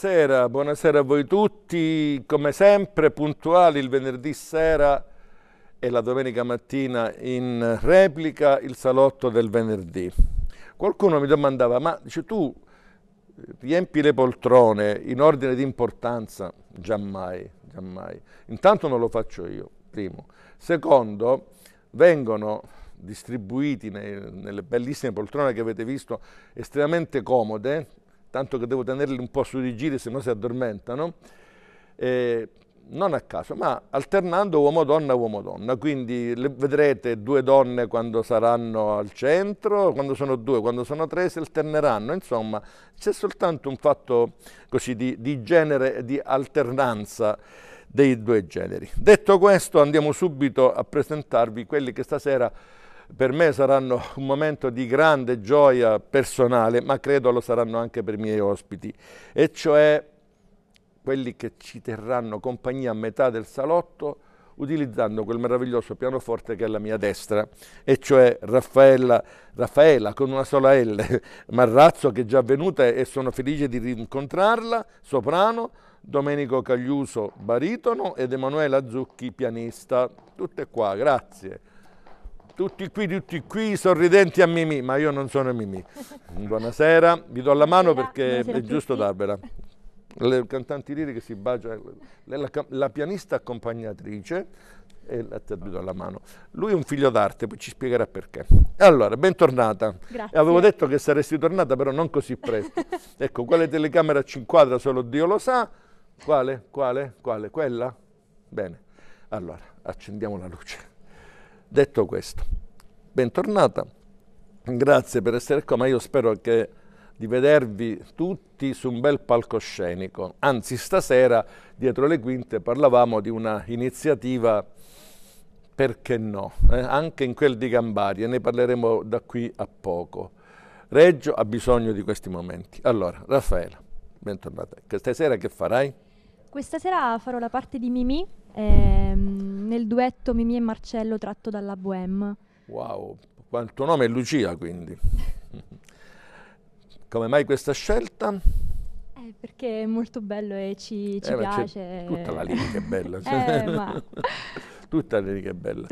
Buonasera, buonasera a voi tutti, come sempre puntuali il venerdì sera e la domenica mattina in replica il salotto del venerdì. Qualcuno mi domandava, ma dice, tu riempi le poltrone in ordine di importanza? Giammai, giammai. Intanto non lo faccio io, primo. Secondo, vengono distribuiti nelle bellissime poltrone che avete visto, estremamente comode, tanto che devo tenerli un po' su di giri, se no si addormentano. Eh, non a caso, ma alternando uomo-donna, uomo-donna, quindi vedrete due donne quando saranno al centro, quando sono due, quando sono tre, si alterneranno, insomma c'è soltanto un fatto così di, di genere, di alternanza dei due generi. Detto questo andiamo subito a presentarvi quelli che stasera per me saranno un momento di grande gioia personale, ma credo lo saranno anche per i miei ospiti, e cioè quelli che ci terranno compagnia a metà del salotto utilizzando quel meraviglioso pianoforte che è alla mia destra, e cioè Raffaella, Raffaella con una sola L, Marrazzo che è già venuta e sono felice di rincontrarla, soprano, Domenico Cagliuso baritono ed Emanuela Zucchi pianista. Tutte qua, grazie tutti qui, tutti qui, sorridenti a Mimì, ma io non sono Mimì. Buonasera, vi do la mano perché è giusto darvela. Le cantanti che si baciano, la, la pianista accompagnatrice e ti do la mano. Lui è un figlio d'arte, poi ci spiegherà perché. Allora, bentornata. Grazie. Avevo detto che saresti tornata, però non così presto. ecco, quale telecamera ci inquadra solo Dio lo sa. Quale? Quale? Quale? Quella? Bene. Allora, accendiamo la luce. Detto questo, bentornata, grazie per essere qua, ma io spero che di vedervi tutti su un bel palcoscenico. Anzi, stasera dietro le quinte parlavamo di una iniziativa perché no, eh? anche in quel di Gambari e ne parleremo da qui a poco. Reggio ha bisogno di questi momenti. Allora, Raffaela, bentornata. Stasera che farai? Questa sera farò la parte di Mimì. Ehm nel duetto Mimì e Marcello tratto dalla Bohème. Wow, il tuo nome è Lucia quindi. Come mai questa scelta? Eh, perché è molto bello e ci, ci eh, piace. Tutta la lirica è bella. Cioè. eh, ma... Tutta la lirica è bella.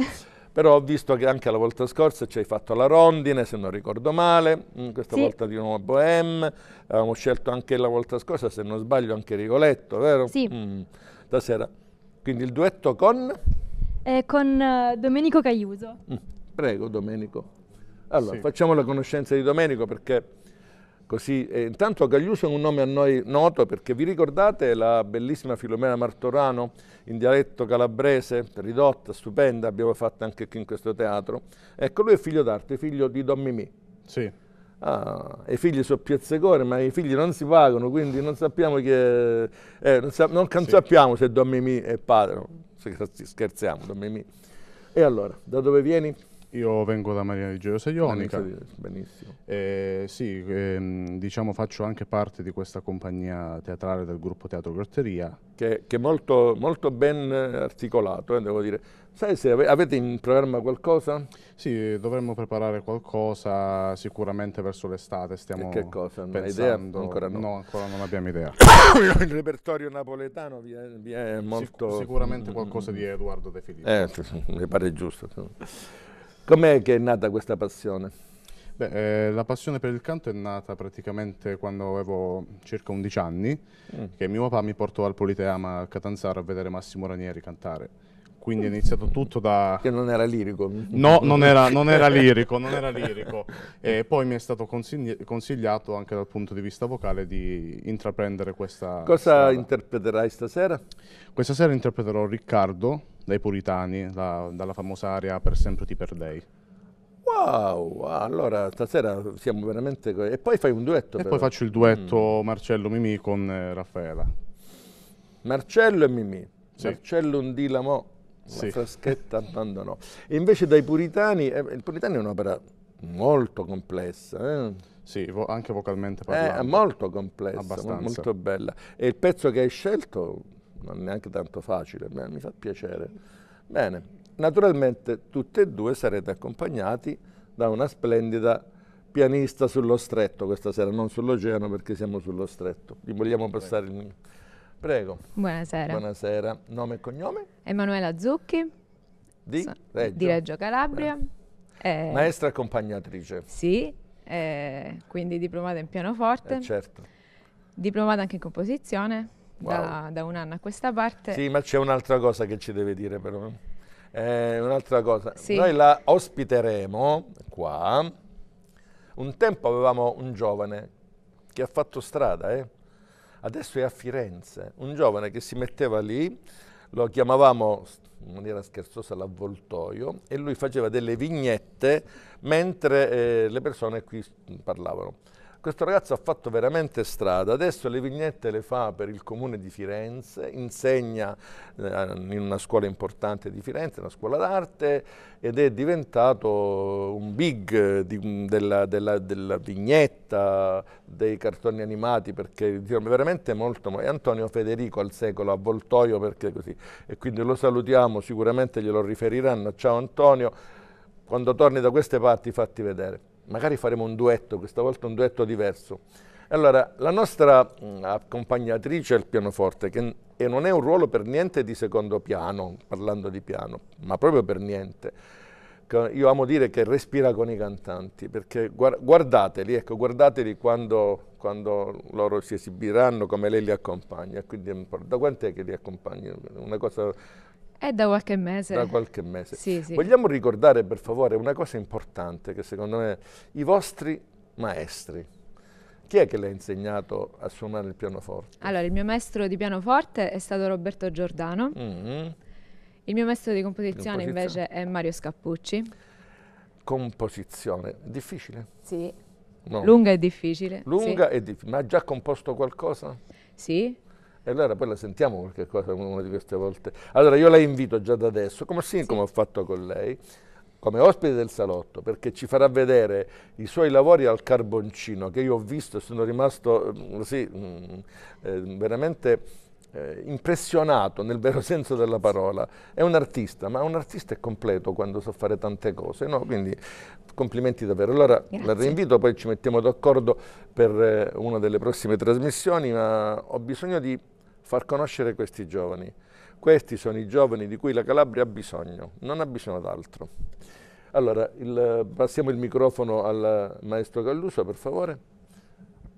Però ho visto che anche la volta scorsa ci hai fatto la rondine, se non ricordo male, mm, questa sì. volta di nuovo a Bohème, avevamo scelto anche la volta scorsa, se non sbaglio, anche Rigoletto, vero? Sì. Mm. Stasera. Quindi il duetto con? eh, con eh, Domenico Caiuso. Mm, prego Domenico. Allora, sì. facciamo la conoscenza di Domenico perché così... Eh, intanto Cagliuso è un nome a noi noto perché vi ricordate la bellissima Filomena Martorano in dialetto calabrese, ridotta, stupenda, abbiamo fatto anche qui in questo teatro. Ecco, lui è figlio d'arte, figlio di Don Mimì. Sì. Ah, i figli sono piazzegori, ma i figli non si pagano, quindi non sappiamo chi è, eh, non, sa, non sì. sappiamo se Don Mimì è padre. scherziamo. E allora, da dove vieni? Io vengo da Marina di Gioiosa Ionica. Benissimo. Eh, sì, ehm, diciamo faccio anche parte di questa compagnia teatrale del gruppo Teatro Grotteria. Che, è molto, molto, ben articolato, eh, devo dire. Sai se avete in programma qualcosa? Sì, dovremmo preparare qualcosa sicuramente verso l'estate. Stiamo e che cosa? Non pensando. Idea? Ancora no. no. ancora non abbiamo idea. Il repertorio napoletano vi è, vi è molto... Sic sicuramente qualcosa di Edoardo De Filippo. Eh, mi pare giusto. Com'è che è nata questa passione? Beh, eh, la passione per il canto è nata praticamente quando avevo circa 11 anni, mm. che mio papà mi portò al Politeama a Catanzaro a vedere Massimo Ranieri cantare. Quindi è iniziato tutto da... Che non era lirico. No, non era, non era lirico, non era lirico. E poi mi è stato consigliato anche dal punto di vista vocale di intraprendere questa... Cosa strada. interpreterai stasera? Questa sera interpreterò Riccardo, dai puritani, la, dalla famosa aria Per sempre ti perdei. Wow, wow, allora stasera siamo veramente... E poi fai un duetto? E però. poi faccio il duetto mm. Marcello Mimì con eh, Raffaela. Marcello e Mimì. Sì. Marcello Undilamo, sì. la fraschetta abbandonò. E invece dai puritani, eh, il puritani è un'opera molto complessa. Eh? Sì, vo anche vocalmente eh, parlando. È molto complessa, mo molto bella. E il pezzo che hai scelto non è neanche tanto facile, ma mi fa piacere. Bene, naturalmente tutti e due sarete accompagnati da una splendida pianista sullo stretto questa sera, non sull'oceano perché siamo sullo stretto. Vi vogliamo passare il... Prego. Buonasera. Buonasera. Nome e cognome? Emanuela Zucchi. Di, so, Reggio. di Reggio. Calabria. Eh. Maestra accompagnatrice. Sì, eh, quindi diplomata in pianoforte. Eh, certo. Diplomata anche in composizione wow. da, da, un anno a questa parte. Sì, ma c'è un'altra cosa che ci deve dire però. Eh, un'altra cosa, sì. noi la ospiteremo qua. Un tempo avevamo un giovane che ha fatto strada, eh? adesso è a Firenze, un giovane che si metteva lì, lo chiamavamo in maniera scherzosa l'avvoltoio e lui faceva delle vignette mentre eh, le persone qui parlavano. Questo ragazzo ha fatto veramente strada, adesso le vignette le fa per il comune di Firenze, insegna eh, in una scuola importante di Firenze, una scuola d'arte ed è diventato un big eh, di, della, della, della, vignetta, dei cartoni animati perché è veramente molto... E Antonio Federico al secolo avvoltoio perché così. E quindi lo salutiamo, sicuramente glielo riferiranno. Ciao Antonio, quando torni da queste parti fatti vedere magari faremo un duetto, questa volta un duetto diverso. Allora, la nostra mm, accompagnatrice al pianoforte, che e non è un ruolo per niente di secondo piano, parlando di piano, ma proprio per niente. Io amo dire che respira con i cantanti, perché guardateli, ecco, guardateli quando, quando loro si esibiranno, come lei li accompagna. Quindi, da quant'è che li accompagna? Una cosa è da qualche mese. Da qualche mese. Sì, sì. Vogliamo ricordare per favore una cosa importante che secondo me i vostri maestri. Chi è che le ha insegnato a suonare il pianoforte? Allora, il mio maestro di pianoforte è stato Roberto Giordano. Mm -hmm. Il mio maestro di composizione, composizione invece è Mario Scappucci. Composizione, difficile? Sì. No. Lunga e difficile. Lunga sì. e difficile. Ma ha già composto qualcosa? Sì, e allora poi la sentiamo qualche cosa una di queste volte. Allora io la invito già da adesso, come, sì, come ho fatto con lei, come ospite del salotto, perché ci farà vedere i suoi lavori al carboncino, che io ho visto e sono rimasto mm, sì, mm, eh, veramente eh, impressionato nel vero senso della parola. È un artista, ma un artista è completo quando sa so fare tante cose, no? quindi complimenti davvero. Allora Grazie. la rinvito, poi ci mettiamo d'accordo per eh, una delle prossime trasmissioni, ma ho bisogno di far conoscere questi giovani. Questi sono i giovani di cui la Calabria ha bisogno, non ha bisogno d'altro. Allora, il, passiamo il microfono al maestro Calluso, per favore.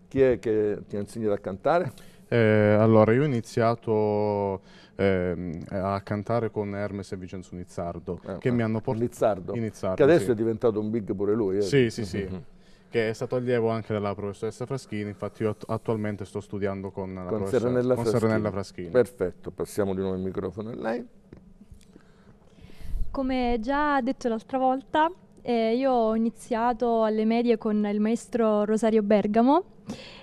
Chi è che ti ha insegnato a cantare? Eh, allora, io ho iniziato eh, a cantare con Hermes e Vincenzo Nizzardo, eh, che mi hanno portato... Nizzardo? Nizzardo, Che adesso sì. è diventato un big pure lui. Eh. Sì, sì, sì. Uh mhm. -huh che è stato allievo anche della professoressa Fraschini, infatti io attualmente sto studiando con, la con, Serenella, con Fraschini. Serenella Fraschini. Perfetto, passiamo di nuovo il microfono a lei. Come già detto l'altra volta, eh, io ho iniziato alle medie con il maestro Rosario Bergamo,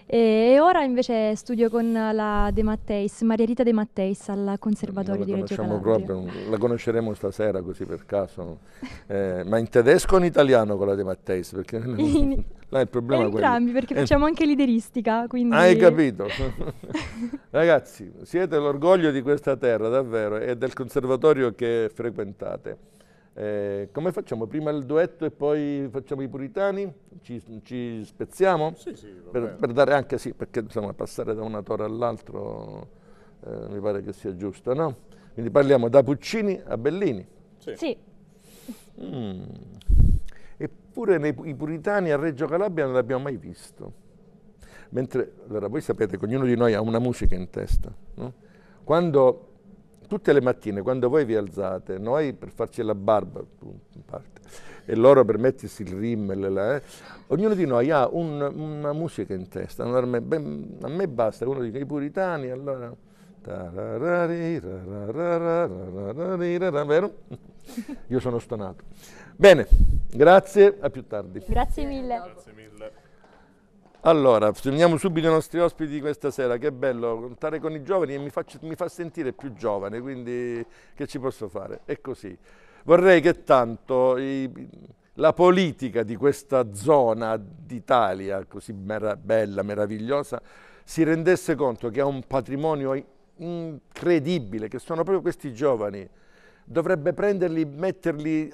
e ora invece studio con la De Matteis, Maria Rita De Matteis al Conservatorio di Reggio Calabria. Proprio, la conosceremo stasera così per caso, eh, ma in tedesco o in italiano con la De Matteis? Perché in... là il problema Entrambi, quello. perché eh. facciamo anche l'ideristica. Quindi... Hai capito? Ragazzi, siete l'orgoglio di questa terra davvero e del conservatorio che frequentate. Eh, come facciamo? Prima il duetto e poi facciamo i puritani? Ci, ci spezziamo? Sì, sì, per, per, dare anche, sì, perché insomma passare da una torre all'altro eh, mi pare che sia giusto, no? Quindi parliamo da Puccini a Bellini. Sì. sì. Mm. Eppure nei, i puritani a Reggio Calabria non l'abbiamo mai visto. Mentre, allora voi sapete che ognuno di noi ha una musica in testa, no? Quando tutte le mattine quando voi vi alzate, noi per farci la barba in parte, e loro per mettersi il rimmel, eh, ognuno di noi ha un, una musica in testa, allora, ben, a me basta, uno dice i puritani, allora... Vero? Io sono stonato. Bene, grazie, a più tardi. Grazie mille. Grazie mille. Allora, torniamo subito i nostri ospiti di questa sera, che bello contare con i giovani e mi, faccio, mi fa sentire più giovane, quindi che ci posso fare? È così. Vorrei che tanto i, la politica di questa zona d'Italia, così mera, bella, meravigliosa, si rendesse conto che ha un patrimonio incredibile, che sono proprio questi giovani. Dovrebbe prenderli, metterli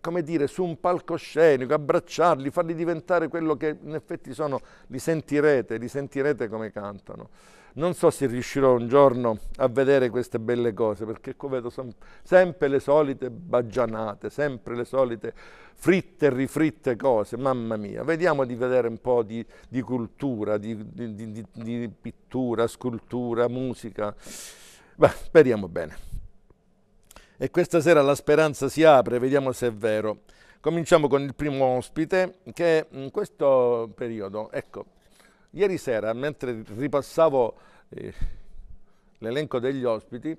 come dire, su un palcoscenico, abbracciarli, farli diventare quello che in effetti sono, li sentirete, li sentirete come cantano. Non so se riuscirò un giorno a vedere queste belle cose, perché come vedo sono sempre le solite baggianate, sempre le solite fritte e rifritte cose, mamma mia. Vediamo di vedere un po' di, di cultura, di, di, di pittura, scultura, musica. Beh, speriamo bene e questa sera la speranza si apre, vediamo se è vero. Cominciamo con il primo ospite che in questo periodo, ecco, ieri sera mentre ripassavo eh, l'elenco degli ospiti,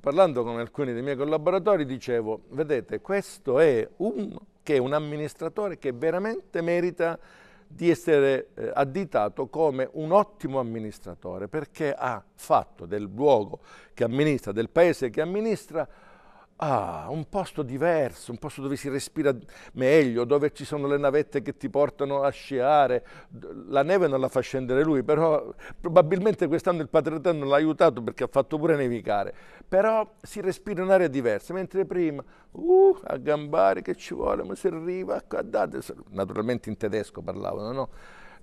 parlando con alcuni dei miei collaboratori dicevo, vedete, questo è un, è un amministratore che veramente merita di essere eh, additato come un ottimo amministratore perché ha fatto del luogo che amministra, del paese che amministra, Ah, un posto diverso, un posto dove si respira meglio, dove ci sono le navette che ti portano a sciare. La neve non la fa scendere lui, però probabilmente quest'anno il Padre Eterno l'ha aiutato perché ha fatto pure nevicare. Però si respira un'aria diversa, mentre prima, uh, a gambare che ci vuole, ma si arriva, naturalmente in tedesco parlavano, no?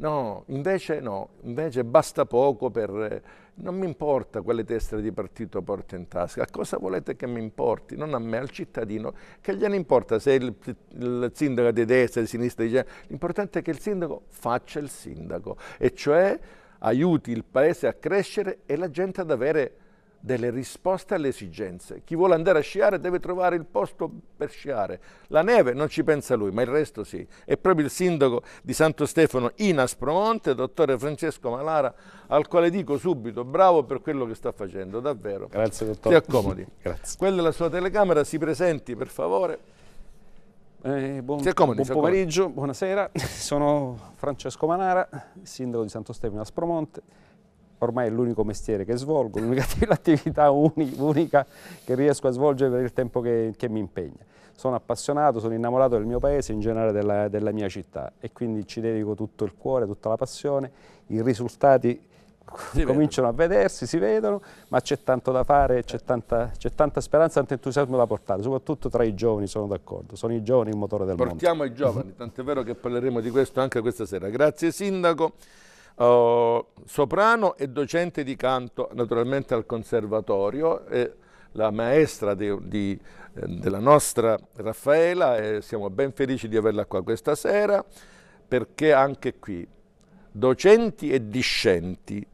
No, invece no, invece basta poco per... Non mi importa quale tessere di partito porto in tasca, a cosa volete che mi importi? Non a me, al cittadino. Che gliene importa se il, il sindaco di destra, di sinistra, di dice... L'importante è che il sindaco faccia il sindaco, e cioè aiuti il paese a crescere e la gente ad avere delle risposte alle esigenze. Chi vuole andare a sciare deve trovare il posto per sciare. La neve non ci pensa lui, ma il resto sì. È proprio il sindaco di Santo Stefano in Aspromonte, dottore Francesco Malara, al quale dico subito bravo per quello che sta facendo, davvero. Grazie dottore. Ti accomodi. Grazie. Quella è la sua telecamera, si presenti per favore. Eh, buon, accomodi, buon pomeriggio, buonasera, sono Francesco Malara, sindaco di Santo Stefano in Aspromonte ormai è l'unico mestiere che svolgo, l'attività unica che riesco a svolgere per il tempo che, che, mi impegna. Sono appassionato, sono innamorato del mio paese, in generale della, della mia città e quindi ci dedico tutto il cuore, tutta la passione, i risultati si cominciano vedono. a vedersi, si vedono, ma c'è tanto da fare, c'è certo. tanta, tanta, speranza, tanto entusiasmo da portare, soprattutto tra i giovani sono d'accordo, sono i giovani il motore del Portiamo mondo. Portiamo i giovani, tant'è vero che parleremo di questo anche questa sera. Grazie Sindaco. Uh, soprano e docente di canto naturalmente al conservatorio. E la maestra di, di, eh, della nostra Raffaela e siamo ben felici di averla qua questa sera perché anche qui docenti e discenti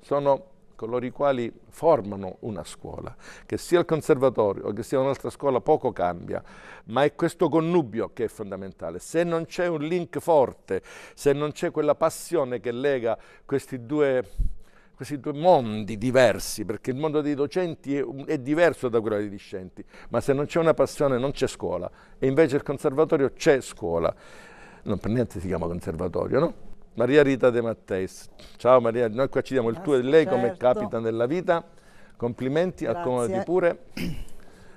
sono coloro i quali formano una scuola, che sia il conservatorio o che sia un'altra scuola poco cambia, ma è questo connubio che è fondamentale. Se non c'è un link forte, se non c'è quella passione che lega questi due, questi due mondi diversi, perché il mondo dei docenti è, è diverso da quello dei discenti, ma se non c'è una passione non c'è scuola e invece il conservatorio c'è scuola. Non per niente si chiama conservatorio, no? Maria Rita De Matteis. Ciao Maria, noi qua ci diamo il ah, tuo e lei certo. come capita nella vita. Complimenti, Grazie. accomodati pure.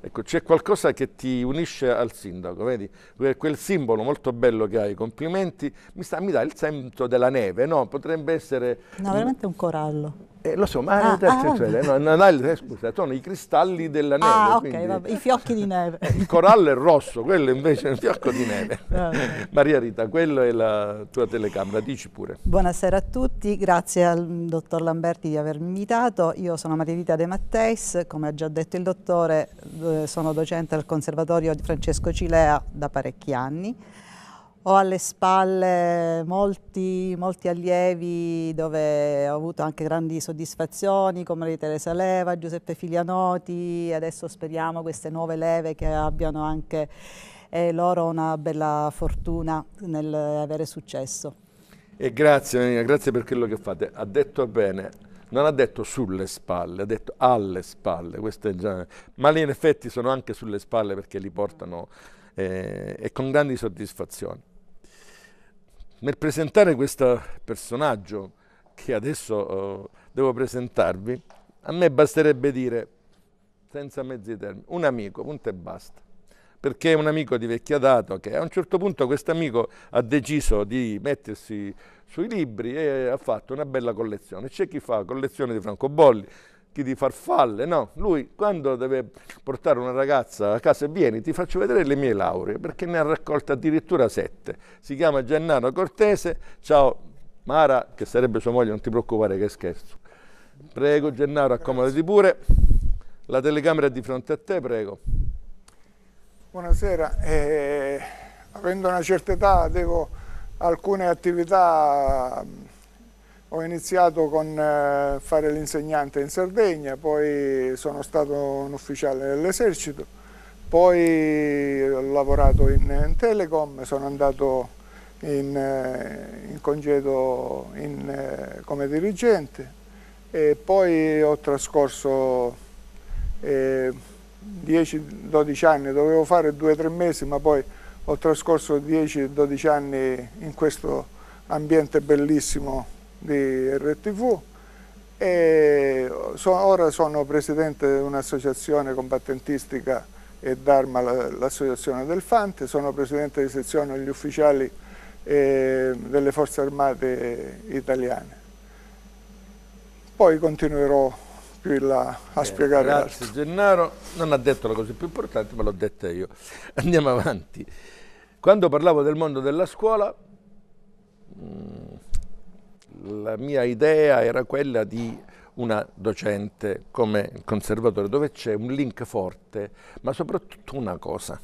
Ecco, c'è qualcosa che ti unisce al sindaco, vedi? Quel simbolo molto bello che hai, complimenti, mi, sta, mi dà il senso della neve, no? Potrebbe essere... No, veramente un corallo. Eh, lo so, ma ah, ah, cioè, no, no, no, eh, scusa, sono i cristalli della neve. Ah, ok, vabbè, i fiocchi di neve. il corallo è rosso, quello invece è un fiocco di neve. Vabbè. Maria Rita, quella è la tua telecamera, dici pure. Buonasera a tutti, grazie al dottor Lamberti di avermi invitato. Io sono Maria Rita De Matteis, come ha già detto il dottore, eh, sono docente al Conservatorio di Francesco Cilea da parecchi anni. Ho alle spalle molti, molti allievi dove ho avuto anche grandi soddisfazioni come Maria Teresa Leva, Giuseppe Filianoti, adesso speriamo queste nuove leve che abbiano anche eh, loro una bella fortuna nell'avere successo. E grazie Melina, grazie per quello che fate. Ha detto bene, non ha detto sulle spalle, ha detto alle spalle, già, ma lì in effetti sono anche sulle spalle perché li portano eh, e con grandi soddisfazioni. Nel presentare questo personaggio che adesso eh, devo presentarvi, a me basterebbe dire, senza mezzi termini, un amico, punto e basta perché è un amico di vecchia data che a un certo punto questo amico ha deciso di mettersi sui libri e ha fatto una bella collezione. C'è chi fa collezione di francobolli, chi di farfalle, no. Lui quando deve portare una ragazza a casa e vieni ti faccio vedere le mie lauree perché ne ha raccolta addirittura sette. Si chiama Gennaro Cortese, ciao Mara, che sarebbe sua moglie, non ti preoccupare che scherzo. Prego Gennaro, accomodati pure. La telecamera è di fronte a te, prego. Buonasera, eh, avendo una certa età devo alcune attività, mm, ho iniziato con eh, fare l'insegnante in Sardegna, poi sono stato un ufficiale dell'esercito, poi ho lavorato in, in, Telecom, sono andato in, eh, in congedo in, eh, come dirigente e poi ho trascorso... Eh, 10-12 anni, dovevo fare 2-3 mesi, ma poi ho trascorso 10-12 anni in questo ambiente bellissimo di RTV e so, ora sono presidente di un'associazione combattentistica e d'arma, l'associazione del Fante, sono presidente di sezione degli ufficiali eh, delle forze armate italiane. Poi continuerò più là a eh, spiegare grazie altro. Gennaro, non ha detto la cosa più importante ma l'ho detta io. Andiamo avanti. Quando parlavo del mondo della scuola mm, la mia idea era quella di una docente come il conservatore dove c'è un link forte ma soprattutto una cosa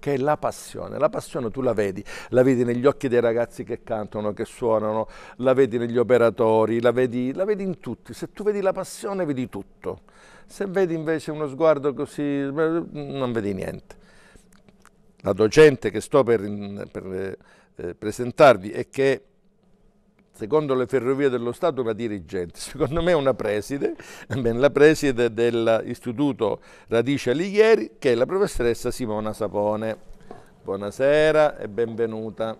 che è la passione. La passione tu la vedi, la vedi negli occhi dei ragazzi che cantano, che suonano, la vedi negli operatori, la vedi, la vedi in tutti. Se tu vedi la passione vedi tutto. Se vedi invece uno sguardo così non vedi niente. La docente che sto per, per eh, presentarvi e che secondo le ferrovie dello Stato una dirigente, secondo me una preside, la preside dell'Istituto Radice Alighieri che è la professoressa Simona Sapone. Buonasera e benvenuta.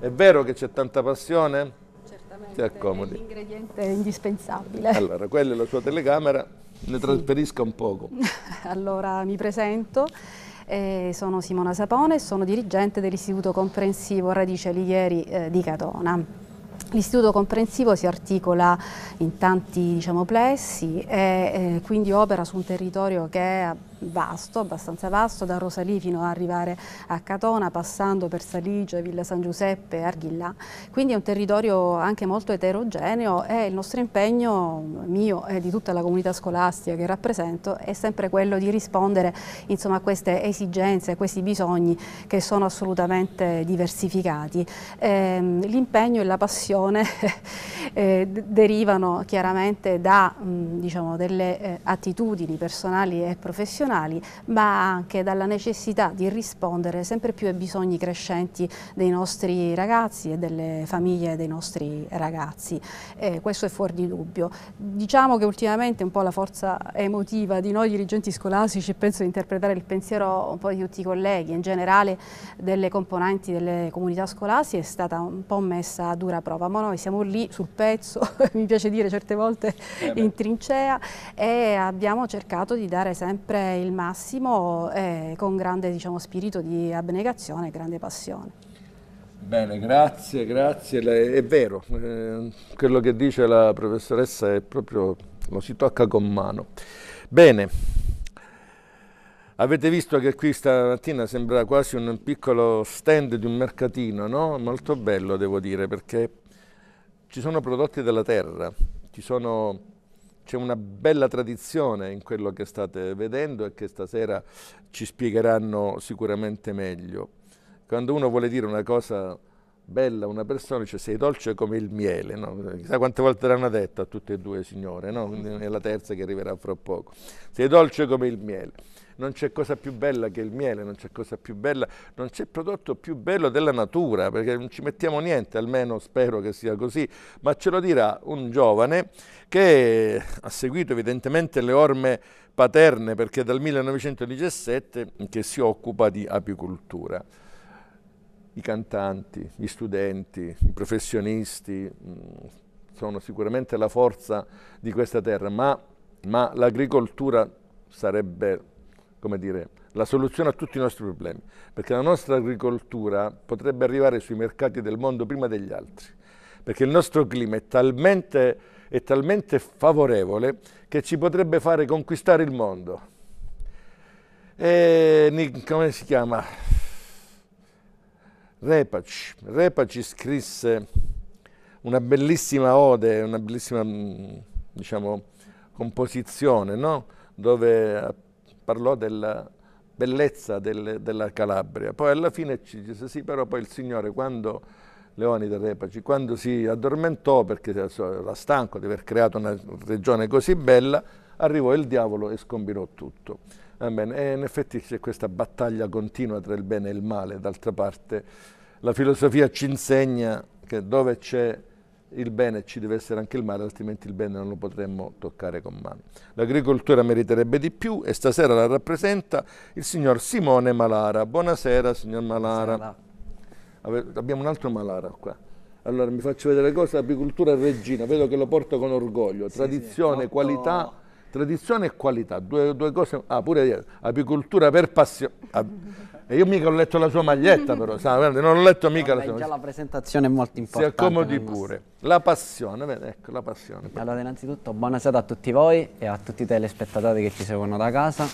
È vero che c'è tanta passione? Certamente, Ti accomodi. è l'ingrediente indispensabile. Allora, quella è la sua telecamera, ne sì. trasferisca un poco. allora, mi presento. Eh, sono Simona Sapone e sono dirigente dell'Istituto Comprensivo Radice Alighieri eh, di Catona. L'istituto comprensivo si articola in tanti diciamo, plessi e eh, quindi opera su un territorio che è vasto, abbastanza vasto, da Rosalì fino ad arrivare a Catona, passando per Saligio, Villa San Giuseppe, Arghillà. Quindi è un territorio anche molto eterogeneo e il nostro impegno, mio e di tutta la comunità scolastica che rappresento, è sempre quello di rispondere insomma, a queste esigenze, a questi bisogni che sono assolutamente diversificati. Ehm, L'impegno e la passione eh, derivano chiaramente da mh, diciamo, delle eh, attitudini personali e professionali istituzionali, ma anche dalla necessità di rispondere sempre più ai bisogni crescenti dei nostri ragazzi e delle famiglie dei nostri ragazzi. Eh, questo è fuori di dubbio. Diciamo che ultimamente un po' la forza emotiva di noi dirigenti scolastici, penso di interpretare il pensiero un po' di tutti i colleghi, in generale delle componenti delle comunità scolastiche, è stata un po' messa a dura prova, ma noi siamo lì sul pezzo, mi piace dire certe volte eh in trincea e abbiamo cercato di dare sempre il massimo eh, con grande diciamo, spirito di abnegazione e grande passione. Bene, grazie, grazie. È vero, eh, quello che dice la professoressa è proprio, lo si tocca con mano. Bene, avete visto che qui stamattina sembra quasi un piccolo stand di un mercatino, no? Molto bello, devo dire, perché ci sono prodotti della terra, ci sono c'è una bella tradizione in quello che state vedendo e che stasera ci spiegheranno sicuramente meglio. Quando uno vuole dire una cosa bella a una persona dice sei dolce come il miele, no? chissà quante volte l'hanno detto a tutte e due signore, no? è la terza che arriverà fra poco, sei dolce come il miele non c'è cosa più bella che il miele, non c'è cosa più bella, non c'è prodotto più bello della natura, perché non ci mettiamo niente, almeno spero che sia così, ma ce lo dirà un giovane che ha seguito evidentemente le orme paterne, perché è dal 1917 che si occupa di apicoltura i cantanti, gli studenti, i professionisti mm, sono sicuramente la forza di questa terra, ma, ma l'agricoltura sarebbe come dire, la soluzione a tutti i nostri problemi, perché la nostra agricoltura potrebbe arrivare sui mercati del mondo prima degli altri, perché il nostro clima è talmente, è talmente favorevole che ci potrebbe fare conquistare il mondo. E, come si chiama? Repaci. Repaci scrisse una bellissima ode, una bellissima mm, diciamo, composizione, no? dove parlò della bellezza del, della Calabria. Poi alla fine ci disse sì, però poi il Signore quando Leonide Repaci, quando si addormentò perché eh, era stanco di aver creato una regione così bella, arrivò il diavolo e scombinò tutto. E in effetti c'è questa battaglia continua tra il bene e il male, d'altra parte la filosofia ci insegna che dove c'è il bene ci deve essere anche il male, altrimenti il bene non lo potremmo toccare con mano. L'agricoltura meriterebbe di più e stasera la rappresenta il signor Simone Malara. Buonasera signor Malara. Buonasera. Abbiamo un altro Malara qua. Allora mi faccio vedere cosa, apicoltura regina, vedo che lo porto con orgoglio, sì, tradizione, sì, qualità, tradizione e qualità, due, due cose, ah pure eh, apicoltura per passione. Ah. E io mica ho letto la sua maglietta però, sa, non ho letto mica Vabbè, la sua maglietta. Già la presentazione è molto importante. Si accomodi pure. La passione, vede, ecco, la passione. Allora innanzitutto buonasera a tutti voi e a tutti i telespettatori che ci seguono da casa.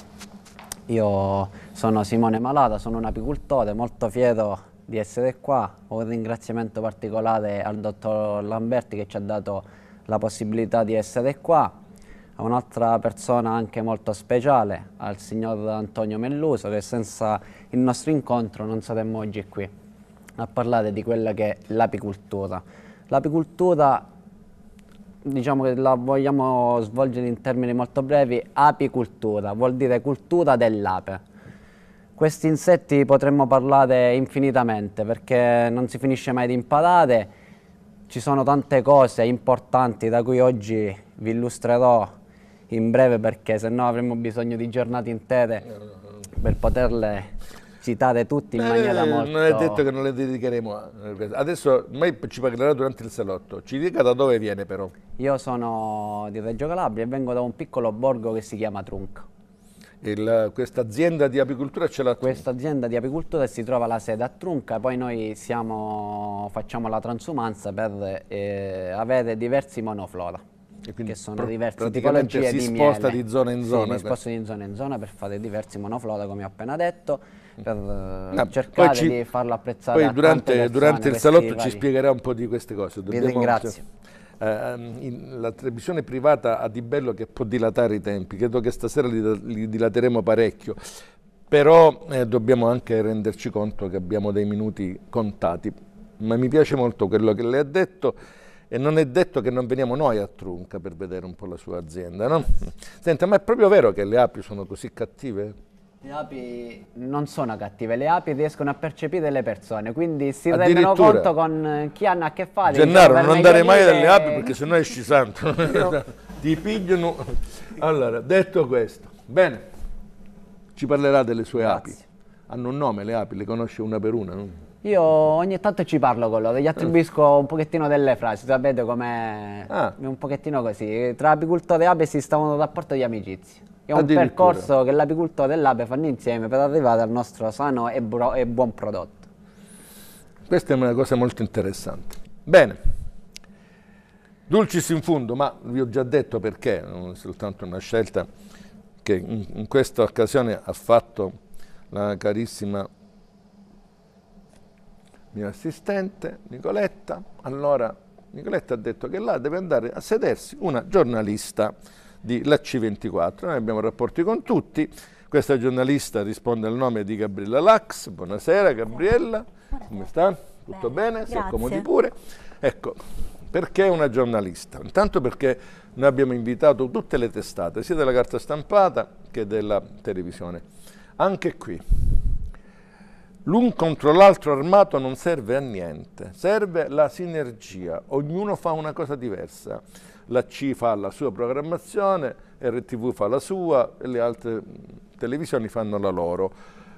Io sono Simone Malata, sono un apicultore, molto fiero di essere qua. Ho un ringraziamento particolare al dottor Lamberti che ci ha dato la possibilità di essere qua a un'altra persona anche molto speciale, al signor Antonio Melluso, che senza il nostro incontro non saremmo oggi qui a parlare di quella che è l'apicultura. L'apicultura, diciamo che la vogliamo svolgere in termini molto brevi, apicultura, vuol dire cultura dell'ape. Questi insetti potremmo parlare infinitamente perché non si finisce mai di imparare, ci sono tante cose importanti da cui oggi vi illustrerò in breve perché sennò avremmo bisogno di giornate intere per poterle citare tutte in eh, maniera molto... Non è detto che non le dedicheremo a... Adesso mai ci parlerà durante il salotto. Ci dica da dove viene però. Io sono di Reggio Calabria e vengo da un piccolo borgo che si chiama Trunca. Questa azienda di apicoltura ce l'ha Questa azienda di apicoltura si trova la sede a Trunca, poi noi siamo, facciamo la transumanza per eh, avere diversi monoflora che sono diverse tipologie si di si sposta di zona in zona. Sì, si sposta di zona in zona per fare diversi monoflota, come ho appena detto, mm. per no, ah, eh, cercare ci, di farlo apprezzare Poi durante, durante il salotto ci spiegherà un po' di queste cose. Dobbiamo, Vi ringrazio. Cioè, Uh, la televisione privata ha di bello che può dilatare i tempi, credo che stasera li, li dilateremo parecchio, però eh, dobbiamo anche renderci conto che abbiamo dei minuti contati, ma mi piace molto quello che lei ha detto e non è detto che non veniamo noi a Trunca per vedere un po' la sua azienda, no? Senta, ma è proprio vero che le api sono così cattive? Le api non sono cattive, le api riescono a percepire le persone, quindi si rendono conto con eh, chi hanno a che fare. Gennaro, diciamo, non andare mai dalle api perché sennò esci santo. Ti pigliano. Allora, detto questo, bene, ci parlerà delle sue Grazie. api. Hanno un nome le api, le conosce una per una, no? Io ogni tanto ci parlo con loro, gli mm. attribuisco un pochettino delle frasi, sapete com'è? Ah. Un pochettino così. Tra apicoltore e ape si stavano d'accordo di amicizia. È un percorso che l'apicoltore e l'ape fanno insieme per arrivare al nostro sano e, e buon prodotto. Questa è una cosa molto interessante. Bene. Dulcis in fondo, ma vi ho già detto perché, non è soltanto una scelta che in, in questa occasione ha fatto la carissima mio assistente Nicoletta. Allora Nicoletta ha detto che là deve andare a sedersi una giornalista di La C24. Noi abbiamo rapporti con tutti. Questa giornalista risponde al nome di Gabriella Lax. Buonasera Gabriella, come sta? Tutto bene? bene? Si accomodi pure. Ecco, perché una giornalista? Intanto perché noi abbiamo invitato tutte le testate, sia della carta stampata che della televisione. Anche qui L'un contro l'altro armato non serve a niente, serve la sinergia, ognuno fa una cosa diversa. La C fa la sua programmazione, RTV fa la sua e le altre mm, televisioni fanno la loro.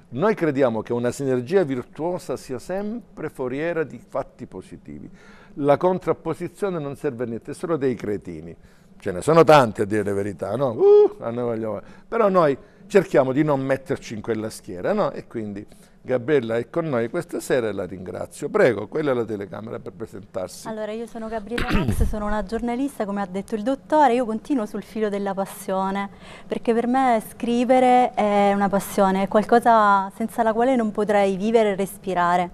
Noi crediamo che una sinergia virtuosa sia sempre foriera di fatti positivi. La contrapposizione non serve a niente, è solo dei cretini. Ce ne sono tanti a dire la verità, no? Uh, ah, però noi cerchiamo di non metterci in quella schiera, no? E quindi Gabriella è con noi questa sera e la ringrazio. Prego, quella è la telecamera per presentarsi. Allora, io sono Gabriella Max, sono una giornalista, come ha detto il dottore, io continuo sul filo della passione, perché per me scrivere è una passione, è qualcosa senza la quale non potrei vivere e respirare.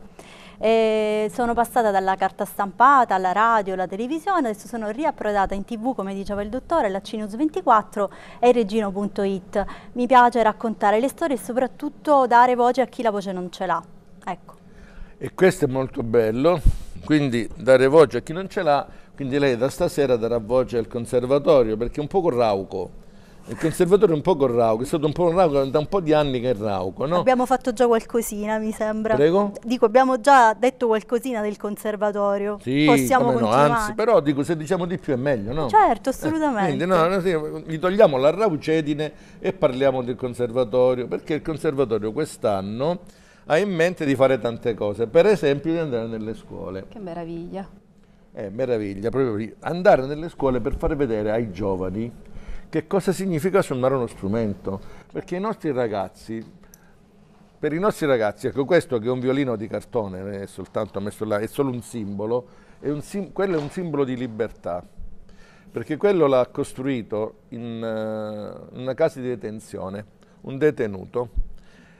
E sono passata dalla carta stampata alla radio, alla televisione, adesso sono riapprodata in tv come diceva il dottore, la Cinus 24 e regino.it. Mi piace raccontare le storie e soprattutto dare voce a chi la voce non ce l'ha. Ecco. E questo è molto bello, quindi dare voce a chi non ce l'ha, quindi lei da stasera darà voce al conservatorio perché è un poco rauco il conservatore è un po' con Rauco, è stato un po' con Rauco, da un po' di anni che è Rauco, no? Abbiamo fatto già qualcosina, mi sembra. Prego? Dico, abbiamo già detto qualcosina del conservatorio. Sì, Possiamo no, anzi, però dico, se diciamo di più è meglio, no? Certo, eh, assolutamente. Eh, quindi, no, sì, gli togliamo la raucedine e parliamo del conservatorio, perché il conservatorio quest'anno ha in mente di fare tante cose, per esempio di andare nelle scuole. Che meraviglia. Eh, meraviglia, proprio andare nelle scuole per far vedere ai giovani che cosa significa suonare uno strumento, perché i nostri ragazzi, per i nostri ragazzi, ecco questo che è un violino di cartone, è soltanto messo là, è solo un simbolo, è un sim quello è un simbolo di libertà, perché quello l'ha costruito in uh, una casa di detenzione, un detenuto,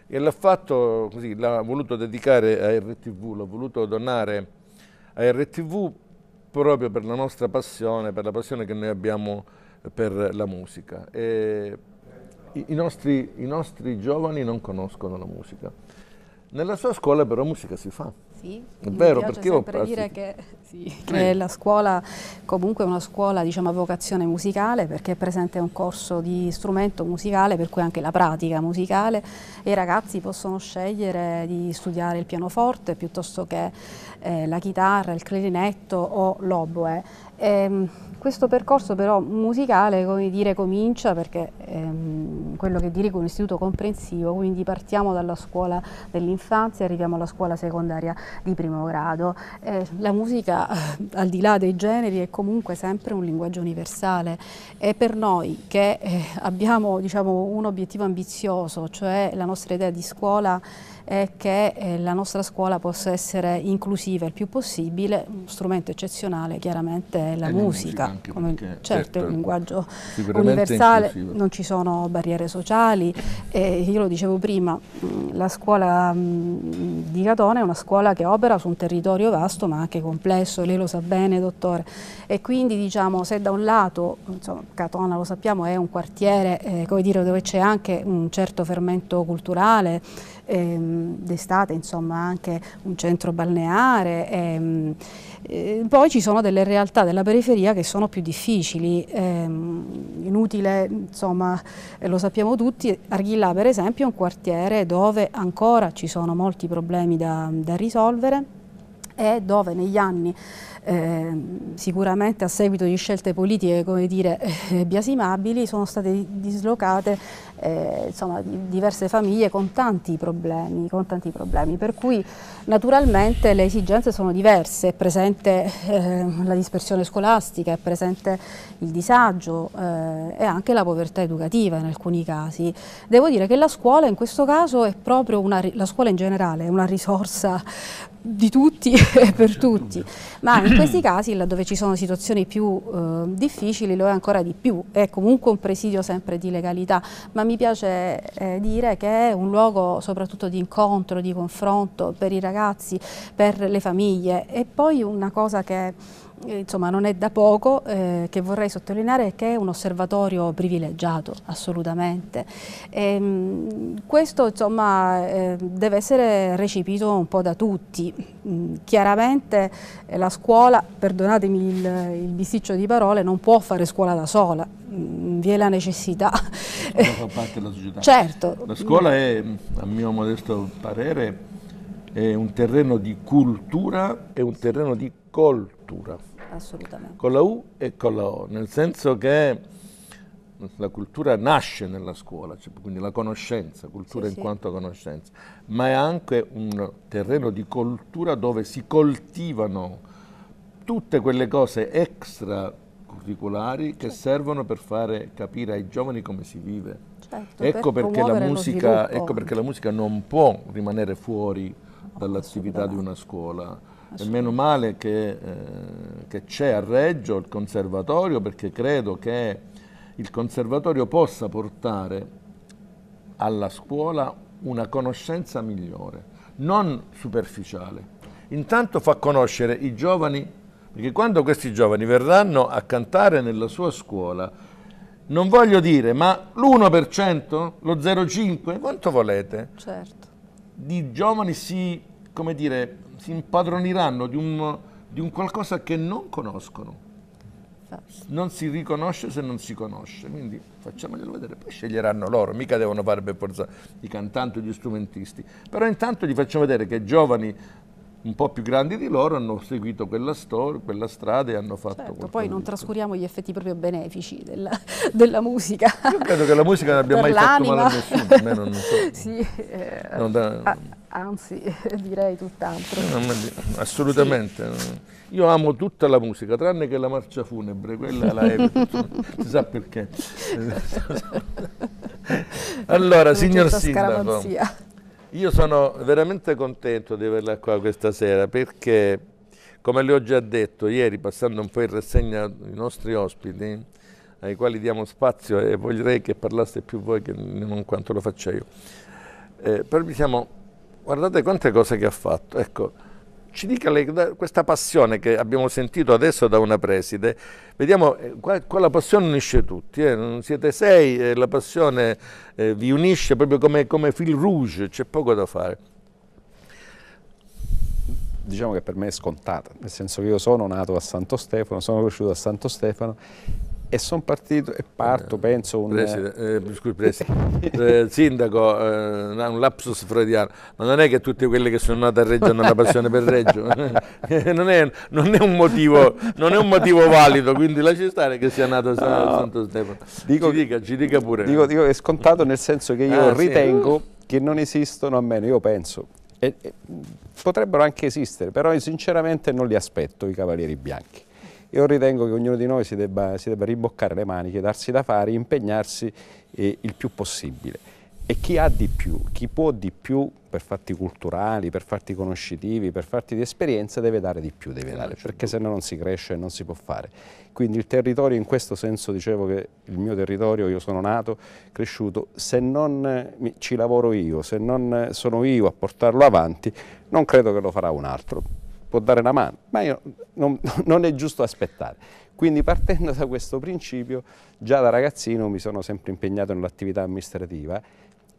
e l'ha fatto così, l'ha voluto dedicare a RTV, l'ha voluto donare a RTV proprio per la nostra passione, per la passione che noi abbiamo per la musica. E i, nostri, i nostri giovani non conoscono la musica. Nella sua scuola però musica si fa. Sì, è vero, perché io per dire che, sì, che eh. la scuola comunque è una scuola diciamo, a vocazione musicale perché è presente un corso di strumento musicale per cui anche la pratica musicale e i ragazzi possono scegliere di studiare il pianoforte piuttosto che eh, la chitarra, il clarinetto o l'oboe. E, ehm, questo percorso però musicale, come dire, comincia perché ehm, quello che dirigo è un istituto comprensivo, quindi partiamo dalla scuola dell'infanzia, arriviamo alla scuola secondaria di primo grado. Eh, la musica, al di là dei generi, è comunque sempre un linguaggio universale e per noi che eh, abbiamo diciamo, un obiettivo ambizioso, cioè la nostra idea di scuola è che eh, la nostra scuola possa essere inclusiva il più possibile, uno strumento eccezionale chiaramente è la e musica, musica come, perché, certo, è un certo, linguaggio universale, inclusivo. non ci sono barriere sociali, eh, io lo dicevo prima, mm, la scuola mh, mm, di Catone è una scuola che opera su un territorio vasto ma anche complesso, lei lo sa bene dottore, e quindi diciamo se da un lato, insomma, Catona lo sappiamo è un quartiere eh, dire, dove c'è anche un certo fermento culturale, ehm, d'estate insomma anche un centro balneare. Ehm, eh, poi ci sono delle realtà della periferia che sono più difficili, ehm, inutile insomma eh, lo sappiamo tutti, Arghillà per esempio è un quartiere dove ancora ci sono molti problemi da, da risolvere e dove negli anni eh, sicuramente a seguito di scelte politiche come dire biasimabili sono state dislocate eh, insomma, di diverse famiglie con tanti, problemi, con tanti, problemi, per cui naturalmente le esigenze sono diverse, è presente eh, la dispersione scolastica, è presente il disagio eh, e anche la povertà educativa in alcuni casi. Devo dire che la scuola in questo caso è proprio una, la scuola in generale è una risorsa di tutti e per certo, tutti, certo. ma in questi casi laddove ci sono situazioni più eh, difficili lo è ancora di più, è comunque un presidio sempre di legalità, ma mi piace eh, dire che è un luogo soprattutto di incontro, di confronto per i ragazzi, per le famiglie e poi una cosa che eh, insomma non è da poco eh, che vorrei sottolineare che è un osservatorio privilegiato assolutamente e, ehm, questo insomma eh, deve essere recepito un po' da tutti mm, chiaramente eh, la scuola perdonatemi il, il bisticcio di parole non può fare scuola da sola mm, vi è la necessità la fa parte della società certo la scuola è a mio modesto parere è un terreno di cultura e un terreno di coltura Assolutamente. Con la U e con la O, nel senso che la cultura nasce nella scuola, cioè quindi la conoscenza, cultura sì, in sì. quanto conoscenza, ma è anche un terreno di cultura dove si coltivano tutte quelle cose extracurriculari che certo. servono per fare capire ai giovani come si vive. Certo, ecco, per perché musica, ecco perché la musica non può rimanere fuori dall'attività di una scuola e meno male che, eh, che c'è a Reggio il conservatorio perché credo che il conservatorio possa portare alla scuola una conoscenza migliore, non superficiale. Intanto fa conoscere i giovani, perché quando questi giovani verranno a cantare nella sua scuola, non voglio dire, ma l'1%, lo 0,5%, quanto volete? Certo. Di giovani si, come dire, si impadroniranno di un, di un qualcosa che non conoscono. Non si riconosce se non si conosce, quindi facciamoglielo vedere, poi sceglieranno loro, mica devono fare per forza i cantanti o gli strumentisti, però intanto gli facciamo vedere che giovani un po' più grandi di loro hanno seguito quella, storia, quella strada e hanno fatto certo, poi non trascuriamo gli effetti proprio benefici della, della, musica io credo che la musica non abbia mai fatto male a nessuno a me non, so. sì, eh, non da, a, anzi direi tutt'altro. assolutamente. Sì. Io amo tutta la musica, tranne che la marcia funebre, quella la è. si sa perché. allora, signor Sindaco, io sono veramente contento di averla qua questa sera perché, come le ho già detto ieri, passando un po' in rassegna i nostri ospiti, ai quali diamo spazio e vorrei che parlaste più voi che non quanto lo faccia io. Eh, però diciamo, Guardate quante cose che ha fatto. Ecco, ci dica lei, questa passione che abbiamo sentito adesso da una preside, vediamo, eh, qua, qua la passione unisce tutti, eh? non siete sei, eh, la passione eh, vi unisce proprio come, come fil rouge, c'è poco da fare. Diciamo che per me è scontata, nel senso che io sono nato a Santo Stefano, sono cresciuto a Santo Stefano e sono partito e parto, eh, penso un... Preside, eh, eh scusi, preside, eh, sindaco, eh, un lapsus freudiano, ma non è che tutti quelli che sono nati a Reggio hanno una passione per Reggio, non è, non, è, un motivo, non è un motivo valido, quindi lasci stare che sia nato no. Santo Stefano. Dico, ci dica, ci dica pure. Dico, dico è scontato nel senso che io ah, ritengo sì. che non esistono, almeno io penso, e, e, potrebbero anche esistere, però sinceramente non li aspetto i cavalieri bianchi. Io ritengo che ognuno di noi si debba, si debba riboccare le maniche, darsi da fare, impegnarsi eh, il più possibile. E chi ha di più, chi può di più per fatti culturali, per fatti conoscitivi, per fatti di esperienza, deve dare di più, deve eh, dare, certo. perché se no non si cresce e non si può fare. Quindi il territorio, in questo senso dicevo che il mio territorio, io sono nato, cresciuto, se non ci lavoro io, se non sono io a portarlo avanti, non credo che lo farà un altro può dare una mano, ma io, non, non è giusto aspettare. Quindi partendo da questo principio, già da ragazzino mi sono sempre impegnato nell'attività amministrativa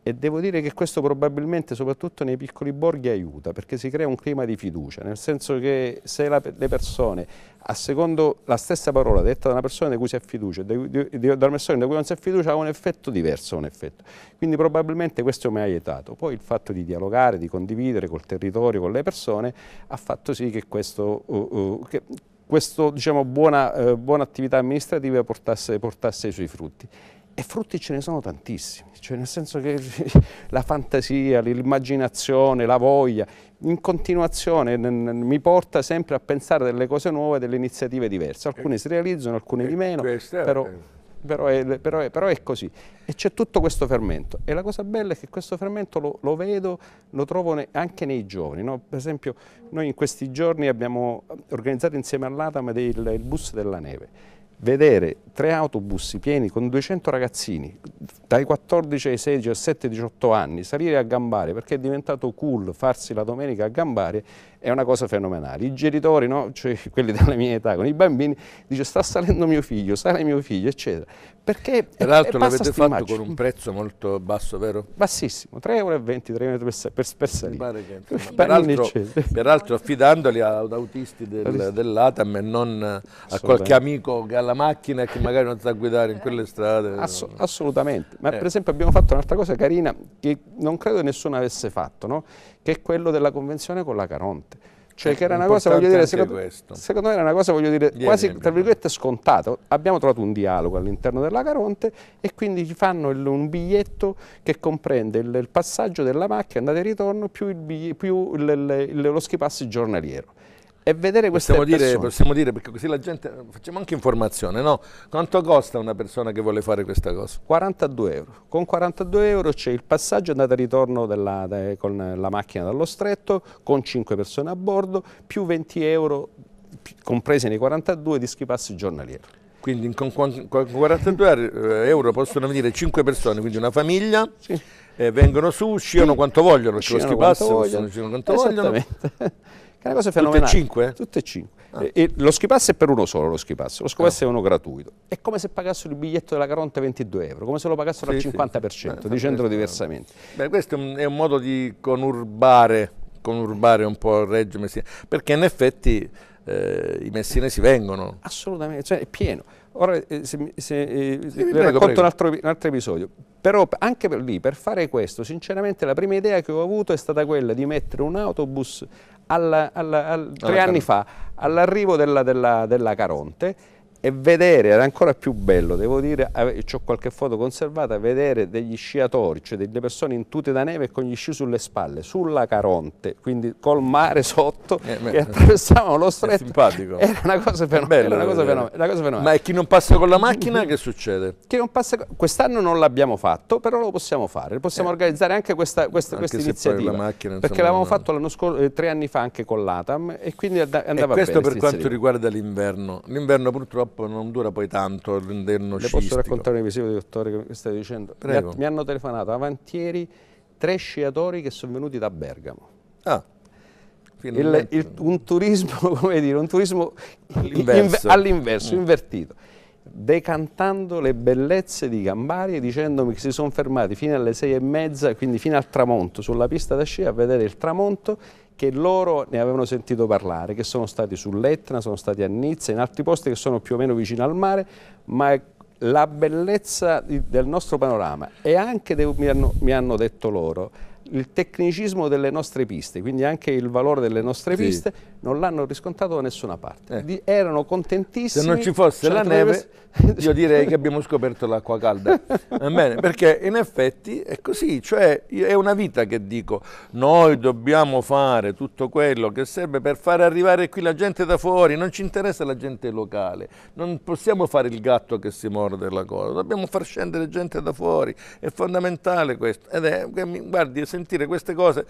e devo dire che questo probabilmente soprattutto nei piccoli borghi aiuta perché si crea un clima di fiducia, nel senso che se la, le persone, a secondo la stessa parola detta da una persona di cui si ha fiducia, da, una persona di cui non si ha fiducia ha un effetto diverso, un effetto. quindi probabilmente questo mi ha aiutato. Poi il fatto di dialogare, di condividere col territorio, con le persone, ha fatto sì che questa uh, uh, diciamo, buona, uh, buona, attività amministrativa portasse, portasse i suoi frutti. E frutti ce ne sono tantissimi, cioè nel senso che la fantasia, l'immaginazione, la voglia, in continuazione mi porta sempre a pensare delle cose nuove, delle iniziative diverse. Alcune si realizzano, alcune di eh, meno, però, però, è, però, è, però è, così. E c'è tutto questo fermento. E la cosa bella è che questo fermento lo, lo vedo, lo trovo ne, anche nei giovani. No? Per esempio, noi in questi giorni abbiamo organizzato insieme all'Atam il, il bus della neve vedere tre autobus pieni con 200 ragazzini dai 14 ai 16 17, 18 anni salire a gambare perché è diventato cool farsi la domenica a gambare è una cosa fenomenale i genitori no? cioè, quelli della mia età con i bambini dice sta salendo mio figlio sale mio figlio eccetera perché tra l'altro l'avete fatto immagini. con un prezzo molto basso vero? bassissimo 3,20 euro 3 euro per, per, per salire peraltro, peraltro affidandoli ad autisti del, dell'ATAM e non a qualche amico che ha la macchina e che magari non sa guidare in quelle strade. Ass eh, no. assolutamente, ma eh. per esempio abbiamo fatto un'altra cosa carina che non credo nessuno avesse fatto, no? che è quello della convenzione con la Caronte. Cioè eh, che era una cosa, voglio dire, secondo, secondo, me era una cosa, voglio dire, Gli quasi, tra virgolette, scontata. Abbiamo trovato un dialogo all'interno della Caronte e quindi ci fanno il, un biglietto che comprende il, il passaggio della macchina, andata e ritorno, più, il, più lo schipassi giornaliero e vedere queste possiamo persone. Dire, possiamo dire, perché così la gente, facciamo anche informazione, no? Quanto costa una persona che vuole fare questa cosa? 42 euro. Con 42 euro c'è il passaggio andata e ritorno della, de, con la macchina dallo stretto, con 5 persone a bordo, più 20 euro comprese nei 42 di schipassi giornalieri. Quindi con 42 eh, euro possono venire 5 persone, quindi una famiglia, sì. eh, vengono su, sciano quanto vogliono, sciano quanto vogliono. Possono, quanto vogliono che è una cosa fenomenale. Tutte e cinque? Tutte e cinque. Ah. E, e lo skipass è per uno solo, lo skipass, lo skipass ah. è uno gratuito. È come se pagassero il biglietto della Caronte 22 euro, come se lo pagassero sì, al 50%, sì, sì. Eh, dicendolo diversamente. Beh, questo è un, è un modo di conurbare, conurbare un po' il Reggio Messina, perché in effetti eh, i messinesi vengono. Assolutamente, cioè è pieno. Ora eh, se, se, eh, prego, racconto prego. Un, altro, un altro episodio, però anche per lì, per fare questo, sinceramente la prima idea che ho avuto è stata quella di mettere un autobus al, al, al, tre anni fa all'arrivo della, della, della Caronte e vedere, era ancora più bello, devo dire, ho qualche foto conservata, vedere degli sciatori, cioè delle persone in tute da neve con gli sci sulle spalle, sulla Caronte, quindi col mare sotto, eh, che attraversavano lo stretto. È simpatico. Era una cosa fenomenale. Fenomen Ma chi non passa con la macchina che succede? quest'anno non l'abbiamo fatto, però lo possiamo fare, possiamo eh. organizzare anche questa, questa anche iniziativa. macchina, perché l'avevamo fatto l'anno scorso, eh, tre anni fa anche con l'ATAM e quindi andava bene. E questo bene, per quanto riguarda l'inverno. L'inverno purtroppo purtroppo non dura poi tanto l'inverno Le posso raccontare un episodio, dottore, che stai dicendo? Prego. Mi, hanno telefonato avantieri tre sciatori che sono venuti da Bergamo. Ah. Il, il, un turismo, come dire, un turismo all'inverso, mm. invertito decantando le bellezze di Gambari e dicendomi che si sono fermati fino alle sei e mezza, quindi fino al tramonto, sulla pista da sci a vedere il tramonto che loro ne avevano sentito parlare, che sono stati sull'Etna, sono stati a Nizza, in altri posti che sono più o meno vicino al mare, ma la bellezza del nostro panorama e anche, mi hanno, mi hanno detto loro, il tecnicismo delle nostre piste, quindi anche il valore delle nostre sì. piste, non l'hanno riscontrato da nessuna parte. Eh. Di, erano contentissimi. Se non ci fosse cioè, la neve, deve... io direi che abbiamo scoperto l'acqua calda. Bene, perché in effetti è così, cioè è una vita che dico, noi dobbiamo fare tutto quello che serve per far arrivare qui la gente da fuori, non ci interessa la gente locale, non possiamo fare il gatto che si morde la cosa, dobbiamo far scendere gente da fuori, è fondamentale questo. Ed è, guardi, se sentire queste cose,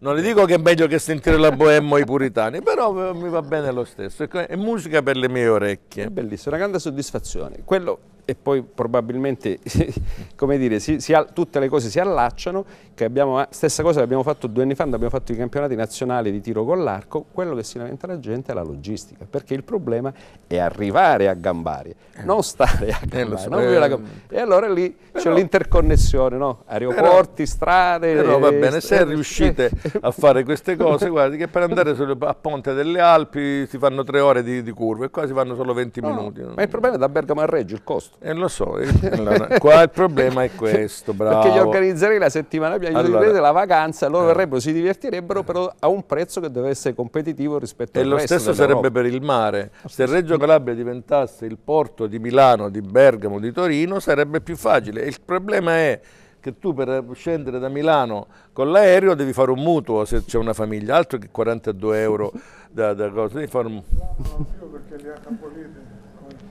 non le dico che è meglio che sentire la Boemmo o i puritani, però eh, mi va bene lo stesso, è musica per le mie orecchie. È bellissimo, una grande soddisfazione. Quello e poi probabilmente come dire, si, si, tutte le cose si allacciano, abbiamo, eh, stessa cosa che abbiamo fatto due anni fa, quando abbiamo fatto i campionati nazionali di tiro con l'arco, quello che si lamenta la gente è la logistica, perché il problema è arrivare a Gambari, non stare a eh, Gambari. eh, a Gambari. E allora lì c'è l'interconnessione, no? aeroporti, però, strade. Però va bene, se eh, riuscite a fare queste cose, guardi che per andare sulle, a Ponte delle Alpi si fanno tre ore di, di e qua si fanno solo 20 no, minuti. Ma il problema è da Bergamo a Reggio, il costo. Eh, lo so, eh, allora, qua il problema è questo, bravo. Perché gli organizzerei la settimana più, gli allora, la vacanza, loro eh. verrebbero, si divertirebbero, però a un prezzo che deve essere competitivo rispetto e al resto E lo stesso sarebbe per il mare. Se Reggio Calabria diventasse il porto di Milano, di Bergamo, di Torino, sarebbe più facile. Il problema è che tu per scendere da Milano con l'aereo devi fare un mutuo se c'è una famiglia, altro che 42 euro da, da cosa, devi fare un... No, no, io perché li ha capoliti.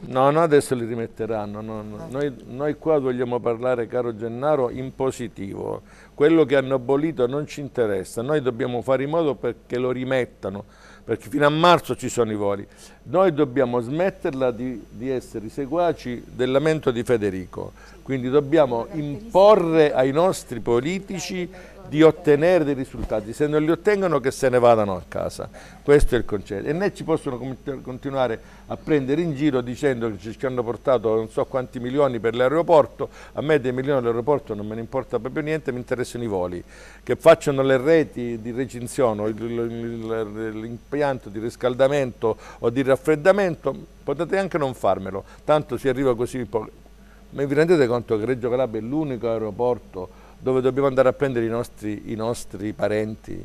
No, no, adesso li rimetteranno. No, no. Ah. Noi, noi, qua vogliamo parlare, caro Gennaro, in positivo. Quello che hanno abolito non ci interessa. Noi dobbiamo fare in modo perché lo rimettano, perché fino a marzo ci sono i voli. Noi dobbiamo smetterla di, di essere seguaci del lamento di Federico. Quindi dobbiamo imporre ai nostri politici di ottenere dei risultati, se non li ottengono che se ne vadano a casa, questo è il concetto. E né ci possono continuare a prendere in giro dicendo che ci hanno portato non so quanti milioni per l'aeroporto, a me dei milioni all'aeroporto non me ne importa proprio niente, mi interessano i voli, che facciano le reti di recinzione o l'impianto di riscaldamento o di raffreddamento, potete anche non farmelo, tanto si arriva così poco. Ma vi rendete conto che Reggio Calabria è l'unico aeroporto dove dobbiamo andare a prendere i nostri, i nostri parenti.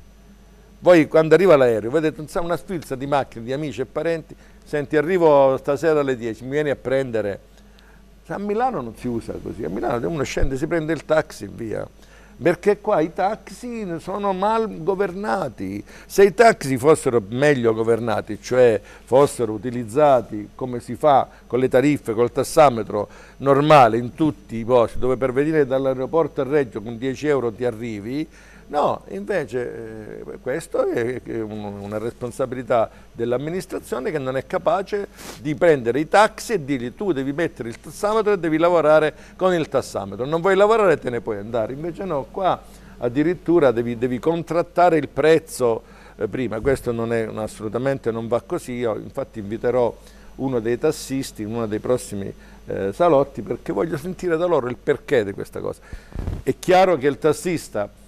Voi quando arriva l'aereo, vedete una sfilza di macchine, di amici e parenti, senti arrivo stasera alle 10, mi vieni a prendere. A Milano non si usa così, a Milano uno scende, si prende il taxi e via perché qua i taxi sono mal governati. Se i taxi fossero meglio governati, cioè fossero utilizzati come si fa con le tariffe, col tassametro normale in tutti i posti, dove per venire dall'aeroporto a Reggio con 10 euro ti arrivi, No, invece eh, questa è una responsabilità dell'amministrazione che non è capace di prendere i taxi e dirgli tu devi mettere il tassametro e devi lavorare con il tassametro, non vuoi lavorare te ne puoi andare, invece no, qua addirittura devi, devi contrattare il prezzo eh, prima, questo non è, assolutamente non va così, io infatti inviterò uno dei tassisti in uno dei prossimi eh, salotti perché voglio sentire da loro il perché di questa cosa. È chiaro che il tassista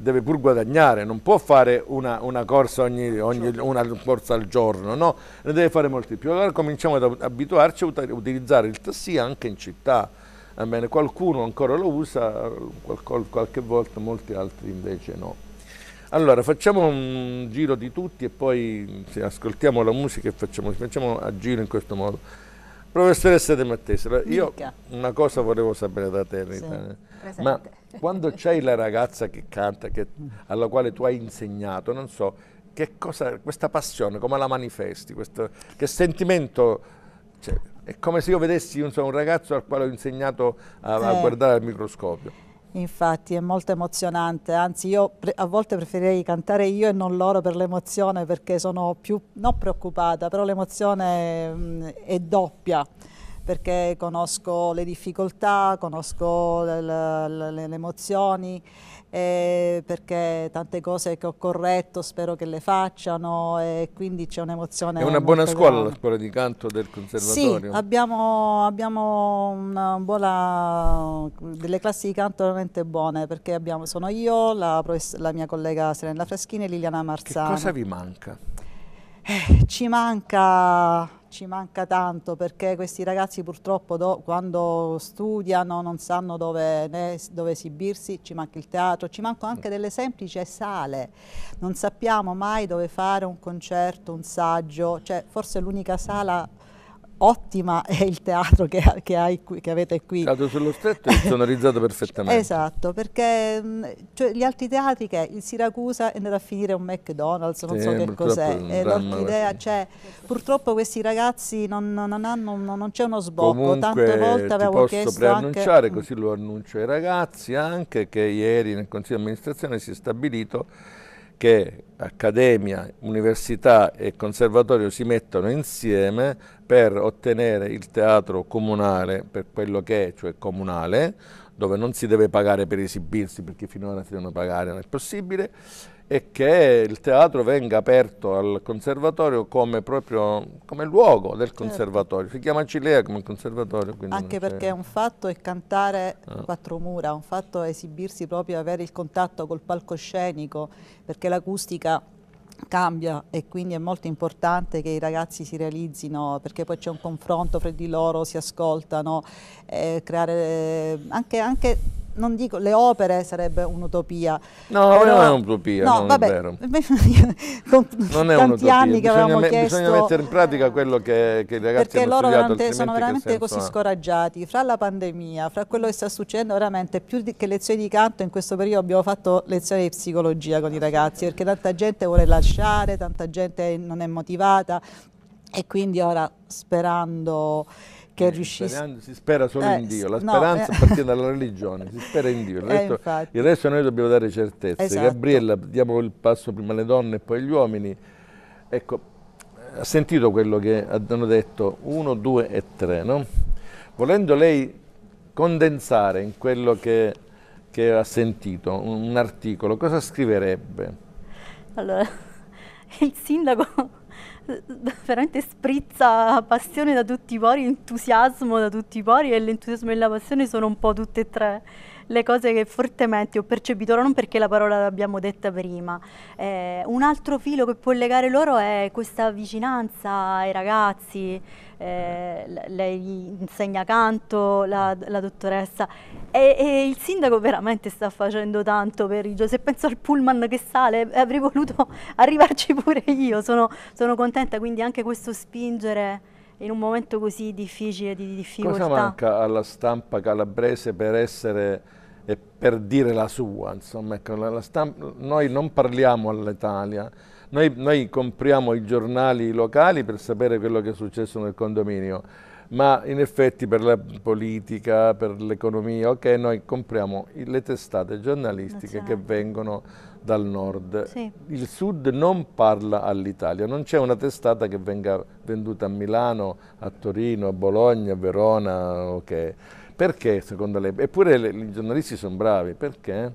deve pur guadagnare, non può fare una, una, corsa, ogni, ogni, certo. una corsa, al giorno, no? ne deve fare molti più. Allora cominciamo ad abituarci a utilizzare il tassì anche in città. Bene, qualcuno ancora lo usa, qualche volta molti altri invece no. Allora facciamo un giro di tutti e poi ascoltiamo la musica e facciamo, facciamo a giro in questo modo. Professoressa De Mattese, io Dica. una cosa volevo sapere da te, Rita. Sì, ma quando c'è la ragazza che canta, che, alla quale tu hai insegnato, non so, che cosa, questa passione, come la manifesti, questo, che sentimento, cioè, è come se io vedessi so, un ragazzo al quale ho insegnato a, a guardare al microscopio. Infatti è molto emozionante, anzi io a volte preferirei cantare io e non loro per l'emozione perché sono più, non preoccupata, però l'emozione mm, è doppia perché conosco le difficoltà, conosco le, le, le, le emozioni eh, perché tante cose che ho corretto spero che le facciano e quindi c'è un'emozione. È una buona scuola grande. la scuola di canto del conservatorio? Sì, abbiamo, abbiamo buona, delle classi di canto veramente buone perché abbiamo, sono io, la, la mia collega Serena Freschini e Liliana Marzano. Che cosa vi manca? Eh, ci manca ci manca tanto perché questi ragazzi purtroppo do, quando studiano non sanno dove, né, dove, esibirsi, ci manca il teatro, ci mancano anche mm. delle semplici sale, non sappiamo mai dove fare un concerto, un saggio, cioè forse l'unica sala ottima è il teatro che, che, qui, che avete qui. Teatro sullo stretto è sonorizzato perfettamente. Esatto, perché mm, cioè, gli altri teatri che il Siracusa è andato a finire un McDonald's, non sì, so che cos'è. L'idea, cioè, purtroppo questi ragazzi non, non, hanno, non, non c'è uno sbocco. Comunque, Tante volte avevo chiesto Posso preannunciare, anche... così lo annuncio ai ragazzi anche, che ieri nel Consiglio di amministrazione si è stabilito che accademia, università e conservatorio si mettono insieme per ottenere il teatro comunale per quello che è, cioè comunale, dove non si deve pagare per esibirsi perché finora si devono pagare, non è possibile, e che il teatro venga aperto al conservatorio come, proprio, come luogo del certo. conservatorio. Si chiama Cilea come conservatorio. Anche perché un fatto è cantare ah. quattro mura, un fatto è esibirsi proprio, avere il contatto col palcoscenico, perché l'acustica cambia e quindi è molto importante che i ragazzi si realizzino perché poi c'è un confronto fra di loro, si ascoltano, eh, creare eh, anche, anche non dico le opere sarebbe un'utopia. No, però, non è un'utopia, no, non vabbè, è vero. con non è tanti anni che avevamo me, chiesto. Bisogna mettere in pratica quello che, che i ragazzi perché hanno loro studiato, sono veramente così ha. scoraggiati fra la pandemia, fra quello che sta succedendo, veramente più di, che lezioni di canto in questo periodo abbiamo fatto lezioni di psicologia con i ragazzi, perché tanta gente vuole lasciare, tanta gente non è motivata e quindi ora sperando che riuscisse... Si spera solo eh, in Dio, la speranza no, eh. partire dalla religione, si spera in Dio, il resto, eh, il resto noi dobbiamo dare certezze. Esatto. Gabriella, diamo il passo prima alle donne e poi agli uomini. Ecco, ha sentito quello che hanno detto 1, 2 e 3, no? Volendo lei condensare in quello che, che ha sentito un, un articolo, cosa scriverebbe? Allora, il sindaco veramente sprizza passione da tutti i pori, entusiasmo da tutti i pori e l'entusiasmo e la passione sono un po' tutte e tre le cose che fortemente ho percepito, non perché la parola l'abbiamo detta prima. Eh, un altro filo che può legare loro è questa vicinanza ai ragazzi, eh, lei insegna canto, la, la dottoressa, e, e, il sindaco veramente sta facendo tanto per i giovani. Se penso al pullman che sale, avrei voluto arrivarci pure io, sono, sono contenta, quindi anche questo spingere in un momento così difficile di difficoltà. Cosa manca alla stampa calabrese per essere e per dire la sua. Insomma, ecco, la, la stampa, noi non parliamo all'Italia, noi, noi, compriamo i giornali locali per sapere quello che è successo nel condominio, ma in effetti per la politica, per l'economia, ok, noi compriamo le testate giornalistiche che certo. vengono dal nord. Sì. Il sud non parla all'Italia, non c'è una testata che venga venduta a Milano, a Torino, a Bologna, a Verona, ok. Perché, secondo lei? Eppure i giornalisti sono bravi, perché?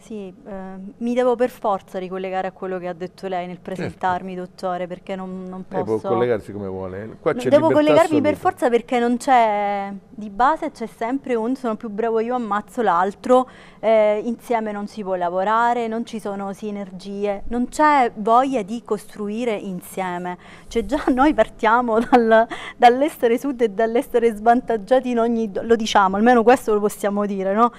Sì, eh, mi devo per forza ricollegare a quello che ha detto lei nel certo. presentarmi, certo. dottore, perché non, non posso... Lei può collegarsi come vuole. Qua no, devo collegarmi assoluta. per forza perché non c'è... Di base c'è sempre un sono più bravo io, ammazzo l'altro, eh, insieme non si può lavorare, non ci sono sinergie, non c'è voglia di costruire insieme. Cioè già noi partiamo dal, dall'essere sud e dall'essere svantaggiati in ogni... lo diciamo, almeno questo lo possiamo dire, no?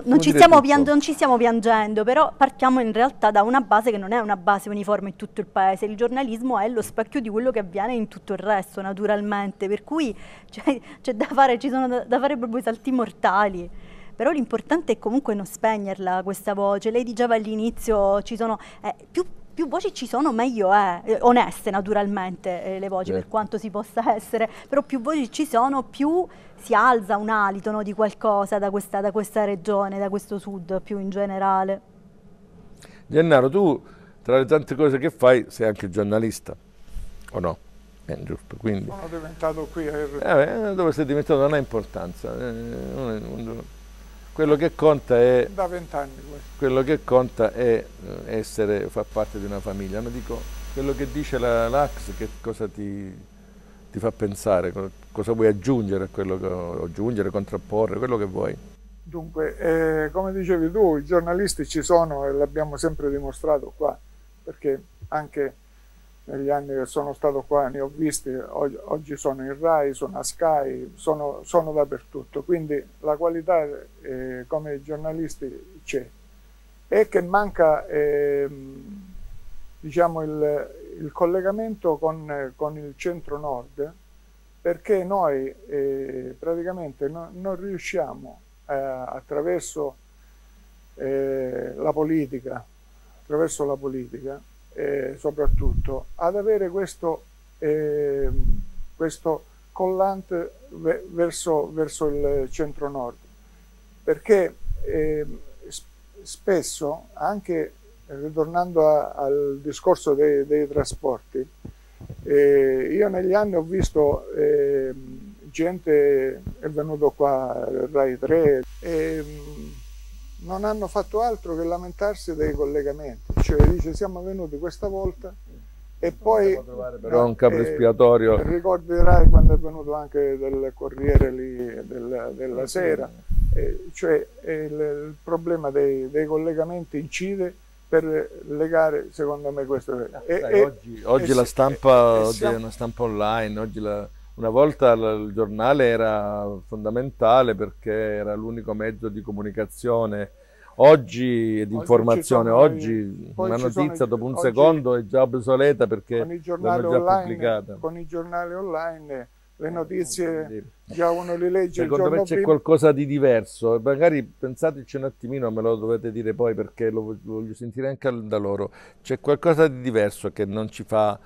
Ecco, non ci, piangendo, non, ci stiamo piangendo, però partiamo in realtà da una base che non è una base uniforme in tutto il paese. Il giornalismo è lo specchio di quello che avviene in tutto il resto, naturalmente, per cui cioè, da fare, ci sono da, da fare proprio i salti mortali però l'importante è comunque non spegnerla questa voce. Lei diceva all'inizio ci sono eh, più, più voci ci sono meglio è, eh, oneste naturalmente eh, le voci certo. per quanto si possa essere, però più voci ci sono più si alza un alito no, di qualcosa da questa, da questa regione, da questo sud più in generale. Gennaro, tu tra le tante cose che fai sei anche giornalista, o no? Eh, giusto, quindi... Sono diventato qui a eh, eh, Dove sei diventato non ha importanza. Eh, quello che conta è... Da vent'anni questo. Quello che conta è eh, essere, far parte di una famiglia. Ma dico, quello che dice la, l'AX, che cosa ti ti fa pensare, cosa vuoi aggiungere a quello che aggiungere, contrapporre, quello che vuoi. Dunque, eh, come dicevi tu, i giornalisti ci sono e l'abbiamo sempre dimostrato qua, perché anche negli anni che sono stato qua ne ho visti, oggi sono in Rai, sono a Sky, sono, sono dappertutto, quindi la qualità eh, come giornalisti c'è. E che manca eh, diciamo il, il collegamento con, con il centro-nord perché noi eh, praticamente no, non riusciamo eh, attraverso, eh, la politica, attraverso la politica eh, soprattutto ad avere questo, ehm, questo collante verso, verso il centro-nord perché ehm, spesso anche ritornando a, al discorso dei, dei trasporti, eh, io negli anni ho visto eh, gente, è venuto qua Rai 3, e ehm, non hanno fatto altro che lamentarsi dei collegamenti, cioè dice siamo venuti questa volta e poi però no, un capo eh, espiatorio eh, ricorderai quando è venuto anche del Corriere lì della, della sera eh, cioè eh, il, il, problema dei, dei collegamenti incide per legare secondo me questo. Ah, e, dai, e, oggi, oggi e, la stampa siamo... è una stampa online, la, una volta il giornale era fondamentale perché era l'unico mezzo di comunicazione oggi è di informazione, oggi una notizia dopo un secondo è già obsoleta perché l'hanno già online, pubblicata. Con i giornali online le notizie già eh, uno le legge Secondo me c'è qualcosa di diverso, magari pensateci un attimino, me lo dovete dire poi perché lo voglio sentire anche da loro. C'è qualcosa di diverso che non ci fa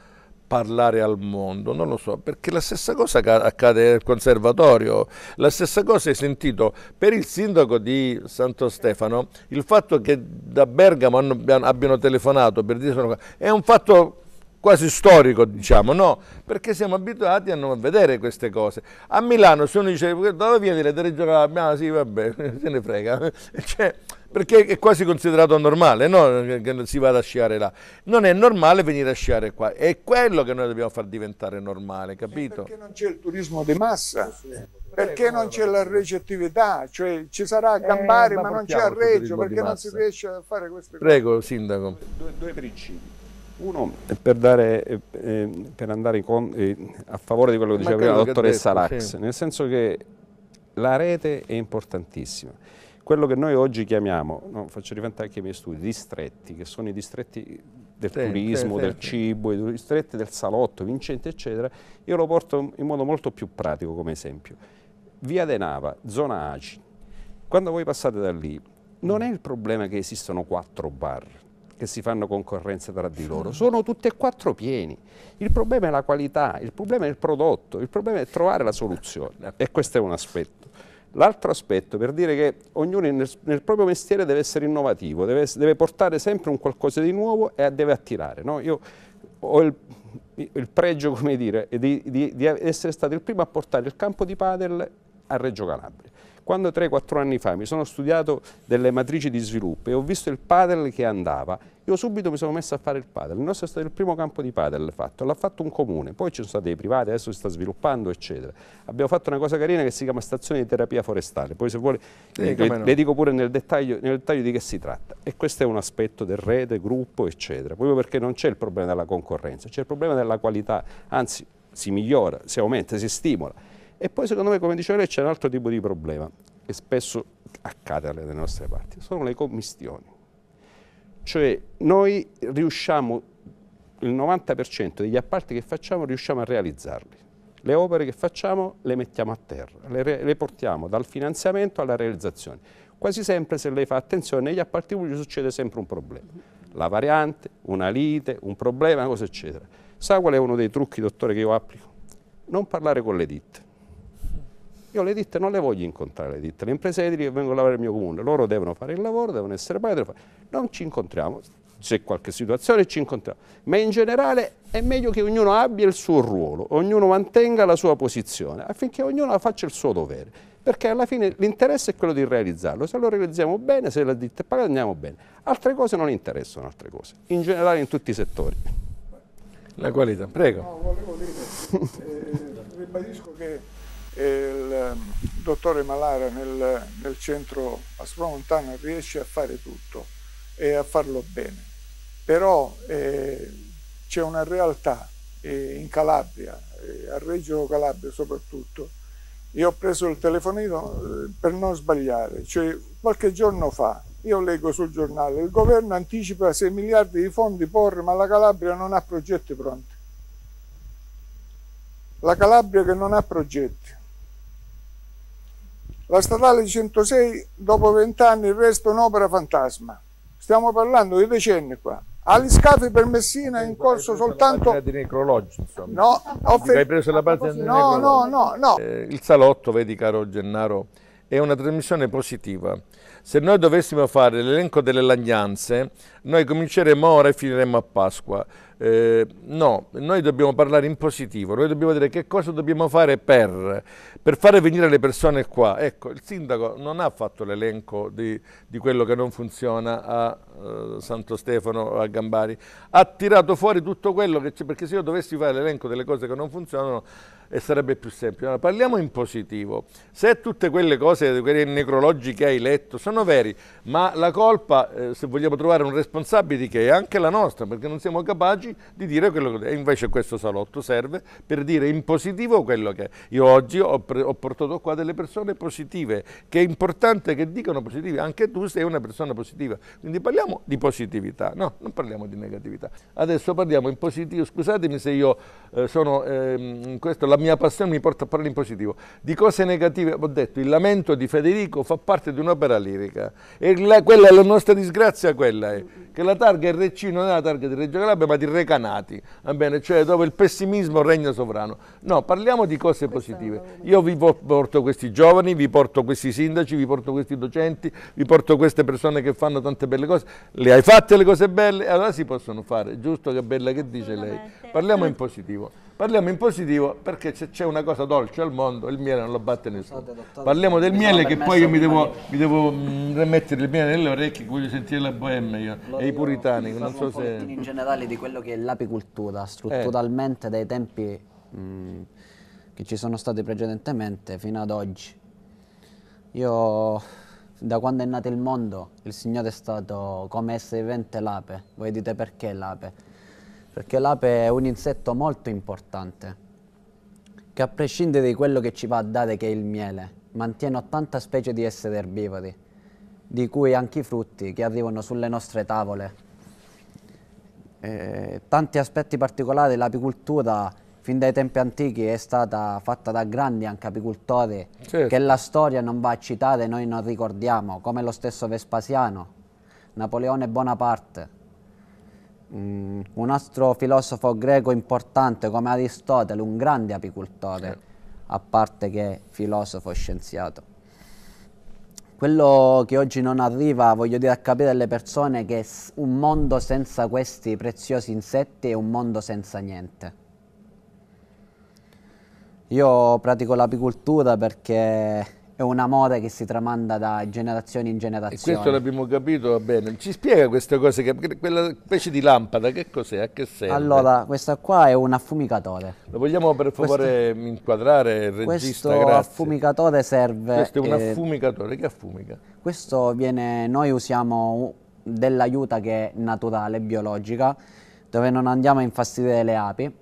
parlare al mondo, non lo so, perché la stessa cosa accade al conservatorio, la stessa cosa hai sentito per il sindaco di Santo Stefano, il fatto che da Bergamo abbiano telefonato per dire sono, è un fatto quasi storico, diciamo, no? Perché siamo abituati a non vedere queste cose. A Milano se uno dice, dove viene la telegiornata? Ah sì, vabbè, se ne frega. Cioè, perché è quasi considerato normale, no? Che si vada a sciare là. Non è normale venire a sciare qua. È quello che noi dobbiamo far diventare normale, eh, capito? perché non c'è il turismo di massa. Perché non c'è la recettività, cioè ci sarà a eh, Gambari eh, ma, ma non c'è Reggio, perché non si riesce a fare queste cose. Prego, Sindaco. due, due principi uno, per, dare, eh, eh, per andare con, eh, a favore di quello che diceva prima la dottoressa Lax, sì. nel senso che la rete è importantissima. Quello che noi oggi chiamiamo, no, faccio riferimento anche i miei studi, distretti, che sono i distretti del sì, turismo, sì, del cibo, i distretti del salotto, vincente, eccetera, io lo porto in modo molto più pratico come esempio. Via De Nava, zona ACI, quando voi passate da lì, non è il problema che esistono quattro bar, che si fanno concorrenza tra di loro, sono tutti e quattro pieni. Il problema è la qualità, il problema è il prodotto, il problema è trovare la soluzione e questo è un aspetto. L'altro aspetto per dire che ognuno nel, nel, proprio mestiere deve essere innovativo, deve, deve, portare sempre un qualcosa di nuovo e deve attirare. No? Io ho il, il pregio, come dire, di, di, di essere stato il primo a portare il campo di padel a Reggio Calabria quando 3-4 anni fa mi sono studiato delle matrici di sviluppo e ho visto il padel che andava, io subito mi sono messo a fare il padel. Il nostro è stato il primo campo di padel fatto, l'ha fatto un comune, poi ci sono stati dei privati, adesso si sta sviluppando, eccetera. Abbiamo fatto una cosa carina che si chiama stazione di terapia forestale, poi se vuole eh, le, le, le dico pure nel dettaglio, nel dettaglio, di che si tratta. E questo è un aspetto del rete, gruppo, eccetera, proprio perché non c'è il problema della concorrenza, c'è il problema della qualità, anzi si migliora, si aumenta, si stimola e poi secondo me, come diceva lei, c'è un altro tipo di problema che spesso accade alle nostre parti, sono le commistioni. Cioè noi riusciamo, il 90% degli appalti che facciamo riusciamo a realizzarli. Le opere che facciamo le mettiamo a terra, le, le portiamo dal finanziamento alla realizzazione. Quasi sempre, se lei fa attenzione, negli appalti pubblici succede sempre un problema. La variante, una lite, un problema, cosa eccetera. Sa qual è uno dei trucchi, dottore, che io applico? Non parlare con le ditte io le ditte non le voglio incontrare, le ditte, le imprese edili che vengono a lavorare nel mio comune, loro devono fare il lavoro, devono essere pari, non ci incontriamo, se qualche situazione ci incontriamo, ma in generale è meglio che ognuno abbia il suo ruolo, ognuno mantenga la sua posizione affinché ognuno faccia il suo dovere, perché alla fine l'interesse è quello di realizzarlo, se lo realizziamo bene, se la ditta è pagata andiamo bene, altre cose non interessano, altre cose, in generale in tutti i settori. La qualità, prego. No, volevo dire, eh, ribadisco che il ehm, dottore Malara nel, nel centro astromontano riesce a fare tutto e a farlo bene. Però eh, c'è una realtà eh, in Calabria, eh, a Reggio Calabria soprattutto. Io ho preso il telefonino eh, per non sbagliare, cioè qualche giorno fa io leggo sul giornale il governo anticipa 6 miliardi di fondi porre ma la Calabria non ha progetti pronti. La Calabria che non ha progetti la statale 106, dopo vent'anni, resta un'opera fantasma. Stiamo parlando di decenni qua. Agli scafi per Messina è in corso soltanto... La di necrologi, insomma. No, offer... Hai preso la parte di no, no, no, no. Eh, il salotto, vedi caro Gennaro, è una trasmissione positiva. Se noi dovessimo fare l'elenco delle lagnanze, noi cominceremmo ora e finiremo a Pasqua. Eh, no, noi dobbiamo parlare in positivo, noi dobbiamo dire che cosa dobbiamo fare per, per fare venire le persone qua. Ecco, il sindaco non ha fatto l'elenco di, di, quello che non funziona a eh, Santo Stefano, a Gambari, ha tirato fuori tutto quello che c'è, perché se io dovessi fare l'elenco delle cose che non funzionano e sarebbe più semplice. Allora, parliamo in positivo. Se tutte quelle cose, quei necrologi che hai letto sono veri, ma la colpa, eh, se vogliamo trovare un responsabile che, è anche la nostra, perché non siamo capaci di dire quello che è. Invece questo salotto serve per dire in positivo quello che è. Io oggi ho, ho portato qua delle persone positive, che è importante che dicano positive, anche tu sei una persona positiva. Quindi parliamo di positività, no, non parliamo di negatività. Adesso parliamo in positivo, scusatemi se io eh, sono eh, in questo la mia passione mi porta a parlare in positivo. Di cose negative, ho detto, il lamento di Federico fa parte di un'opera lirica e la, quella è la nostra disgrazia, quella è, che la targa RC non è la targa di Reggio Calabria ma di Recanati, bene, cioè dove il pessimismo regna sovrano. No, parliamo di cose positive. Io vi porto questi giovani, vi porto questi sindaci, vi porto questi docenti, vi porto queste persone che fanno tante belle cose. Le hai fatte le cose belle? Allora si possono fare, giusto che bella che dice lei. Parliamo in mm. positivo. Parliamo in positivo perché se c'è una cosa dolce al mondo, il miele non lo batte nessuno. Parliamo del miele che poi io mi devo, mi devo mh, mm, il miele nelle orecchie, voglio sentire la bohème io, e i puritani. Non so se... In generale di quello che è l'apicoltura, strutturalmente eh. dai tempi mh, mm, che ci sono stati precedentemente fino ad oggi. Io da quando è nato il mondo il Signore è stato come essere vivente l'ape. Voi dite perché l'ape? perché l'ape è un insetto molto importante che a prescindere di quello che ci va a dare che è il miele, mantiene 80 specie di esseri erbivori, di cui anche i frutti che arrivano sulle nostre tavole. Eh, tanti aspetti particolari, l'apicoltura fin dai tempi antichi è stata fatta da grandi anche apicoltori certo. che la storia non va a citare, noi non ricordiamo, come lo stesso Vespasiano, Napoleone Bonaparte. Mm, un altro filosofo greco importante come Aristotele, un grande apicultore, eh. a parte che filosofo e scienziato. Quello che oggi non arriva, voglio dire, a capire alle persone che un mondo senza questi preziosi insetti è un mondo senza niente. Io pratico l'apicoltura perché è una moda che si tramanda da generazione in generazione. E questo l'abbiamo capito, va bene. Ci spiega queste cose, che, quella specie di lampada, che cos'è, a che serve? Allora, questa qua è un affumicatore. Lo vogliamo per favore questo, inquadrare, il regista, Questo grazie. affumicatore serve... Questo è un eh, affumicatore, che affumica? Questo viene, noi usiamo dell'aiuta che è naturale, biologica, dove non andiamo a infastidire le api.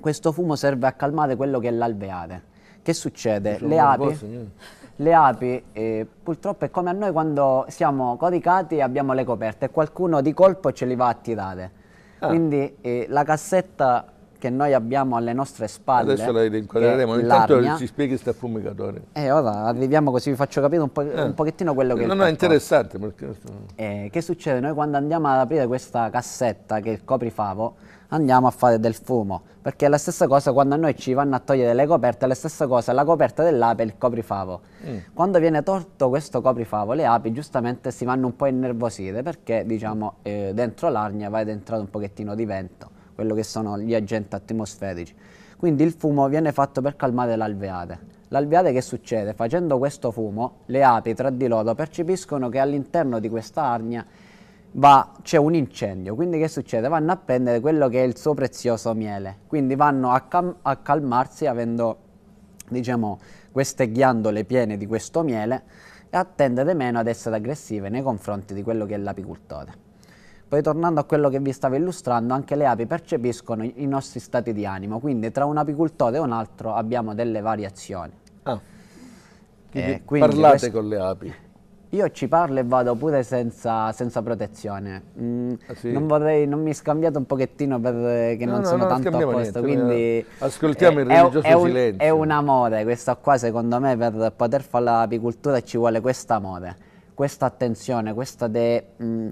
Questo fumo serve a calmare quello che è l'alveare. Che succede? Diciamo le api, le api eh, purtroppo è come a noi quando siamo coricati e abbiamo le coperte e qualcuno di colpo ce li va a tirare. Ah. Quindi eh, la cassetta che noi abbiamo alle nostre spalle. Adesso la rinquadreremo, intanto ci spieghi sta fumicatore. Eh, ora arriviamo così vi faccio capire un, po eh. un pochettino quello che... No, no, è interessante. Perché... Eh, che succede? Noi quando andiamo ad aprire questa cassetta che è il coprifavo, andiamo a fare del fumo, perché è la stessa cosa quando a noi ci vanno a togliere le coperte, è la stessa cosa, la coperta dell'ape è il coprifavo. Mm. Quando viene tolto questo coprifavo, le api giustamente si vanno un po' innervosite perché diciamo eh, dentro l'arnia va ad entrare un pochettino di vento, quello che sono gli agenti atmosferici. Quindi il fumo viene fatto per calmare l'alveate. L'alveate che succede? Facendo questo fumo, le api tra di loro percepiscono che all'interno di questa arnia va, c'è un incendio, quindi che succede? Vanno a prendere quello che è il suo prezioso miele, quindi vanno a, cam- a calmarsi avendo diciamo, queste ghiandole piene di questo miele e a tendere meno ad essere aggressive nei confronti di quello che è l'apicoltore. Poi tornando a quello che vi stavo illustrando, anche le api percepiscono i nostri stati di animo, quindi tra un apicultore e un altro abbiamo delle variazioni. Ah. Eh, parlate questo... con le api. Io ci parlo e vado pure senza, senza protezione. Mm, ah, sì? non, vorrei, non, mi scambiate un pochettino perché eh, no, non no, sono no, tanto a posto. Niente, quindi eh. ascoltiamo è, il religioso è, un, silenzio. È un amore, questa qua secondo me per poter fare l'apicoltura ci vuole questo amore, questa attenzione, questa de, mh, mm,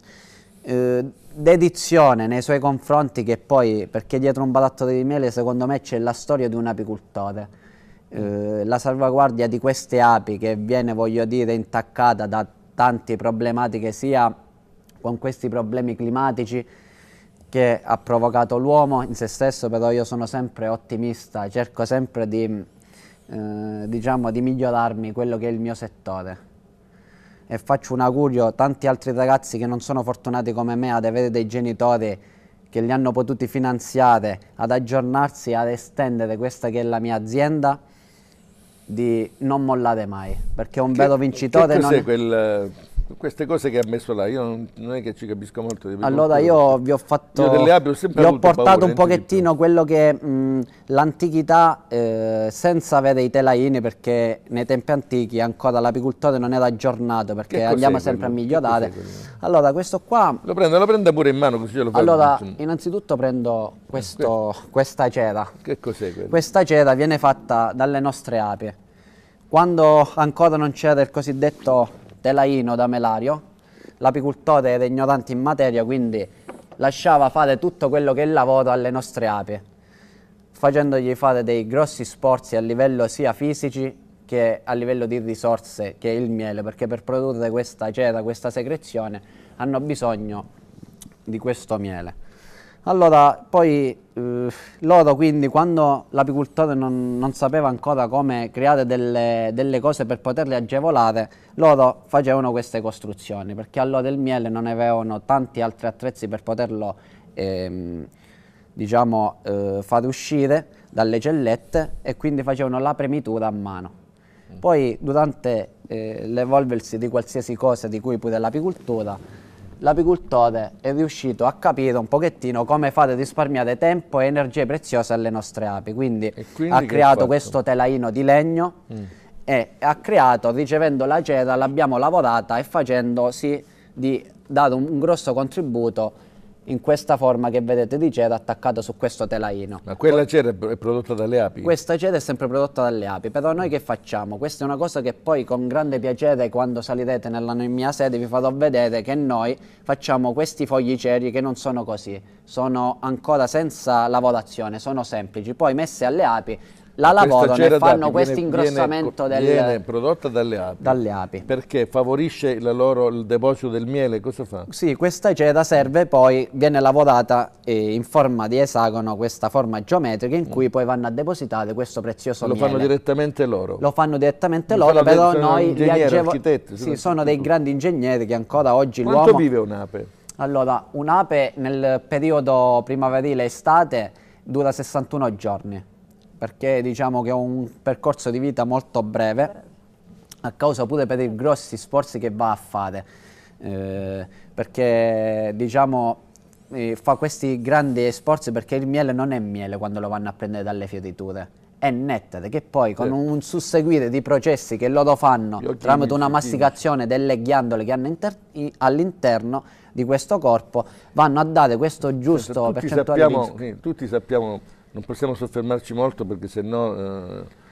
eh, dedizione nei suoi confronti che poi, perché dietro un baratto di miele secondo me c'è la storia di un apicoltore eh, la salvaguardia di queste api che viene, voglio dire, intaccata da tante problematiche sia con questi problemi climatici che ha provocato l'uomo in se stesso, però io sono sempre ottimista, cerco sempre di, eh, diciamo, di migliorarmi quello che è il mio settore e faccio un augurio a tanti altri ragazzi che non sono fortunati come me ad avere dei genitori che li hanno potuti finanziare, ad aggiornarsi, ad estendere questa che è la mia azienda di non mollate mai, perché è un che, vero vincitore. Che cos'è non... quel queste cose che ha messo là, io non, non è che ci capisco molto di più. Allora io vi ho fatto... Io delle api ho sempre Vi ho portato un pochettino quello che l'antichità, eh, senza avere i telaini, perché nei tempi antichi ancora l'apicoltore non era aggiornato, perché andiamo sempre quello? a migliorare. Allora questo qua... Lo prendo, lo prendo pure in mano così io lo faccio. Allora, innanzitutto prendo questo, eh, que questa cera. Che cos'è quello? Questa cera viene fatta dalle nostre api. Quando ancora non c'era il cosiddetto telaino da melario, l'apicoltore era ignorante in materia, quindi lasciava fare tutto quello che è il lavoro alle nostre api, facendogli fare dei grossi sforzi a livello sia fisici che a livello di risorse che il miele, perché per produrre questa cera, questa secrezione, hanno bisogno di questo miele. Allora, poi eh, loro quindi quando l'apicoltore non, non, sapeva ancora come creare delle, delle, cose per poterle agevolare, loro facevano queste costruzioni, perché allora il miele non avevano tanti altri attrezzi per poterlo ehm, diciamo, eh, fare uscire dalle cellette e quindi facevano la premitura a mano. Mm. Poi durante eh, l'evolversi di qualsiasi cosa, di cui pure l'apicoltura, l'apicoltore è riuscito a capire un pochettino come fate risparmiare tempo e energie preziose alle nostre api. Quindi, quindi ha creato questo telaino di legno mm. e ha creato, ricevendo la cera, l'abbiamo lavorata e facendosi di dare un, un grosso contributo in questa forma che vedete di cera attaccata su questo telaino. Ma quella cera è prodotta dalle api? Questa cera è sempre prodotta dalle api, però noi che facciamo? Questa è una cosa che poi con grande piacere quando salirete nella mia sede vi farò vedere che noi facciamo questi fogli ceri che non sono così, sono ancora senza lavorazione, sono semplici, poi messe alle api la lavorano e fanno questo ingrossamento viene, del, viene prodotta dalle api, dalle api, perché favorisce il loro, il deposito del miele cosa fa? sì questa cera serve poi viene lavorata eh, in forma di esagono questa forma geometrica in mm. cui poi vanno a depositare questo prezioso lo miele lo fanno direttamente loro lo fanno direttamente lo loro però noi li agevo- sì, sono dei grandi ingegneri che ancora oggi l'uomo quanto vive un'ape? allora un'ape nel periodo primaverile estate dura 61 giorni perché diciamo che ho un percorso di vita molto breve a causa pure per i grossi sforzi che va a fare eh, perché diciamo eh, fa questi grandi sforzi perché il miele non è miele quando lo vanno a prendere dalle fioriture è nettare che poi con un susseguire di processi che loro fanno tramite una masticazione delle ghiandole che hanno all'interno di questo corpo vanno a dare questo giusto certo, tutti sappiamo, di... tutti sappiamo non possiamo soffermarci molto perché sennò... Eh,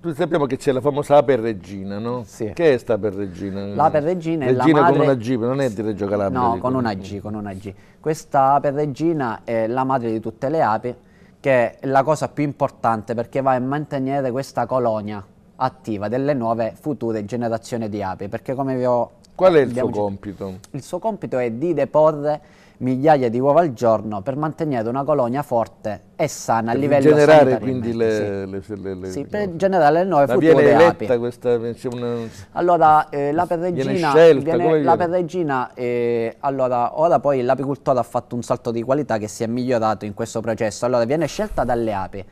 tutti sappiamo che c'è la famosa Aper Regina, no? Sì. Che è sta Aper Regina? L'Aper Regina è Regina la madre... con una G, non è di Reggio Calabria. No, con una G, con una G. Questa Aper Regina è la madre di tutte le api, che è la cosa più importante perché va a mantenere questa colonia attiva delle nuove future generazioni di api, perché come vi ho... Qual è il suo compito? Il suo compito è di deporre migliaia di uova al giorno per mantenere una colonia forte e sana per a livello generare sanitario. quindi le, sì. le, le, le sì, per generare le nuove future api. Questa, una... Allora, eh, l'ape regina, scelta, viene, regina eh, allora, ora poi l'apicoltore ha fatto un salto di qualità che si è migliorato in questo processo, allora viene scelta dalle api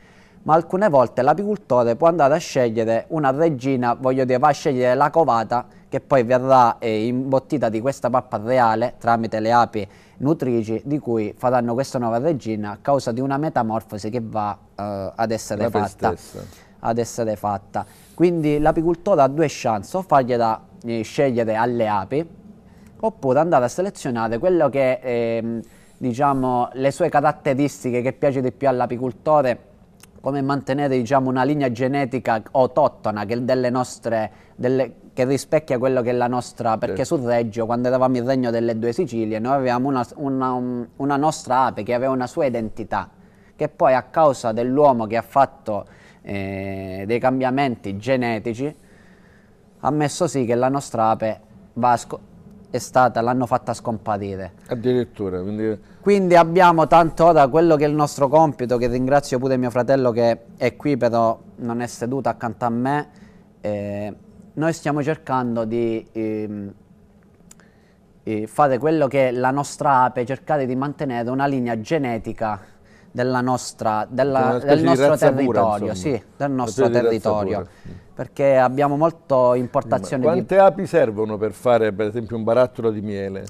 ma alcune volte l'apicoltore può andare a scegliere una regina, voglio dire, va a scegliere la covata che poi verrà eh, imbottita di questa pappa reale tramite le api nutrici di cui faranno questa nuova regina a causa di una metamorfosi che va eh, ad, essere fatta, ad essere fatta. Quindi l'apicoltore ha due chance, o fargliela eh, scegliere alle api, oppure andare a selezionare quello che eh, diciamo le sue caratteristiche che piace di più all'apicoltore come mantenere diciamo, una linea genetica autoctona delle nostre, delle, che rispecchia quello che è la nostra, perché sul Reggio, quando eravamo il Regno delle Due Sicilie, noi avevamo una, una, una nostra ape che aveva una sua identità, che poi a causa dell'uomo che ha fatto eh, dei cambiamenti genetici, ha messo sì che la nostra ape Vasco è stata, l'hanno fatta scomparire. Addirittura, quindi... quindi... abbiamo tanto ora quello che è il nostro compito, che ringrazio pure mio fratello che è qui però non è seduto accanto a me, eh, noi stiamo cercando di ehm, eh, fare quello che è la nostra ape, cercare di mantenere una linea genetica della nostra, della, del nostro territorio, pura, sì, del nostro territorio, perché abbiamo molto importazione. Ma quante di... api servono per fare per esempio un barattolo di miele?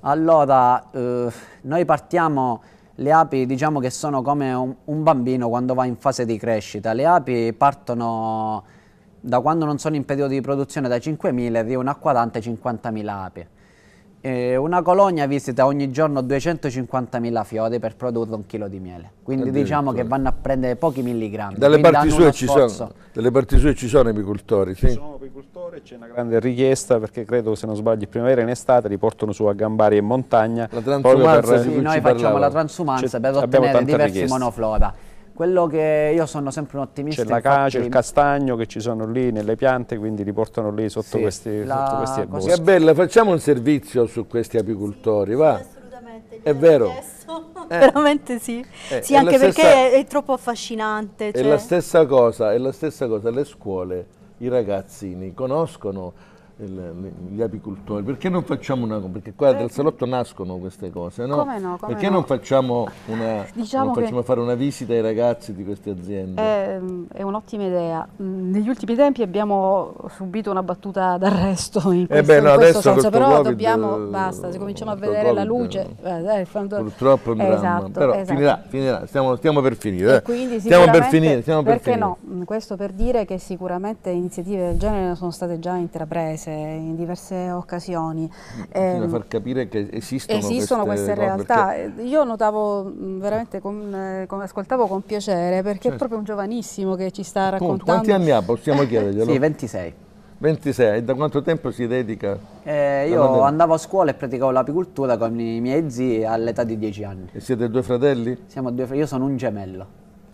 Allora, eh, noi partiamo, le api diciamo che sono come un, un bambino quando va in fase di crescita, le api partono da quando non sono in periodo di produzione da 5.000 arrivano a 40-50.000 api. una colonia visita ogni giorno 250.000 fiori per produrre un chilo di miele, quindi diciamo che vanno a prendere pochi milligrammi. Dalle parti, sue ci sono, dalle parti sue ci sono apicoltori? Ci sono apicoltori, c'è una grande richiesta perché credo se non sbaglio primavera e in estate li portano su a Gambari e montagna. La transumanza per, sì, Noi facciamo parlavo. la transumanza per ottenere diversi richieste. monoflora quello che io sono sempre un ottimista. C'è la cace, il castagno che ci sono lì nelle piante, quindi li portano lì sotto sì, questi, la... sotto questi erboschi. Che bella, facciamo un servizio su questi apicultori, va? Assolutamente. È vero. Eh. Veramente sì. Eh, sì, anche perché stessa... è troppo affascinante. Cioè. È, la cosa, è la stessa cosa, le scuole, i ragazzini conoscono il, gli apicoltori, perché non facciamo una perché qua dal eh. salotto nascono queste cose, no? Come no come perché no. non facciamo, una, diciamo non facciamo fare una visita ai ragazzi di queste aziende? È, ehm, è un'ottima idea. Mm, negli ultimi tempi abbiamo subito una battuta d'arresto in, questo, eh beh, no, in questo senso, però COVID, dobbiamo, eh, basta, se cominciamo a vedere COVID, la luce, eh, eh, purtroppo è un esatto, però esatto. finirà, finirà, stiamo, stiamo per finire. Eh. Stiamo per finire, stiamo per perché no? Mm, questo per dire che sicuramente iniziative del genere sono state già intraprese diverse, in diverse occasioni. Bisogna mm, eh, far capire che esistono, esistono queste, queste realtà. Perché... Io notavo mm, veramente, con, eh, con, ascoltavo con piacere perché certo. è proprio un giovanissimo che ci sta raccontando. Quanti anni ha? Possiamo eh, chiederglielo? sì, 26. 26, e da quanto tempo si dedica? Eh, io andavo a scuola e praticavo l'apicoltura con i miei zii all'età di 10 anni. E siete due fratelli? Siamo due fratelli, io sono un gemello.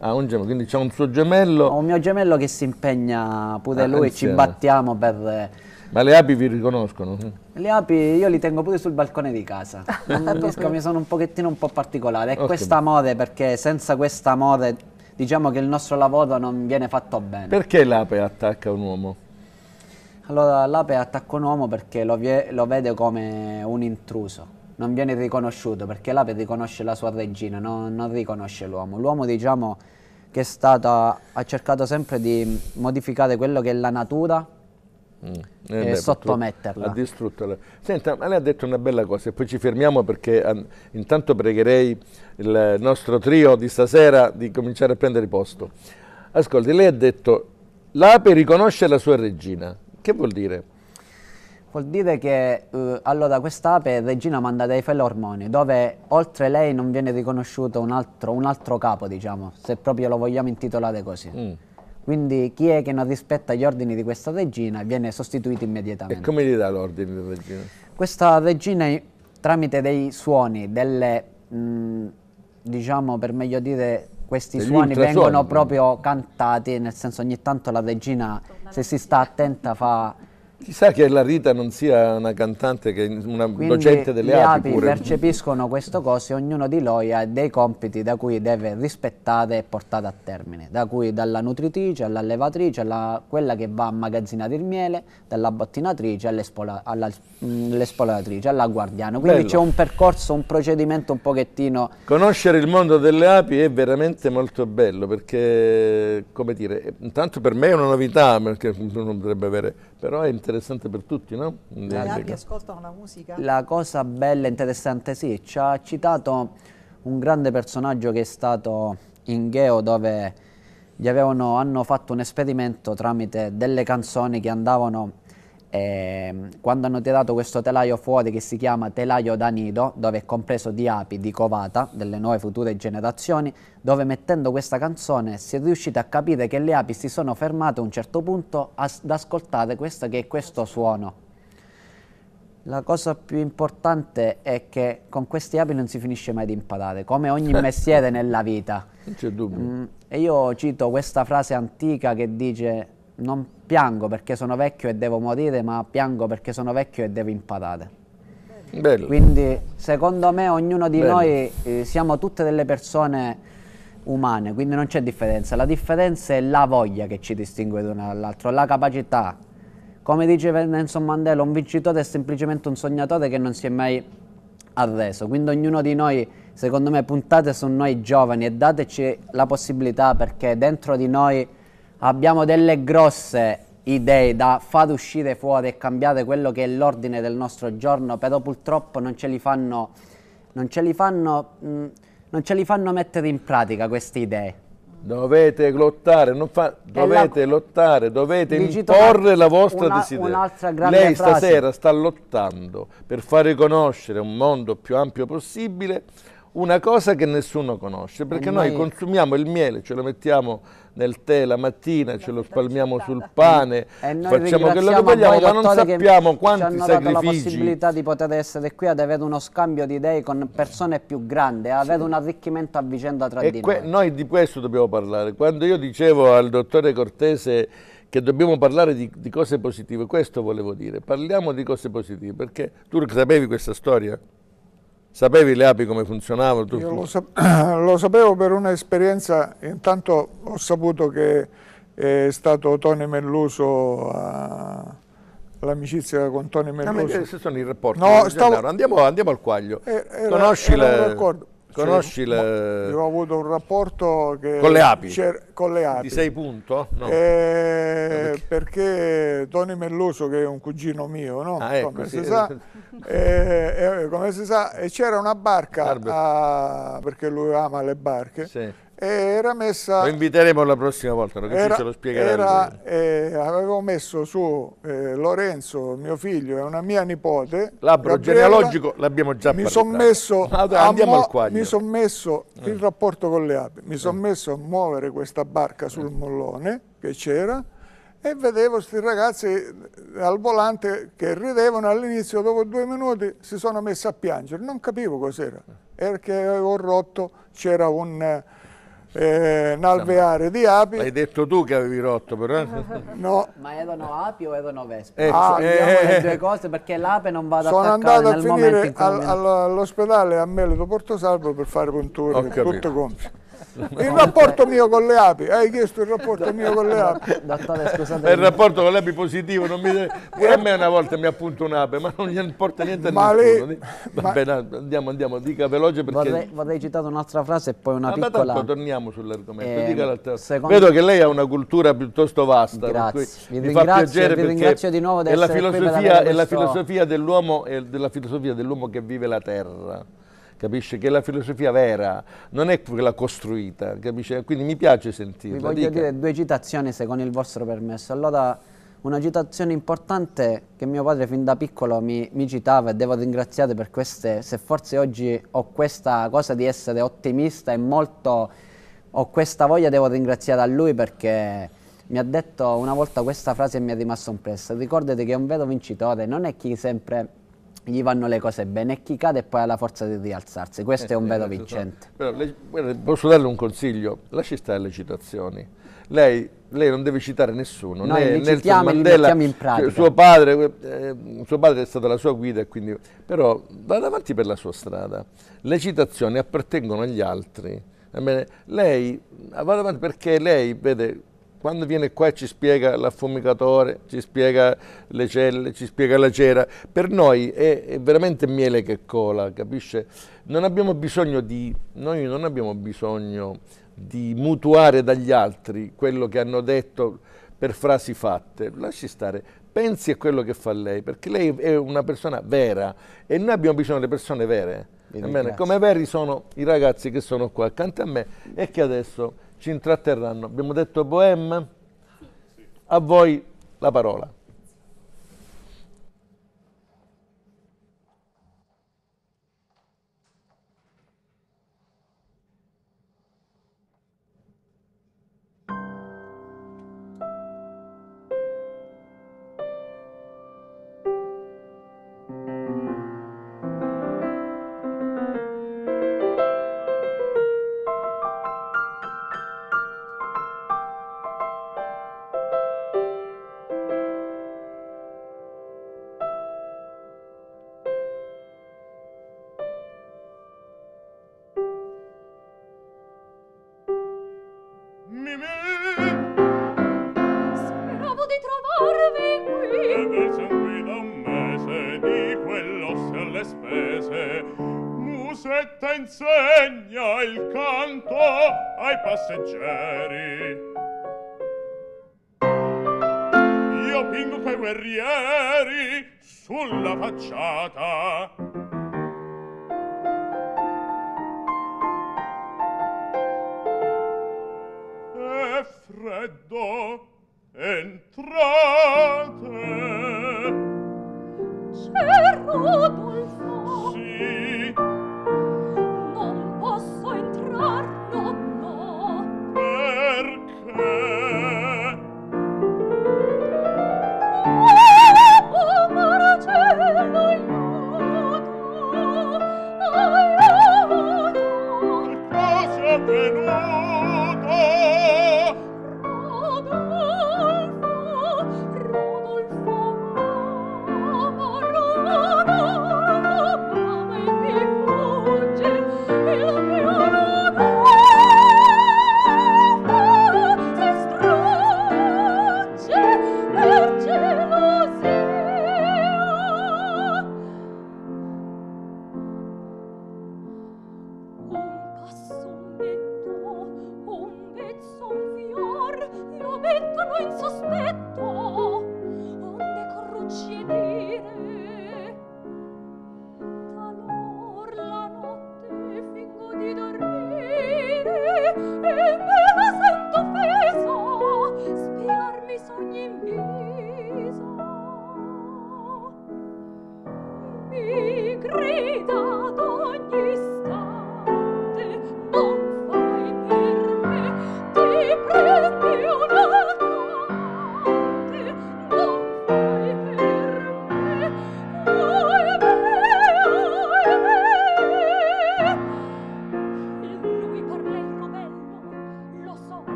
Ah, un gemello, quindi c'è un suo gemello. Ho un mio gemello che si impegna pure ah, lui, e ci battiamo per eh, ma le api vi riconoscono? Le api io li tengo pure sul balcone di casa. Capisco, ah, mi sono un pochettino un po' particolare. È okay. questa mode perché senza questa mode diciamo che il nostro lavoro non viene fatto bene. Perché l'ape attacca un uomo? Allora l'ape attacca un uomo perché lo, lo vede come un intruso non viene riconosciuto perché l'ape riconosce la sua regina, no, non riconosce l'uomo. L'uomo diciamo che è stato, ha cercato sempre di modificare quello che è la natura Mm, eh, sottometterla. Ha distrutto. La... Senta, ma lei ha detto una bella cosa e poi ci fermiamo perché an... intanto pregherei il nostro trio di stasera di cominciare a prendere posto. Ascolti, lei ha detto l'ape riconosce la sua regina. Che vuol dire? Vuol dire che eh, allora quest'ape è regina manda dei Felormoni, dove oltre lei non viene riconosciuto un altro, un altro capo, diciamo, se proprio lo vogliamo intitolare così. Mm. Quindi chi è che non rispetta gli ordini di questa regina viene sostituito immediatamente. E come gli dà l'ordine della regina? Questa regina tramite dei suoni, delle, mh, mm, diciamo per meglio dire, questi Degli suoni vengono proprio cantati, nel senso ogni tanto la regina se si sta attenta fa Chissà che la Rita non sia una cantante, che una Quindi docente delle api, api. Le api percepiscono questo coso e ognuno di loro ha dei compiti da cui deve rispettate e portate a termine. Da cui dalla nutritrice all'allevatrice, alla, quella che va a magazzinare il miele, dalla bottinatrice all'espolatrice, alla, mm, alla guardiana. Quindi c'è un percorso, un procedimento un pochettino... Conoscere il mondo delle api è veramente molto bello perché, come dire, eh, intanto per me è una novità, perché uno dovrebbe avere però è interessante per tutti, no? E anche ascoltano la musica. La cosa bella e interessante, sì, ci ha citato un grande personaggio che è stato in Geo dove gli avevano, hanno fatto un esperimento tramite delle canzoni che andavano eh, quando hanno tirato questo telaio fuori che si chiama telaio da nido, dove è compreso di api di covata delle nuove future generazioni, dove mettendo questa canzone si è riusciti a capire che le api si sono fermate a un certo punto ad ascoltare questo che è questo suono. La cosa più importante è che con questi api non si finisce mai di imparare, come ogni mestiere nella vita. Non c'è dubbio. Mm, e io cito questa frase antica che dice non piango perché sono vecchio e devo morire, ma piango perché sono vecchio e devo imparare. Bello. Quindi secondo me ognuno di Bello. noi eh, siamo tutte delle persone umane, quindi non c'è differenza. La differenza è la voglia che ci distingue l'uno dall'altro, la capacità. Come dice Nelson Mandela, un vincitore è semplicemente un sognatore che non si è mai arreso. Quindi ognuno di noi, secondo me, puntate su noi giovani e dateci la possibilità perché dentro di noi abbiamo delle grosse idee da far uscire fuori e cambiare quello che è l'ordine del nostro giorno, però purtroppo non ce li fanno, non ce li fanno, mm, non ce li fanno mettere in pratica queste idee. Dovete lottare, fa, dovete la, lottare, dovete imporre la vostra una, desiderio. Lei frase. stasera sta lottando per far riconoscere un mondo più ampio possibile una cosa che nessuno conosce, perché noi, consumiamo il miele, ce lo mettiamo nel tè la mattina, ce lo spalmiamo sul pane, facciamo quello che vogliamo, ma non sappiamo quanti ci hanno sacrifici. dato la possibilità di poter essere qui ad avere uno scambio di idee con persone più grandi, ad avere sì. un arricchimento a vicenda tra e di noi. Noi di questo dobbiamo parlare. Quando io dicevo al dottore Cortese che dobbiamo parlare di, di cose positive, questo volevo dire, parliamo di cose positive, perché tu sapevi questa storia? Sapevi le api come funzionavano? Tu... Lo, sap lo, sapevo per un'esperienza, intanto ho saputo che è stato Tony Melluso a l'amicizia con Tony Melluso. Ah, ma sono i rapporti. No, stavo... andiamo, andiamo, al quaglio. Eh, era, Conosci era le... Conosci cioè, le... Io ho avuto un rapporto che... Con le api? Con le api. Di sei punto? No. Eh, eh perché Tony Melluso, che è un cugino mio, no? ah, ecco, come, sì. si sa, eh, eh, come si sa, eh, c'era una barca, a, perché lui ama le barche, sì era messa... Lo inviteremo la prossima volta, così era, ce lo spiegherà eh, Avevo messo su eh, Lorenzo, mio figlio, e una mia nipote... Labbro genealogico l'abbiamo già mi son messo ah, Andiamo al quadro. Mi sono messo, eh. il rapporto con le api, mi sono eh. messo a muovere questa barca sul eh. mollone che c'era e vedevo questi ragazzi eh, al volante che ridevano all'inizio, dopo due minuti si sono messi a piangere. Non capivo cos'era, Era perché avevo rotto, c'era un eh, un alveare di api. Hai detto tu che avevi rotto, però. Eh? No. Ma erano api o erano vespe? Eh, ah, eh, le eh. due cose perché l'ape non va ad Sono andato a finire all'ospedale a Meleto Porto Salvo per fare punture, tutto compito. Il rapporto mio con le api, hai chiesto il rapporto mio con le api. Dottore, Il rapporto con le api positivo, non mi deve... a me una volta mi appunto un'ape, ma non gli importa niente a ma nessuno. Lei... va ma... andiamo, andiamo, dica veloce perché... Vorrei, vorrei citare un'altra frase e poi una ma piccola... Ma torniamo sull'argomento, eh, secondo... Vedo che lei ha una cultura piuttosto vasta. Grazie, fa piacere vi ringrazio di nuovo di essere la filosofia, qui per questo... È la filosofia dell'uomo che vive la terra capisce? Che è la filosofia vera, non è quella costruita, capisce? Quindi mi piace sentirla. Vi voglio Dica. dire due citazioni se con il vostro permesso. Allora, una citazione importante che mio padre fin da piccolo mi, mi citava e devo ringraziare per queste, se forse oggi ho questa cosa di essere ottimista e molto, ho questa voglia, devo ringraziare a lui perché mi ha detto una volta questa frase e mi è rimasto impressa. Ricordate che un vero vincitore non è chi sempre gli vanno le cose bene, è chi cade e poi ha la forza di rialzarsi, questo eh, è un eh vero vincente. Però le, posso darle un consiglio? Lasci stare le citazioni. Lei, lei non deve citare nessuno, Noi né Nelson citiamo, Mandela, in pratica. Suo padre, eh, suo padre è stata la sua guida, quindi, però vada avanti per la sua strada. Le citazioni appartengono agli altri. Bene, lei vada avanti perché lei, vede, quando viene qua e ci spiega l'affumicatore, ci spiega le celle, ci spiega la cera, per noi è, è veramente miele che cola, capisce? Non abbiamo bisogno di, noi non abbiamo bisogno di mutuare dagli altri quello che hanno detto per frasi fatte, lasci stare, pensi a quello che fa lei, perché lei è una persona vera e noi abbiamo bisogno delle persone vere, come veri sono i ragazzi che sono qua accanto a me e che adesso ci intratterranno. Abbiamo detto Bohème? A voi la parola. insegna il canto ai passeggeri. Io pingo quei guerrieri sulla facciata. È freddo, entrate. C'è rodo il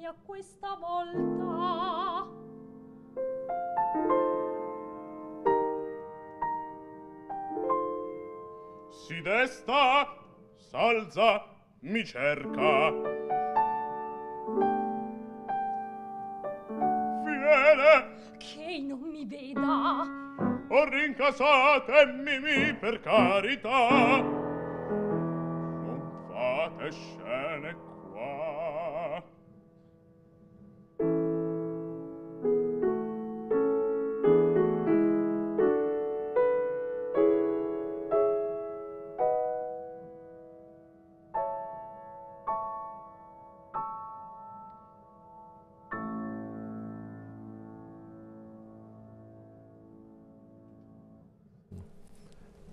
segna questa volta. Si desta, salza, mi cerca. Fiele! Che non mi veda! O rincasatemi, mi, per carità! Non fate scene qua!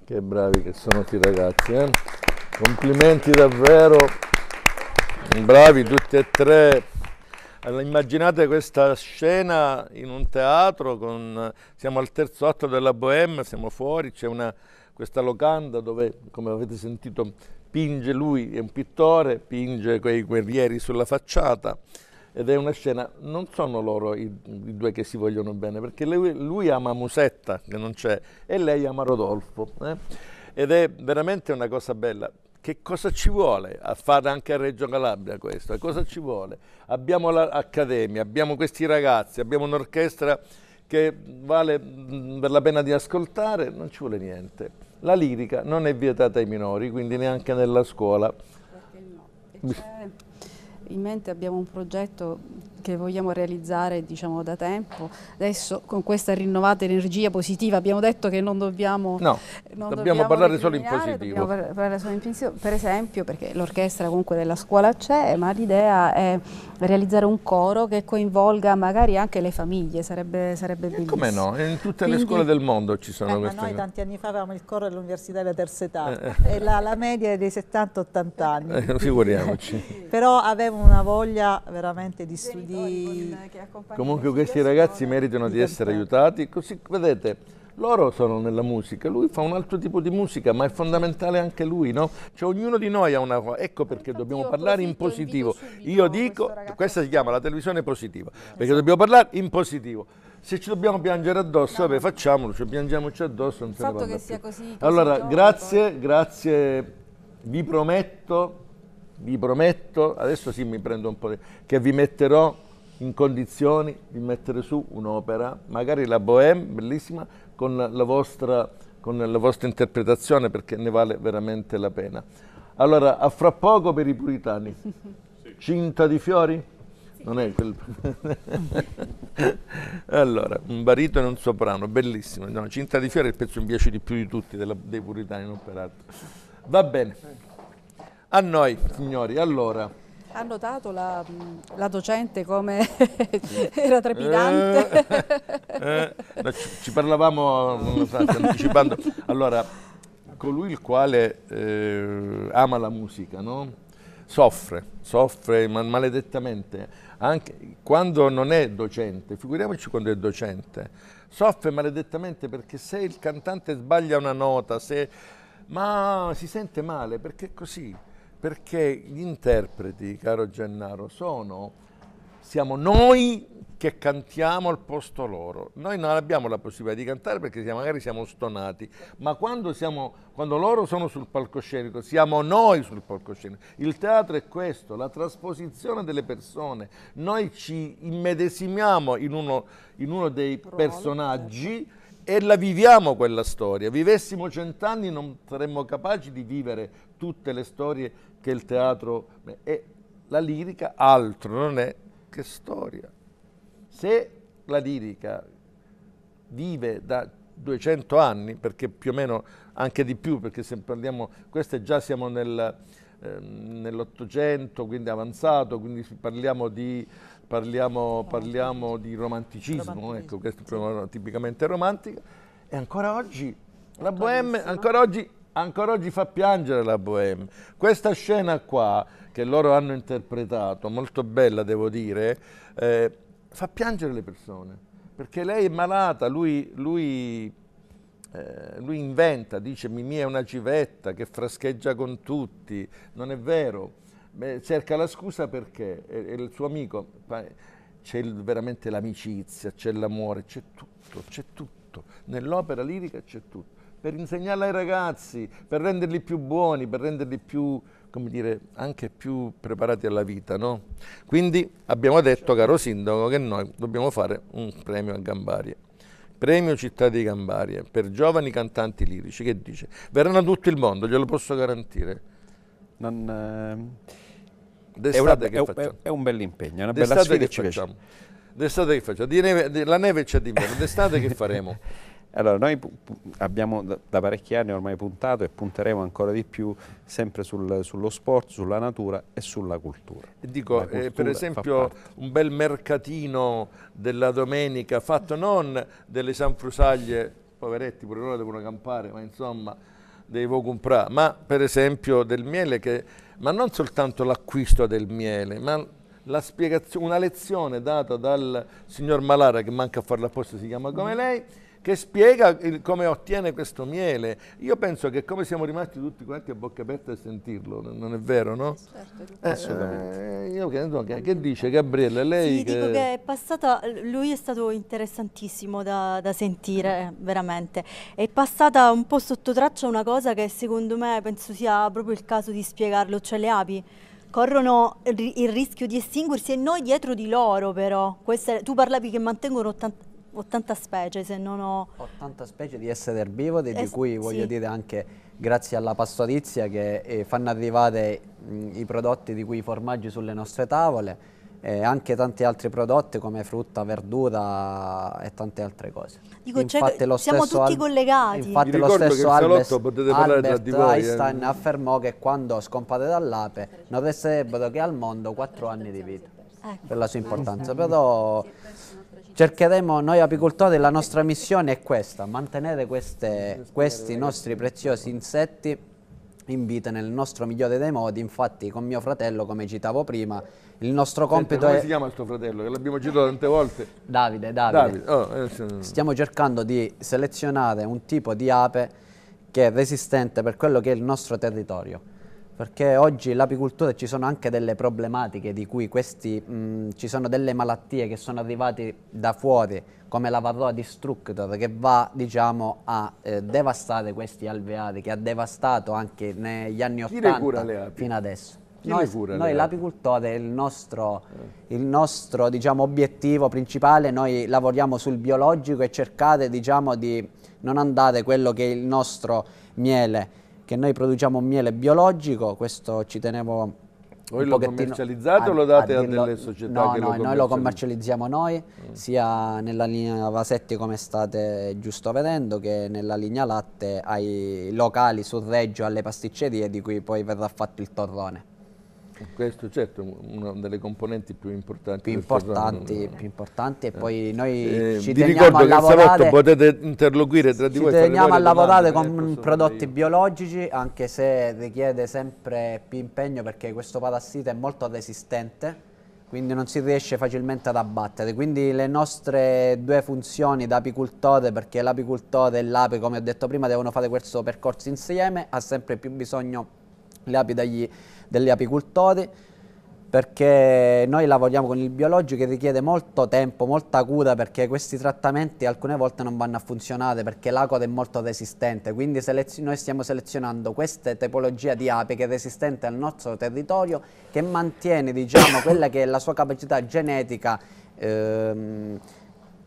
Che bravi che sono tutti i ragazzi, eh? complimenti davvero, bravi tutti e tre. Allora, immaginate questa scena in un teatro, con, siamo al terzo atto della Bohème, siamo fuori, c'è questa locanda dove, come avete sentito, pinge lui, è un pittore, pinge quei guerrieri sulla facciata ed è una scena, non sono loro i, i due che si vogliono bene, perché lui, lui ama Musetta, che non c'è, e lei ama Rodolfo. Eh? Ed è veramente una cosa bella. Che cosa ci vuole a fare anche a Reggio Calabria questo? cosa ci vuole? Abbiamo l'accademia, abbiamo questi ragazzi, abbiamo un'orchestra che vale mm, per la pena di ascoltare, non ci vuole niente. La lirica non è vietata ai minori, quindi neanche nella scuola. Perché no? in mente abbiamo un progetto che vogliamo realizzare diciamo, da tempo. Adesso con questa rinnovata energia positiva abbiamo detto che non dobbiamo... No, non dobbiamo, dobbiamo parlare solo in positivo. Parlare solo in positivo, per esempio, perché l'orchestra comunque della scuola c'è, ma l'idea è realizzare un coro che coinvolga magari anche le famiglie, sarebbe, sarebbe bellissimo. Come no? In tutte Quindi, le scuole del mondo ci sono eh, queste... Ma noi tanti anni fa avevamo il coro dell'università della terza età eh, e eh. la, la, media è dei 70-80 anni. Eh, figuriamoci. Però avevo una voglia veramente di studiare con, Comunque questi ragazzi meritano di essere aiutati, così vedete loro sono nella musica, lui fa un altro tipo di musica, ma è fondamentale anche lui, no? Cioè ognuno di noi ha una cosa, ecco perché Infatti dobbiamo parlare in positivo. Io dico, questa si chiama la televisione positiva, esatto. perché esatto. dobbiamo parlare in positivo. Se ci dobbiamo piangere addosso, no. vabbè facciamolo, cioè, piangiamoci addosso, non Il se che più. sia così, Allora, giovane, grazie, poi. grazie, vi prometto, vi prometto, adesso sì mi prendo un po' di... che vi metterò in condizioni di mettere su un'opera, magari la Bohème, bellissima, con la, vostra, con la vostra interpretazione perché ne vale veramente la pena. Allora, a fra poco per i puritani. Cinta di fiori? Non è quel... allora, un barito e un soprano, bellissimo. No, Cinta di fiori è il pezzo che mi piace di più di tutti della, dei puritani, non peraltro. Va bene. A noi, signori, allora... Ha notato la, la docente come era trepidante? Eh, eh, ci parlavamo so, anticipando. Allora, colui il quale eh, ama la musica, no? soffre, soffre maledettamente, anche quando non è docente, figuriamoci quando è docente, soffre maledettamente perché se il cantante sbaglia una nota, se, ma si sente male perché è così, perché gli interpreti, caro Gennaro, sono, siamo noi che cantiamo al posto loro. Noi non abbiamo la possibilità di cantare perché siamo, magari siamo stonati, ma quando, siamo, quando loro sono sul palcoscenico, siamo noi sul palcoscenico. Il teatro è questo, la trasposizione delle persone. Noi ci immedesimiamo in uno, in uno dei personaggi certo e la viviamo quella storia. Vivessimo cent'anni non saremmo capaci di vivere tutte le storie che il teatro... E la lirica altro non è che storia. Se la lirica vive da 200 anni, perché più o meno anche di più, perché se parliamo, questo già siamo nel Ehm, nell'Ottocento, quindi avanzato, quindi parliamo di, parliamo, parliamo di romanticismo, ecco, romanticismo. Ecco, questo è una tipicamente romantica, e ancora oggi è la bohème, ancora oggi, ancora oggi fa piangere la bohème. Questa scena qua, che loro hanno interpretato, molto bella devo dire, eh, fa piangere le persone, perché lei è malata, lui, lui eh, lui inventa, dice Mimì è una civetta che frascheggia con tutti, non è vero, Beh, cerca la scusa perché e, e il suo amico, c'è veramente l'amicizia, c'è l'amore, c'è tutto, c'è tutto, nell'opera lirica c'è tutto, per insegnarla ai ragazzi, per renderli più buoni, per renderli più come dire, anche più preparati alla vita, no? Quindi abbiamo detto, caro sindaco, che noi dobbiamo fare un premio a Gambaria. Premio Città di Gambaria per giovani cantanti lirici, che dice? Verranno a tutto il mondo, glielo posso garantire. Non, eh, è, una, è, è, è, un bel impegno, è una bella sfida che, ci facciamo? D'estate che facciamo? Di neve, di, la neve c'è di meno, d'estate che faremo? Allora, noi abbiamo da parecchi anni ormai puntato e punteremo ancora di più sempre sul, sullo sport, sulla natura e sulla cultura. E Dico, eh, cultura eh, per esempio, un bel mercatino della domenica fatto non delle sanfrusaglie, poveretti, pure loro devono campare, ma insomma, devo comprare, ma per esempio del miele, che, ma non soltanto l'acquisto del miele, ma una lezione data dal signor Malara, che manca a farla apposta, si chiama come mm. lei, che spiega il, come ottiene questo miele. Io penso che come siamo rimasti tutti quanti a bocca aperta a sentirlo, non è vero, no? Certo, eh, assolutamente. Eh, io credo che, dice Gabriele, lei... Sì, che... dico che è passata, lui è stato interessantissimo da, da sentire, veramente. È passata un po' sotto traccia una cosa che secondo me penso sia proprio il caso di spiegarlo, cioè le api corrono il rischio di estinguersi e noi dietro di loro però. Questa, tu parlavi che mantengono 80, 80 specie se non ho... 80 specie di essere erbivori di cui voglio sì. dire anche grazie alla pastorizia che eh, fanno arrivare mh, i prodotti di cui i formaggi sulle nostre tavole e eh, anche tanti altri prodotti come frutta, verdura e tante altre cose. Dico, infatti, cioè, siamo tutti collegati. Infatti lo stesso Albert, Albert Einstein voi, eh. affermò che quando scompare dall'ape non resterebbero che al mondo 4 anni di vita. Ecco. Per la sua importanza, ah. però cercheremo noi apicoltori, la nostra missione è questa, mantenere queste, questi nostri preziosi insetti in vita nel nostro migliore dei modi, infatti con mio fratello, come citavo prima, il nostro compito Senta, come è... si chiama il tuo fratello? Che l'abbiamo citato tante volte. Davide, Davide. Davide. Oh, eh. Stiamo cercando di selezionare un tipo di ape che è resistente per quello che è il nostro territorio perché oggi l'apicoltura ci sono anche delle problematiche di cui questi, mh, ci sono delle malattie che sono arrivate da fuori come la varroa distructor che va diciamo, a eh, devastare questi alveari che ha devastato anche negli anni 80 fino adesso. Chi noi, noi l'apicoltore è il nostro, eh. il nostro diciamo, obiettivo principale, noi lavoriamo sul biologico e cercate diciamo, di non andare quello che è il nostro miele che noi produciamo un miele biologico, questo ci tenevo voi lo commercializzate a, o lo date a, a delle società no, che no, lo noi lo commercializziamo noi, mm. sia nella linea Vasetti come state giusto vedendo, che nella linea latte ai locali sul Reggio, alle pasticcerie di cui poi verrà fatto il torrone. Questo certo una delle componenti più importanti. Più importanti, più importanti e eh. poi noi eh, ci teniamo a lavorare. Vi potete interloquire tra di voi. Ci teniamo a lavorare domande, eh, con prodotti io. biologici anche se richiede sempre più impegno perché questo parassita è molto resistente quindi non si riesce facilmente ad abbattere. Quindi le nostre due funzioni da apicultore, perché l'apicultore e l'ape, come ho detto prima, devono fare questo percorso insieme, ha sempre più bisogno le api dagli degli apicoltori perché noi lavoriamo con il biologico che richiede molto tempo, molta cura perché questi trattamenti alcune volte non vanno a funzionare perché l'acoda è molto resistente, quindi noi stiamo selezionando questa tipologia di api che è resistente al nostro territorio, che mantiene diciamo, quella che è la sua capacità genetica ehm,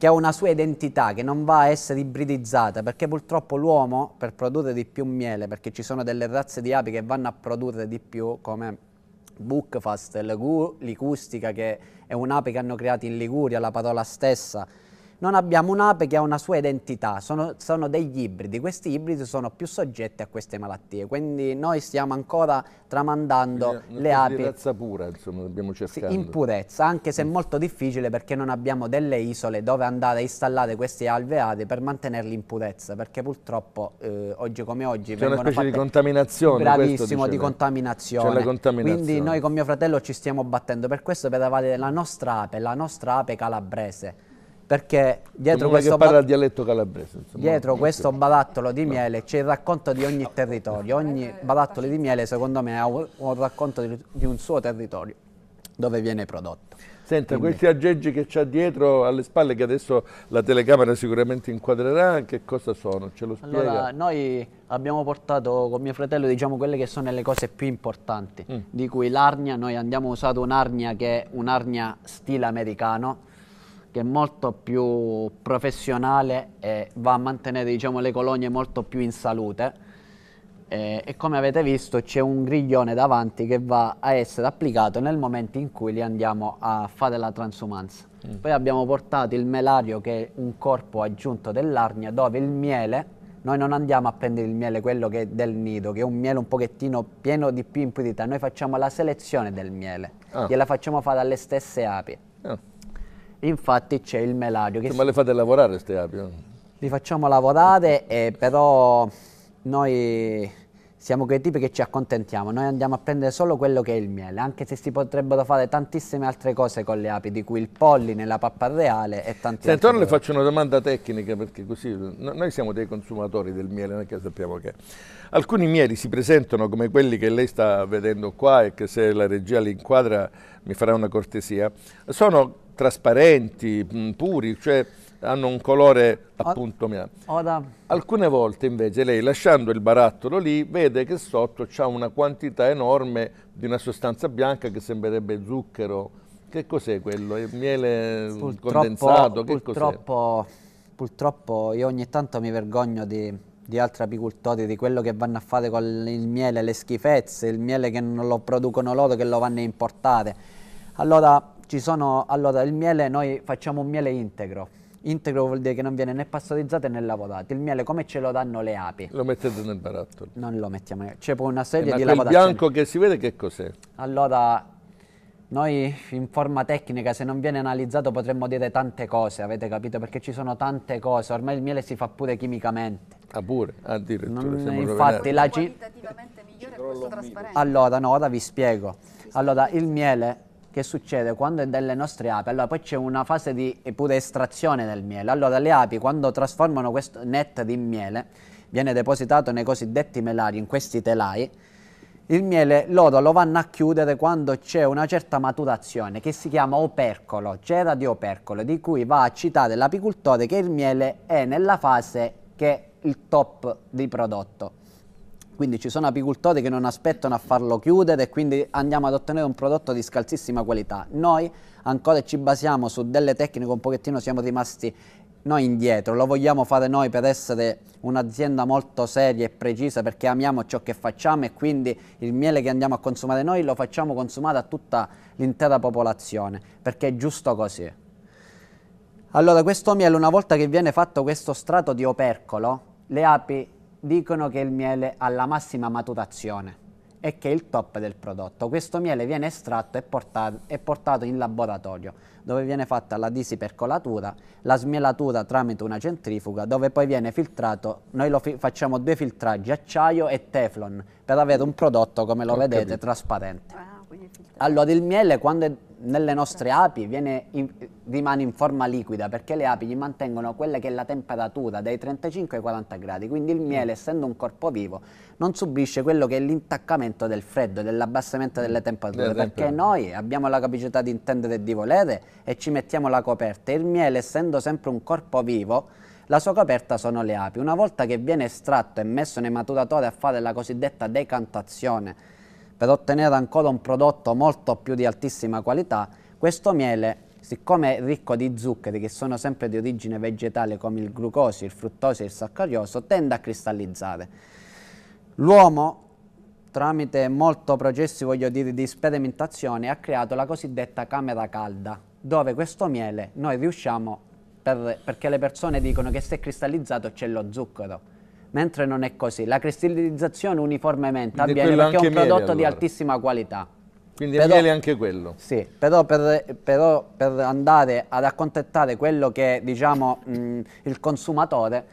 che ha una sua identità, che non va a essere ibridizzata, perché purtroppo l'uomo per produrre di più miele, perché ci sono delle razze di api che vanno a produrre di più come Buckfast, Ligustica, che è un'ape che hanno creato in Liguria, la parola stessa, non abbiamo un'ape che ha una sua identità, sono, sono, degli ibridi, questi ibridi sono più soggetti a queste malattie, quindi noi stiamo ancora tramandando Quindi, le api. Impurezza pura, insomma, dobbiamo cercare. Sì, impurezza, anche se è mm. molto difficile perché non abbiamo delle isole dove andare a installare questi alveati per mantenerli in purezza, perché purtroppo eh, oggi come oggi C'è una specie di contaminazione. Bravissimo, di contaminazione. contaminazione. Quindi noi con mio fratello ci stiamo battendo per questo per avere la nostra ape, la nostra ape calabrese perché dietro Come questo, parla il dialetto calabrese, insomma, dietro questo barattolo di miele c'è il racconto di ogni territorio, ogni eh, eh, barattolo di miele secondo me ha un, un racconto di, di, un suo territorio dove viene prodotto. Senta, Quindi. questi aggeggi che c'ha dietro alle spalle, che adesso la telecamera sicuramente inquadrerà, che cosa sono? Ce lo spiega? Allora, noi abbiamo portato con mio fratello, diciamo, quelle che sono le cose più importanti, mm. di cui l'arnia, noi andiamo usato un'arnia che è un'arnia stile americano, che è molto più professionale e va a mantenere diciamo, le colonie molto più in salute eh, e come avete visto c'è un griglione davanti che va a essere applicato nel momento in cui li andiamo a fare la transumanza. Mm. Poi abbiamo portato il melario che è un corpo aggiunto dell'arnia dove il miele, noi non andiamo a prendere il miele quello che è del nido, che è un miele un pochettino pieno di più impurità, noi facciamo la selezione del miele, ah. gliela facciamo fare dalle stesse api. Ah. Infatti c'è il melario. Che... Cioè, ma le fate lavorare queste api? No? Li facciamo lavorare, e però noi siamo quei tipi che ci accontentiamo, noi andiamo a prendere solo quello che è il miele, anche se si potrebbero fare tantissime altre cose con le api, di cui il polline, la pappa reale e tante Senti, altre le faccio una domanda tecnica, perché così no, noi siamo dei consumatori del miele, noi che sappiamo che alcuni mieli si presentano come quelli che lei sta vedendo qua e che se la regia li inquadra mi farà una cortesia, sono trasparenti, mm, puri, cioè hanno un colore appunto... Oda. Alcune volte invece lei lasciando il barattolo lì vede che sotto c'è una quantità enorme di una sostanza bianca che sembrerebbe zucchero. Che cos'è quello? È miele purtroppo, condensato? Che purtroppo, purtroppo io ogni tanto mi vergogno di, di altri apicoltori, di quello che vanno a fare con il miele, le schifezze, il miele che non lo producono loro, che lo vanno a importare. Allora ci sono, allora, il miele, noi facciamo un miele integro. Integro vuol dire che non viene né pastorizzato né lavorato. Il miele come ce lo danno le api? Lo mettete nel barattolo? Non lo mettiamo, c'è poi una serie eh, di lavorazioni. Il bianco che si vede che cos'è? Allora, noi in forma tecnica se non viene analizzato potremmo dire tante cose, avete capito? Perché ci sono tante cose, ormai il miele si fa pure chimicamente. Ah pure, addirittura. Non, siamo infatti rovinati. la... Qualitativamente migliore questo trasparente. Allora, no, ora vi spiego. Allora, il miele che succede quando è delle nostre api? Allora, poi c'è una fase di pure estrazione del miele. Allora, le api quando trasformano questo nettare in miele, viene depositato nei cosiddetti melari, in questi telai, il miele loro lo vanno a chiudere quando c'è una certa maturazione che si chiama opercolo, cera di opercolo, di cui va a citare l'apicoltore che il miele è nella fase che è il top di prodotto quindi ci sono apicoltori che non aspettano a farlo chiudere e quindi andiamo ad ottenere un prodotto di scarsissima qualità. Noi ancora ci basiamo su delle tecniche un pochettino siamo rimasti noi indietro, lo vogliamo fare noi per essere un'azienda molto seria e precisa perché amiamo ciò che facciamo e quindi il miele che andiamo a consumare noi lo facciamo consumare a tutta l'intera popolazione perché è giusto così. Allora questo miele una volta che viene fatto questo strato di opercolo le api dicono che il miele ha la massima maturazione e che è il top del prodotto. Questo miele viene estratto e portato, e portato in laboratorio, dove viene fatta la disipercolatura, la smielatura tramite una centrifuga, dove poi viene filtrato, noi fi facciamo due filtraggi, acciaio e teflon, per avere un prodotto, come lo Ho vedete, capito. trasparente. Ah, allora, il miele quando è nelle nostre api in, rimane in forma liquida perché le api gli mantengono quella che è la temperatura dai 35 ai 40 gradi, quindi il miele mm. essendo un corpo vivo non subisce quello che è l'intaccamento del freddo, dell'abbassamento delle mm. temperature, perché noi abbiamo la capacità di intendere e di volere e ci mettiamo la coperta, il miele essendo sempre un corpo vivo la sua coperta sono le api, una volta che viene estratto e messo nei maturatori a fare la cosiddetta decantazione, per ottenere ancora un prodotto molto più di altissima qualità, questo miele, siccome è ricco di zuccheri che sono sempre di origine vegetale come il glucosio, il fruttosio e il saccarioso, tende a cristallizzare. L'uomo, tramite molti processi voglio dire, di sperimentazione, ha creato la cosiddetta camera calda, dove questo miele noi riusciamo, per, perché le persone dicono che se è cristallizzato c'è lo zucchero, mentre non è così. La cristallizzazione uniformemente avviene perché è un prodotto miele, allora. di altissima qualità. Quindi però, è miele anche quello. Sì, però per, però per, andare ad accontentare quello che è diciamo, mh, il consumatore,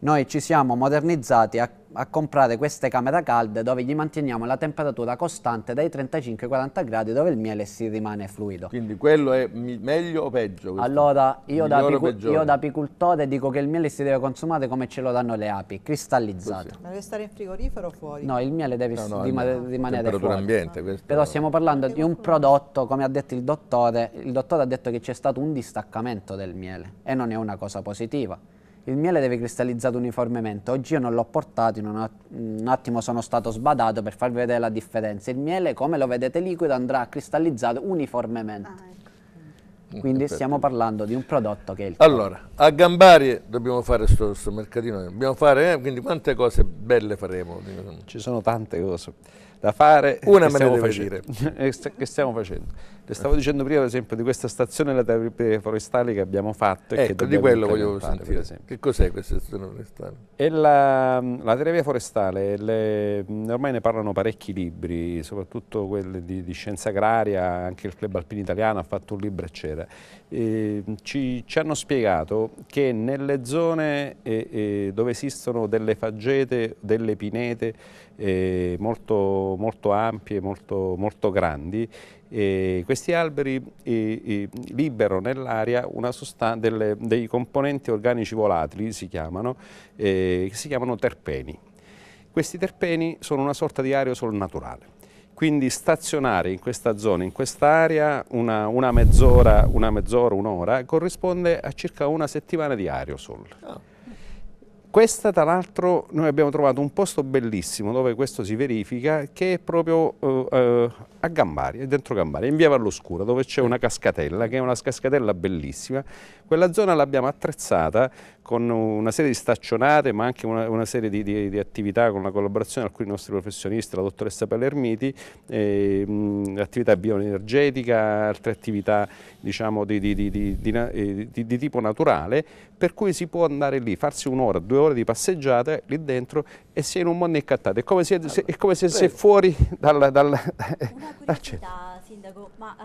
noi ci siamo modernizzati a a comprare queste camere calde dove gli manteniamo la temperatura costante dai 35 ai 40 gradi dove il miele si rimane fluido. Quindi quello è meglio o peggio? Allora io da, io da, apicultore dico che il miele si deve consumare come ce lo danno le api, cristallizzato. Ma deve stare in frigorifero o fuori? No, il miele deve no, no, rima no. rimanere fuori. Ambiente, questo... Però stiamo parlando di un prodotto, come ha detto il dottore, il dottore ha detto che c'è stato un distaccamento del miele e non è una cosa positiva il miele deve cristallizzare uniformemente. Oggi io non l'ho portato, un, un attimo sono stato sbadato per farvi vedere la differenza. Il miele, come lo vedete liquido, andrà cristallizzato uniformemente. Ah, ecco. Mm, quindi stiamo parlando di un prodotto che è il Allora, a Gambari dobbiamo fare questo mercatino, dobbiamo fare, eh, quindi quante cose belle faremo. Ci sono tante cose da fare, eh, una me ne dire. Eh, che stiamo facendo? Le stavo dicendo prima, per esempio, di questa stazione della terapia forestale che abbiamo fatto. Ecco, di quello voglio sentire. Che cos'è questa stazione forestale? È la, la terapia forestale, le, ormai ne parlano parecchi libri, soprattutto quelli di, di, scienza agraria, anche il Club Alpino Italiano ha fatto un libro, eccetera. E, ci, ci, hanno spiegato che nelle zone eh, eh, dove esistono delle faggete, delle pinete, molto, molto, ampie, molto, molto grandi. E questi alberi eh, liberano nell'aria dei componenti organici volatili, si chiamano, che si chiamano terpeni. Questi terpeni sono una sorta di aerosol naturale quindi stazionare in questa zona, in quest'area, una, una mezz'ora, un'ora, corrisponde a circa una settimana di aerosol. Oh. Questa tra l'altro noi abbiamo trovato un posto bellissimo dove questo si verifica che è proprio eh, eh a Gambari, dentro Gambari, in via Valloscura, dove c'è una cascatella, che è una cascatella bellissima. Quella zona l'abbiamo attrezzata con una serie di staccionate, ma anche una, una serie di, di, di, attività con la collaborazione di alcuni nostri professionisti, la dottoressa Palermiti, eh, attività bioenergetica, altre attività diciamo, eh, di, di tipo naturale, per cui si può andare lì, farsi un'ora, due ore di passeggiata lì dentro e si è in un mondo incattato, è come se, se, è come se, se fuori dalla, dalla, curiosità, Sindaco, ma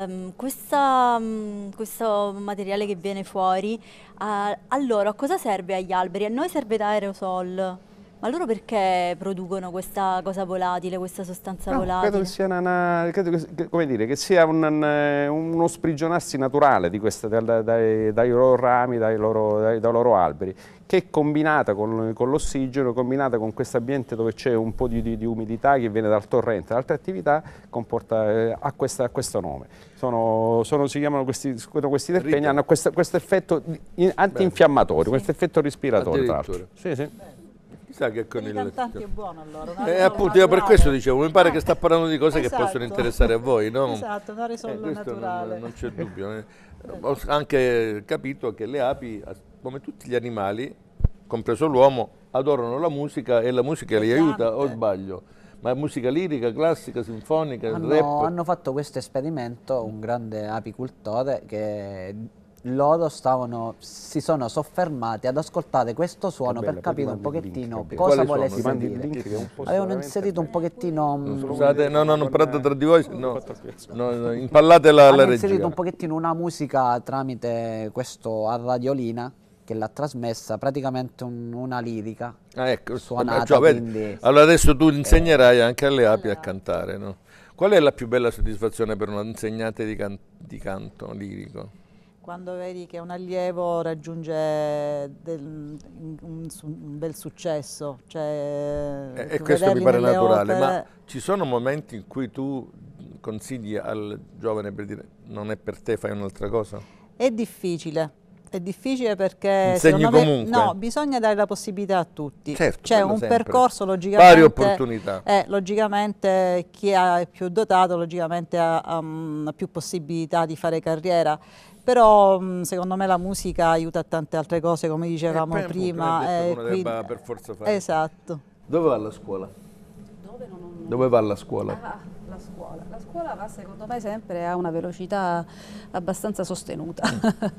ehm, questa, mh, mm, questo materiale che viene fuori, eh, allora a cosa serve agli alberi? A noi serve da aerosol? Ma loro perché producono questa cosa volatile, questa sostanza no, volatile? Credo che sia, una, una, credo che, dire, che sia un, uno sprigionarsi naturale questa, dai, dai, dai, loro rami, dai loro, dai, dai loro alberi, che combinata con, con l'ossigeno, combinata con questo ambiente dove c'è un po' di, di, di, umidità che viene dal torrente, da altre attività, comporta, eh, ha, questa, questo nome. Sono, sono, si chiamano questi, questi terpeni, hanno questo, questo effetto antinfiammatorio, sì. questo effetto respiratorio tra l'altro. Sì, sì. Beh sa che con il... cantante è buono allora. Eh, appunto, io per questo dicevo, mi pare che sta parlando di cose esatto. che possono esatto. interessare a voi, no? Esatto, una risollo eh, naturale. Non, non c'è dubbio. Eh. Ho anche capito che le api, come tutti gli animali, compreso l'uomo, adorano la musica e la musica e li aiuta, o sbaglio? Ma musica lirica, classica, sinfonica, hanno, ah, rap? Hanno fatto questo esperimento un grande apicultore che loro stavano, si sono soffermati ad ascoltare questo suono bello, per capire un pochettino blink, cosa volesse dire. Avevano inserito un pochettino... Mm, Scusate, no, no, non parlate tra di voi, no, no, no impallate la, la regia. Hanno inserito un pochettino una musica tramite questo a radiolina che l'ha trasmessa praticamente un, una lirica ah, ecco, eh, suonata. Cioè, vedi, allora adesso tu insegnerai anche alle api a eh. cantare, no? Qual è la più bella soddisfazione per un insegnante di, can di canto lirico? quando vedi che un allievo raggiunge del, un, un, bel successo. Cioè, e, e questo mi pare naturale, opere... ma ci sono momenti in cui tu consigli al giovane per dire non è per te, fai un'altra cosa? È difficile, è difficile perché Insegni comunque. no, bisogna dare la possibilità a tutti. Certo, C'è un sempre. percorso logicamente. Pari opportunità. Eh, logicamente chi è più dotato logicamente ha, ha, ha mm, più possibilità di fare carriera però mm, secondo me la musica aiuta a tante altre cose come dicevamo eh, prima. Eh, quindi... per forza fare. Esatto. Dove va la scuola? Dove, non, non... Dove va la scuola? Ah, la scuola? La scuola va secondo me sempre a una velocità abbastanza sostenuta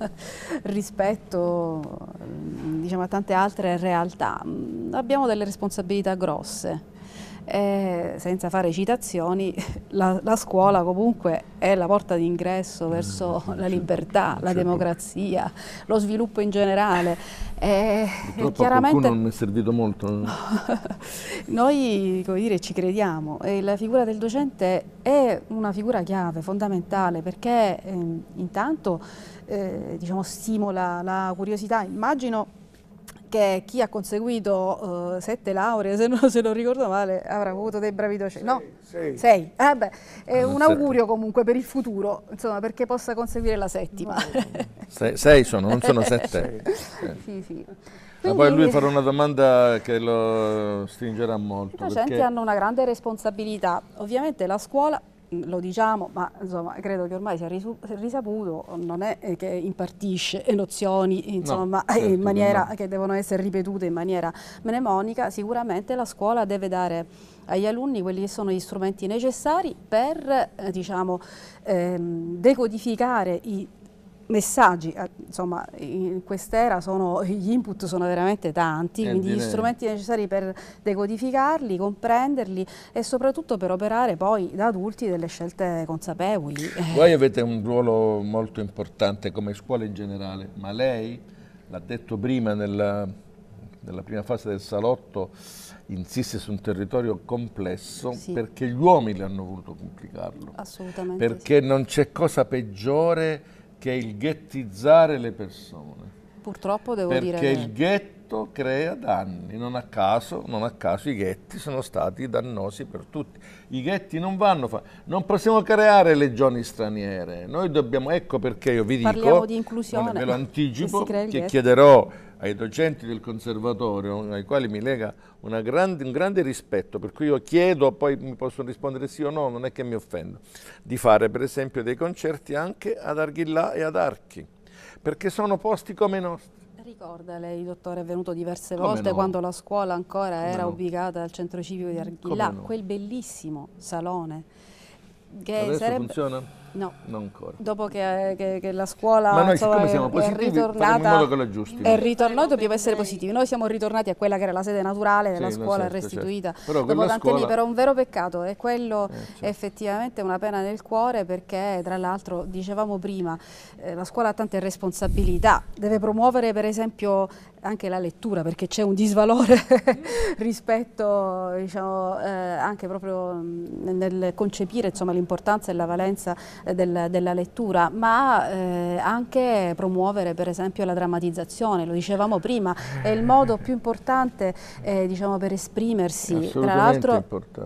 rispetto mm, diciamo, a tante altre realtà. Mm, abbiamo delle responsabilità grosse e senza fare citazioni la, la scuola comunque è la porta d'ingresso mm. verso la libertà, la certo. democrazia, lo sviluppo in generale. E, Purtroppo chiaramente... non è servito molto. Eh. Noi come dire, ci crediamo e la figura del docente è una figura chiave, fondamentale, perché eh, intanto eh, diciamo, stimola la curiosità. Immagino che chi ha conseguito uh, sette lauree, se, no, se non, ricordo male, avrà avuto dei bravi docenti. No, sei. sei. Ah, beh, è ah, un augurio sette. comunque per il futuro, insomma, perché possa conseguire la settima. sei, sei sono, non sono sette. Eh. Sì, sì. Quindi, Ma poi lui farà una domanda che lo stringerà molto. I docenti hanno una grande responsabilità. Ovviamente la scuola Mm, lo diciamo, ma insomma, credo che ormai sia risaputo, non è eh, che impartisce nozioni insomma, no, certo, in maniera, no. che devono essere ripetute in maniera mnemonica, sicuramente la scuola deve dare agli alunni quelli che sono gli strumenti necessari per eh, diciamo, ehm, decodificare i messaggi, eh, insomma, in quest'era gli input sono veramente tanti, eh, quindi gli strumenti necessari per decodificarli, comprenderli e soprattutto per operare poi da adulti delle scelte consapevoli. Eh. Voi avete un ruolo molto importante come scuola in generale, ma lei, l'ha detto prima nella, nella prima fase del salotto, insiste su un territorio complesso sì. perché gli uomini hanno voluto complicarlo. Assolutamente. Perché sì. non c'è cosa peggiore che è il ghettizzare le persone. Purtroppo devo perché dire... Perché il ghetto crea danni, non a, caso, non a caso i ghetti sono stati dannosi per tutti. I ghetti non vanno... Fa- non possiamo creare legioni straniere, noi dobbiamo... Ecco perché io vi dico... Parliamo di inclusione. Ve lo anticipo, che chiederò ai docenti del conservatorio, ai quali mi lega grande, un grande rispetto, per cui io chiedo, poi mi possono rispondere sì o no, non è che mi offendo, di fare per esempio dei concerti anche ad Arghillà e ad Archi, perché sono posti come i nostri. Ricorda, lei dottore è venuto diverse come volte no? quando la scuola ancora era no. ubicata al centro civico di Arghillà, no? quel bellissimo salone. Che Adesso sarebbe... funziona? No. Non ancora. Dopo che, che, che la scuola Ma noi, insomma, siamo positivi, è ritornata, è ritornata, dobbiamo essere positivi. Noi siamo ritornati a quella che era la sede naturale della sì, scuola certo, certo. restituita. Certo. Però, Dopo tanti scuola... però un vero peccato e quello eh, certo. è effettivamente una pena nel cuore perché tra l'altro dicevamo prima eh, la scuola ha tante responsabilità, deve promuovere per esempio anche la lettura perché c'è un disvalore rispetto diciamo, eh, anche proprio mm, nel concepire l'importanza e la valenza eh, del, della lettura ma eh, anche promuovere per esempio la drammatizzazione lo dicevamo prima è il modo più importante eh, diciamo, per esprimersi tra l'altro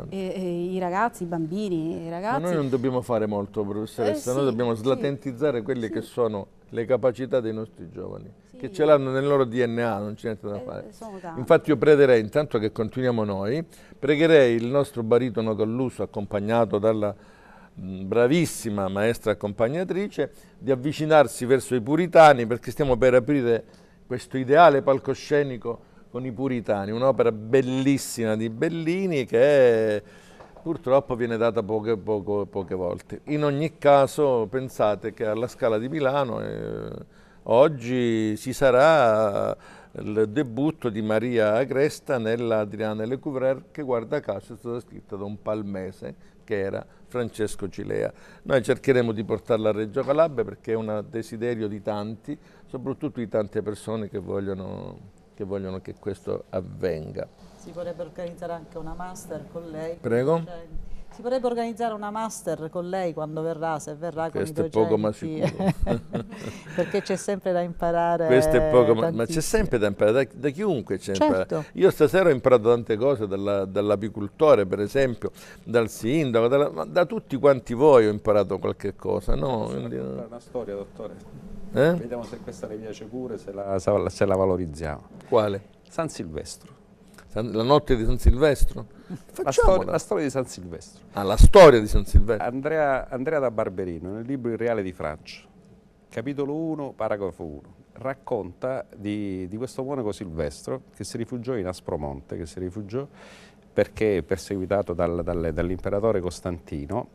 i ragazzi i bambini i ragazzi ma noi non dobbiamo fare molto professoressa eh sì, noi dobbiamo slatentizzare sì. quelle sì. che sono le capacità dei nostri giovani sì. che ce l'hanno nel loro DNA, non c'è niente da eh, fare. Eh, Infatti io pregherei, intanto che continuiamo noi, pregherei il nostro baritono Colluso accompagnato dalla mm, bravissima maestra accompagnatrice di avvicinarsi verso i puritani perché stiamo per aprire questo ideale palcoscenico con i puritani, un'opera bellissima di Bellini che è purtroppo viene data poche, poche, poche, volte. In ogni caso pensate che alla Scala di Milano eh, Oggi ci sarà eh, il debutto di Maria Agresta nell'Adriana Le Couvrer che guarda caso è stata scritta da un palmese che era Francesco Cilea. Noi cercheremo di portarla a Reggio Calabria perché è un desiderio di tanti, soprattutto di tante persone che vogliono che, vogliono che questo avvenga. Si vorrebbe organizzare anche una master con lei. Prego. Cioè, si potrebbe organizzare una master con lei quando verrà, se verrà Questo con i docenti. Questo è poco ma sicuro. Perché c'è sempre da imparare. Questo è poco, tantissimo. ma c'è sempre da imparare, da, da chiunque c'è certo. Io stasera ho imparato tante cose dall'apicultore, per esempio, dal sindaco, dalla, da tutti quanti voi ho imparato qualche cosa. No? Quindi, eh. una storia, dottore. Eh? Vediamo se questa le piace pure, se la, se la valorizziamo. Quale? San Silvestro. La notte di San Silvestro? La storia, la, storia di San Silvestro. Ah, la storia di San Silvestro. Andrea, Andrea da Barberino, nel libro Il Reale di Francia, capitolo 1, paragrafo 1, racconta di, di questo monaco Silvestro che si rifugiò in Aspromonte, che si rifugiò perché perseguitato dal, dal, dall'imperatore Costantino,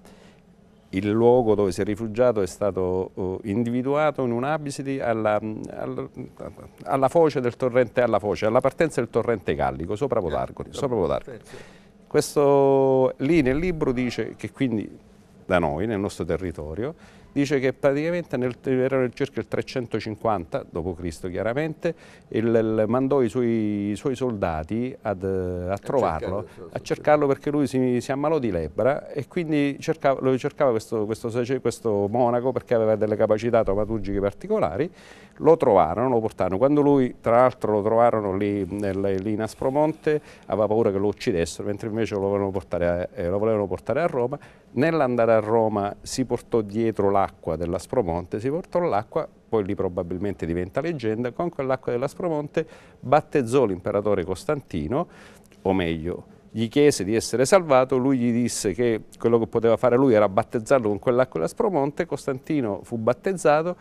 il luogo dove si è rifugiato è stato uh, individuato in un alla, alla, alla, foce del torrente, alla foce, alla partenza del torrente gallico, sopra Potargoni. Eh, questo lì nel libro dice che quindi da noi, nel nostro territorio, dice che praticamente nel, erano circa il 350 d.C. chiaramente, il, mandò i suoi, i suoi soldati ad, eh, a, trovarlo, a cercarlo perché lui si, si, ammalò di lebbra e quindi cercava, lo cercava questo, questo, questo, monaco perché aveva delle capacità traumaturgiche particolari, lo trovarono, lo portarono, quando lui tra l'altro lo trovarono lì, nel, lì, in Aspromonte aveva paura che lo uccidessero, mentre invece lo volevano portare a, eh, lo volevano portare a Roma, Nell'andare a Roma si portò dietro l'acqua della Spromonte, si portò l'acqua, poi lì probabilmente diventa leggenda, con quell'acqua della Spromonte battezzò l'imperatore Costantino, o meglio, gli chiese di essere salvato, lui gli disse che quello che poteva fare lui era battezzarlo con quell'acqua della Spromonte, Costantino fu battezzato,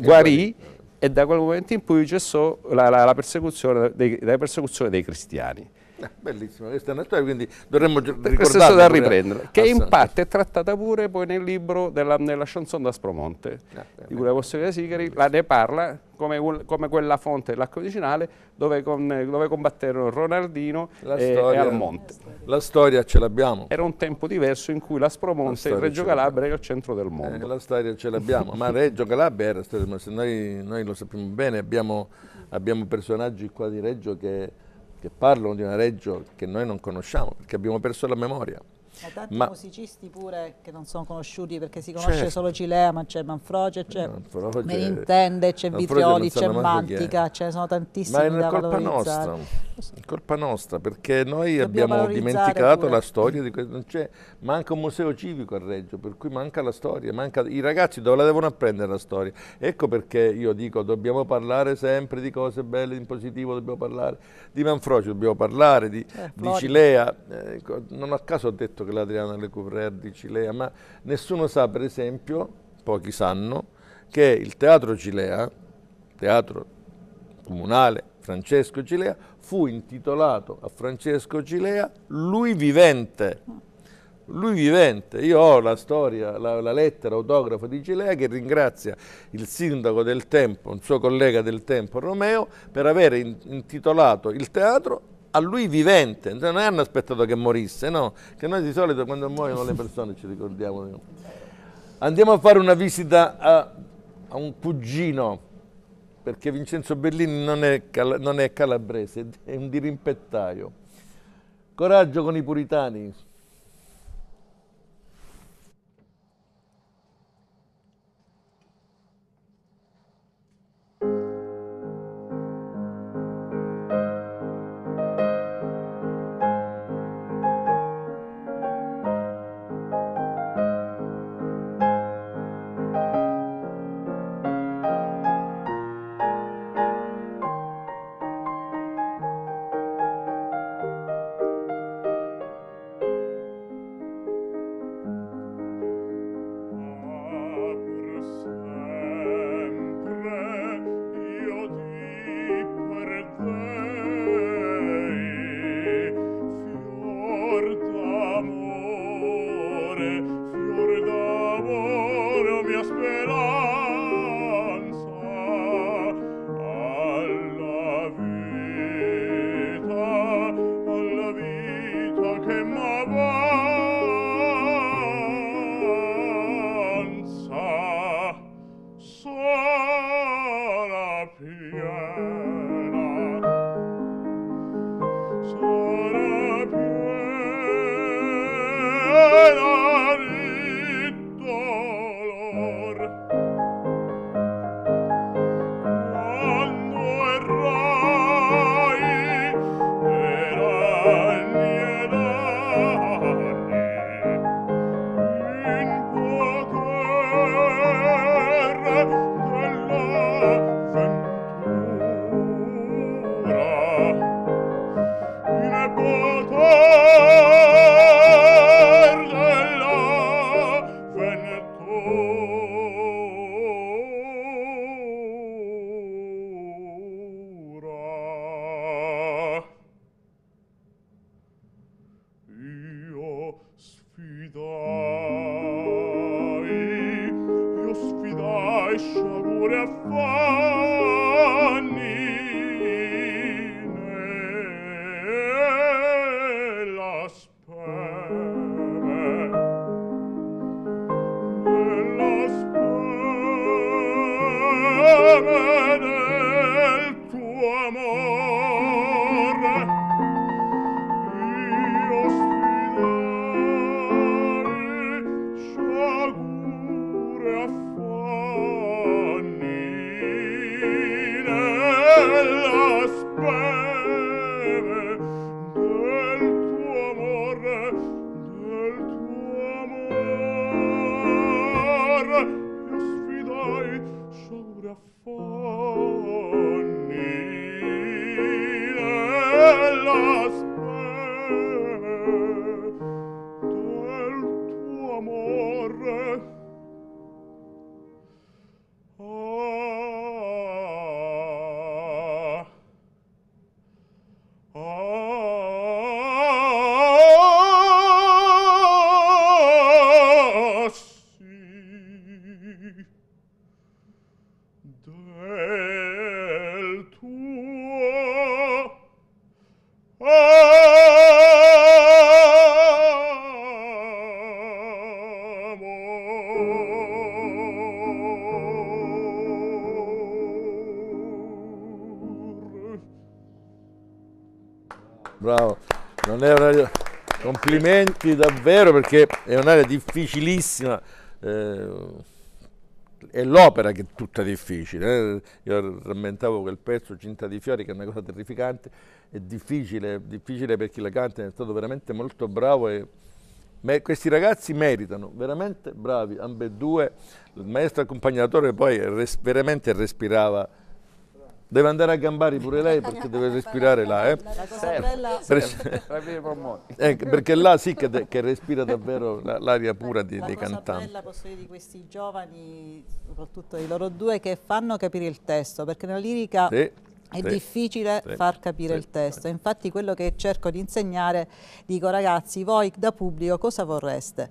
guarì e da quel momento in poi cessò la, la, la persecuzione, dei, la persecuzione dei cristiani. Eh, bellissima, questa è una storia, quindi dovremmo ricordare. Questo è da riprendere, che in parte è trattata pure poi nel libro, della, nella chanson d'Aspromonte, ah, di cui la Vostra Sigari, la ne parla come, come quella fonte dell'acqua vicinale dove, con, dove, combatterono Ronaldino la e, storia, e Almonte. La storia ce l'abbiamo. Era un tempo diverso in cui l'Aspromonte e Reggio Calabria era il centro del mondo. Eh, la storia ce l'abbiamo, ma Reggio Calabria era, la noi, noi lo sappiamo bene, abbiamo, abbiamo personaggi qua di Reggio che che parlano di una Reggio che noi non conosciamo perché abbiamo perso la memoria. Ma tanti ma musicisti pure che non sono conosciuti perché si conosce certo. solo Cilea, ma c'è Manfroge, c'è eh, Manfroge, c'è Vitrioli, c'è Mantica, ce ne sono tantissimi ma è una colpa nostra, è colpa nostra perché noi Dobbiamo abbiamo dimenticato pure. la storia di questo, non c'è, manca un museo civico a Reggio, per cui manca la storia, manca, i ragazzi dove la devono apprendere la storia? Ecco perché io dico dobbiamo parlare sempre di cose belle, in positivo dobbiamo parlare, di Manfroge dobbiamo parlare, di, eh, di Cilea, eh, non a caso ho detto che con l'Adriana Lecouvreur di Cilea, ma nessuno sa per esempio, pochi sanno, che il teatro Cilea, teatro comunale Francesco Cilea, fu intitolato a Francesco Cilea Lui vivente lui vivente. Io ho la storia, la, la, lettera autografa di Cilea che ringrazia il sindaco del tempo, un suo collega del tempo, Romeo, per aver intitolato il teatro a lui vivente, cioè, non hanno aspettato che morisse, no, che noi di solito quando muoiono le persone ci ricordiamo. Andiamo a fare una visita a, a un cugino, perché Vincenzo Bellini non è, cal non è calabrese, è un dirimpettaio. Coraggio con i puritani. river complimenti davvero perché è un'area difficilissima. Eh, è l'opera che è tutta difficile. Eh. Io rammentavo quel pezzo Cinta di Fiori che è una cosa terrificante, è difficile, difficile per chi la canta, è stato veramente molto bravo e questi ragazzi meritano, veramente bravi, ambedue. Il maestro accompagnatore poi res veramente respirava Deve andare a gambari pure lei perché deve respirare là, eh? La cosa bella... eh, perché là sì che, de, che respira davvero l'aria pura di, la dei cantanti. La cosa bella, posso dire, di questi giovani, soprattutto di loro due, che fanno capire il testo, perché nella lirica... Sì. È sì, difficile sì, far capire sì, il testo, infatti quello che cerco di insegnare, dico ragazzi, voi da pubblico cosa vorreste?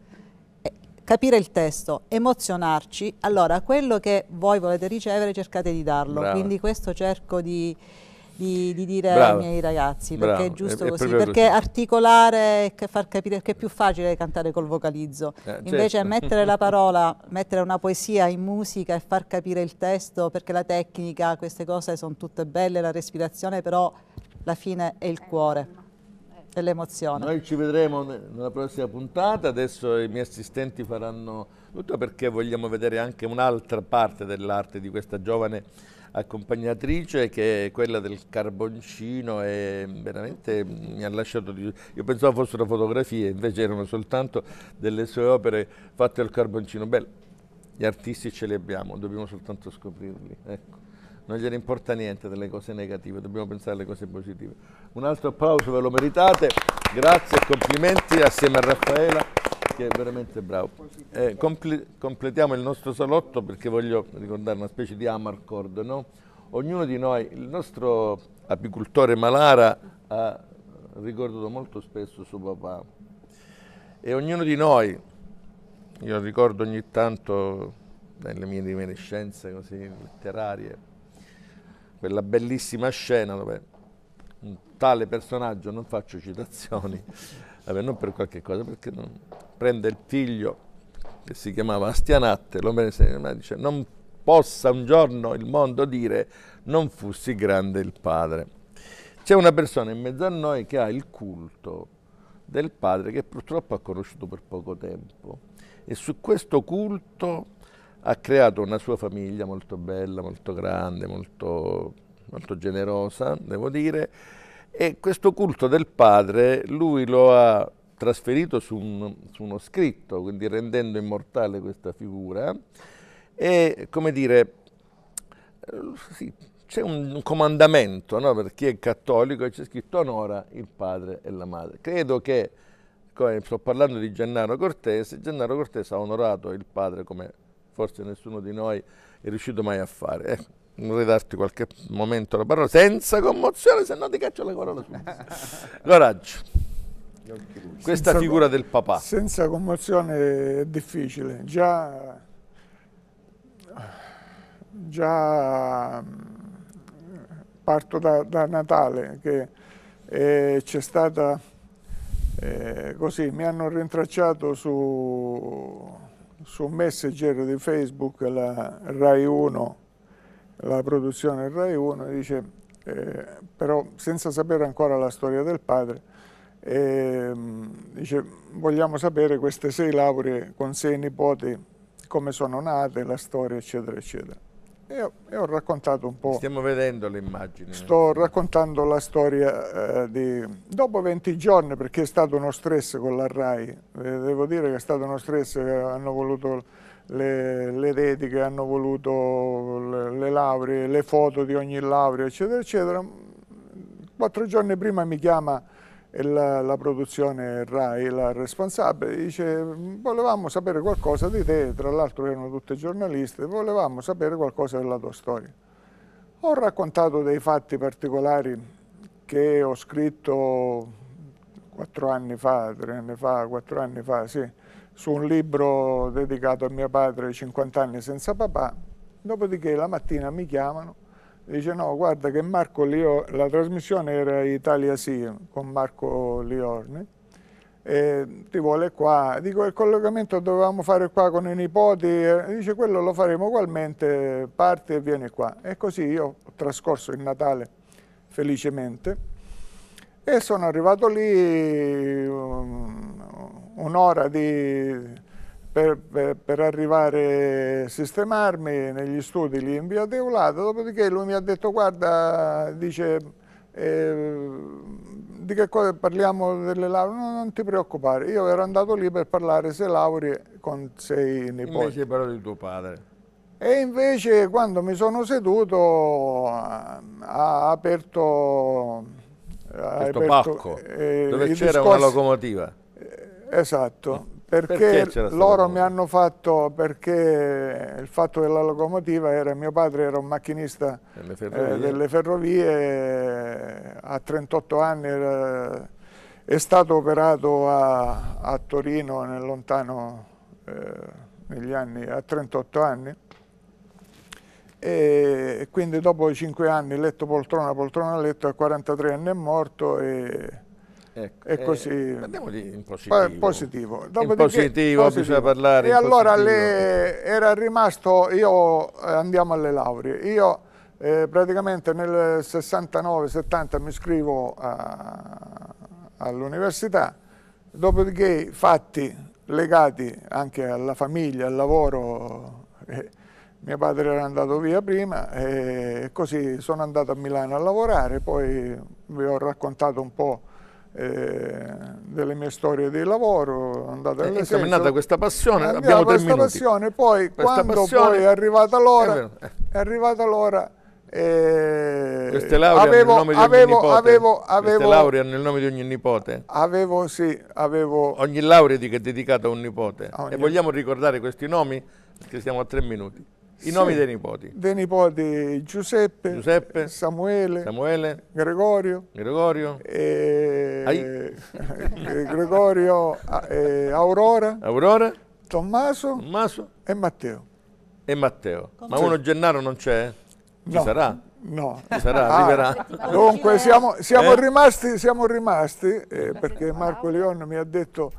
capire il testo, emozionarci, allora quello che voi volete ricevere cercate di darlo, Brava. quindi questo cerco di, di, di dire Bravo. ai miei ragazzi, perché Bravo. è giusto è, così, è perché così. articolare e far capire che è più facile cantare col vocalizzo, eh, certo. invece certo. mettere la parola, mettere una poesia in musica e far capire il testo, perché la tecnica, queste cose sono tutte belle, la respirazione, però la fine è il cuore e l'emozione. Noi ci vedremo nella prossima puntata, adesso i miei assistenti faranno tutto perché vogliamo vedere anche un'altra parte dell'arte di questa giovane accompagnatrice che è quella del carboncino e veramente mi ha lasciato di... io pensavo fossero fotografie invece erano soltanto delle sue opere fatte al carboncino Beh, gli artisti ce li abbiamo dobbiamo soltanto scoprirli ecco non gliene importa niente delle cose negative, dobbiamo pensare alle cose positive. Un altro applauso, ve lo meritate, grazie e complimenti assieme a Raffaela che è veramente bravo. Eh, compl completiamo il nostro salotto perché voglio ricordare una specie di Amarcord, no? Ognuno di noi, il nostro apicultore Malara ha ricordato molto spesso suo papà e ognuno di noi, io ricordo ogni tanto nelle mie reminiscenze così letterarie, quella bellissima scena dove un tale personaggio, non faccio citazioni, vabbè, non per qualche cosa, perché non, prende il figlio che si chiamava Astianatte, lo prende e dice non possa un giorno il mondo dire non fussi grande il padre. C'è una persona in mezzo a noi che ha il culto del padre che purtroppo ha conosciuto per poco tempo e su questo culto ha creato una sua famiglia molto bella, molto grande, molto, molto generosa, devo dire, e questo culto del padre lui lo ha trasferito su, un, su uno scritto, quindi rendendo immortale questa figura e, come dire, sì, c'è un comandamento no? per chi è cattolico e c'è scritto onora il padre e la madre. Credo che, come sto parlando di Gennaro Cortese, Gennaro Cortese ha onorato il padre come forse nessuno di noi è riuscito mai a fare. Ecco, vorrei darti qualche momento la parola, senza commozione, se no ti caccio la parola subito. Coraggio. Questa senza figura del papà. Senza commozione è difficile. Già, già mm, parto da, da Natale, che eh, c'è stata... Eh, così mi hanno rintracciato su su Messenger di Facebook la Rai 1, la produzione Rai 1, dice eh, però senza sapere ancora la storia del padre, eh, dice vogliamo sapere queste sei lauree con sei nipoti, come sono nate, la storia eccetera eccetera e, e ho, raccontato un po'. Stiamo vedendo le immagini. Sto raccontando la storia eh, di... Dopo 20 giorni, perché è stato uno stress con la RAI, eh, devo dire che è stato uno stress che hanno voluto le, le dediche, hanno voluto le, le lauree, le foto di ogni laurea, eccetera, eccetera. Quattro giorni prima mi chiama e la, la, produzione RAI, la responsabile, dice volevamo sapere qualcosa di te, tra l'altro erano tutte giornaliste, volevamo sapere qualcosa della tua storia. Ho raccontato dei fatti particolari che ho scritto quattro anni fa, tre anni fa, quattro anni fa, sì, su un libro dedicato a mio padre, 50 anni senza papà, dopodiché la mattina mi chiamano dice no, guarda che Marco Liorni, la trasmissione era Italia Sì con Marco Liorni, eh, ti vuole qua, dico il collegamento dovevamo fare qua con i nipoti, eh, dice quello lo faremo ugualmente, parte e viene qua. E così io ho trascorso il Natale felicemente e sono arrivato lì um, un'ora di per, per, per, arrivare a sistemarmi negli studi lì in via Deulata, dopodiché lui mi ha detto guarda, dice, eh, di che cosa parliamo delle lauree? No, non ti preoccupare, io ero andato lì per parlare se lauree con sei nipoti. Invece hai di tuo padre. E invece quando mi sono seduto ha aperto... Ha Questo pacco, eh, dove c'era una locomotiva. Eh, esatto, eh. Perché, perché loro mi hanno fatto, perché il fatto della locomotiva era, mio padre era un macchinista delle eh, ferrovie, eh, delle ferrovie a 38 anni era, è stato operato a, a Torino nel lontano, eh, negli anni, a 38 anni e quindi dopo 5 anni letto poltrona, poltrona letto, a 43 anni è morto e Ecco, e eh, così eh, in positivo. In positivo, in positivo bisogna parlare. E allora le, era rimasto, io eh, andiamo alle lauree, io eh, praticamente nel 69-70 mi iscrivo all'università, dopodiché fatti legati anche alla famiglia, al lavoro, eh, mio padre era andato via prima e eh, così sono andato a Milano a lavorare, poi vi ho raccontato un po' eh, delle mie storie di lavoro. Andate eh, insomma, è nata questa passione. Abbiamo questa minuti. passione, poi questa quando passione, poi è arrivata l'ora, è, eh. è arrivata l'ora. Eh, Queste lauree avevo, nel nome di avevo, ogni nipote. Avevo, avevo, laurea nel nome di ogni nipote. Avevo, sì, avevo. Ogni laurea è dedicata a un nipote. Ogni... E vogliamo ricordare questi nomi? Perché siamo a tre minuti. I sì, nomi dei nipoti. Dei nipoti Giuseppe, Giuseppe Samuele, Samuele, Gregorio, Gregorio, e, Gregorio e Aurora, Aurora Tommaso, Tommaso, e Matteo. E Matteo. Ma sì. uno Gennaro non c'è? Ci no. sarà? No, sarà, ah, arriverà. Dunque siamo, siamo eh? rimasti, siamo rimasti eh, perché Marco Leon mi ha detto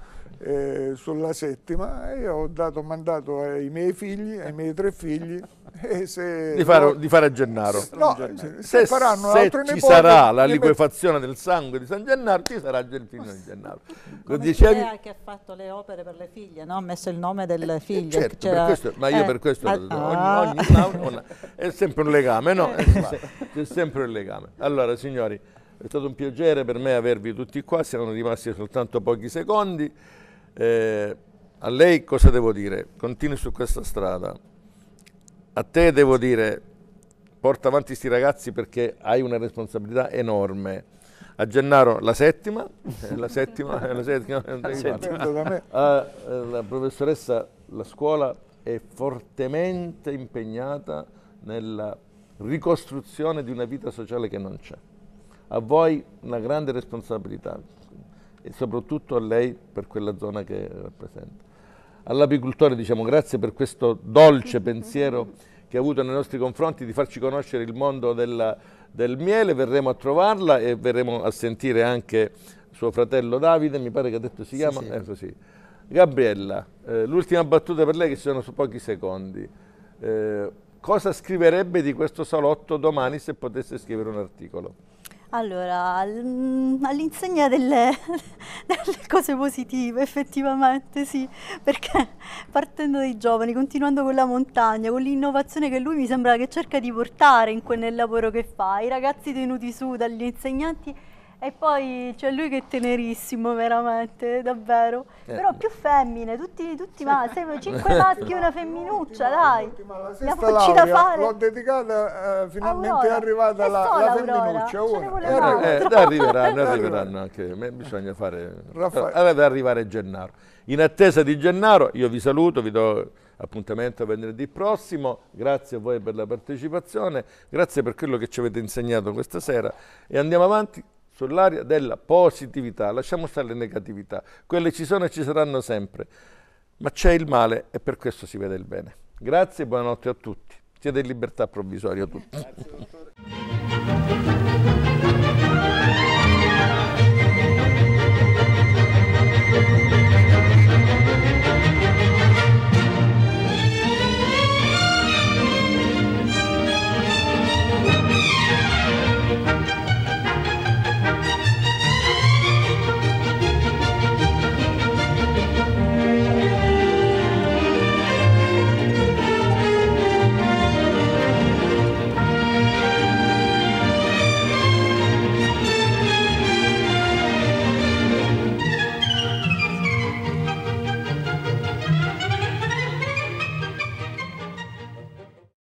eh, sulla settima e ho dato mandato ai miei figli, ai miei tre figli di, fare, di fare a Gennaro. No, se, se, faranno se ci nipote, sarà la liquefazione met... del sangue di San Gennaro, ci sarà Gentino di Gennaro. Lo dicevi... che ha fatto le opere per le figlie, no? ha messo il nome del figlie. Eh, certo, questo, ma io eh, per questo ah, ogni, ah. ogni, ogni, ogni, è sempre un legame, no? C'è sempre un legame. Allora, signori, è stato un piacere per me avervi tutti qua, siamo rimasti soltanto pochi secondi. Eh, a lei cosa devo dire? Continui su questa strada. A te devo dire, porta avanti questi ragazzi perché hai una responsabilità enorme. A Gennaro la settima, eh, la settima, eh, la settima, eh, la settima. A, ah, la professoressa, la scuola è fortemente impegnata nella ricostruzione di una vita sociale che non c'è. A voi una grande responsabilità e soprattutto a lei per quella zona che rappresenta. All'apicoltore diciamo grazie per questo dolce pensiero che ha avuto nei nostri confronti di farci conoscere il mondo della, del miele, verremo a trovarla e verremo a sentire anche suo fratello Davide, mi pare che ha detto si chiama, sì, sì. Eh, sì. Gabriella, eh, l'ultima battuta per lei che ci sono su pochi secondi. Eh, cosa scriverebbe di questo salotto domani se potesse scrivere un articolo? Allora, mm, all'insegna delle, delle, cose positive, effettivamente sì, perché partendo dai giovani, continuando con la montagna, con l'innovazione che lui mi sembra che cerca di portare in quel, nel lavoro che fa, i ragazzi tenuti su dagli insegnanti e poi c'è cioè, lui che è tenerissimo, veramente, davvero. Eh. Però più femmine, tutti, tutti maschi, cinque maschi e una femminuccia, dai. La fucina da fare. L'ho dedicata, eh, finalmente Aurora. è arrivata la, la femminuccia. Una. Eh, eh, arriveranno, arriveranno anche, bisogna fare... Raffaele. Allora deve arrivare Gennaro. In attesa di Gennaro, io vi saluto, vi do appuntamento venerdì prossimo, grazie a voi per la partecipazione, grazie per quello che ci avete insegnato questa sera e andiamo avanti sull'area della positività, lasciamo stare le negatività, quelle ci sono e ci saranno sempre, ma c'è il male e per questo si vede il bene. Grazie e buonanotte a tutti. Siete in libertà provvisoria a tutti. Grazie,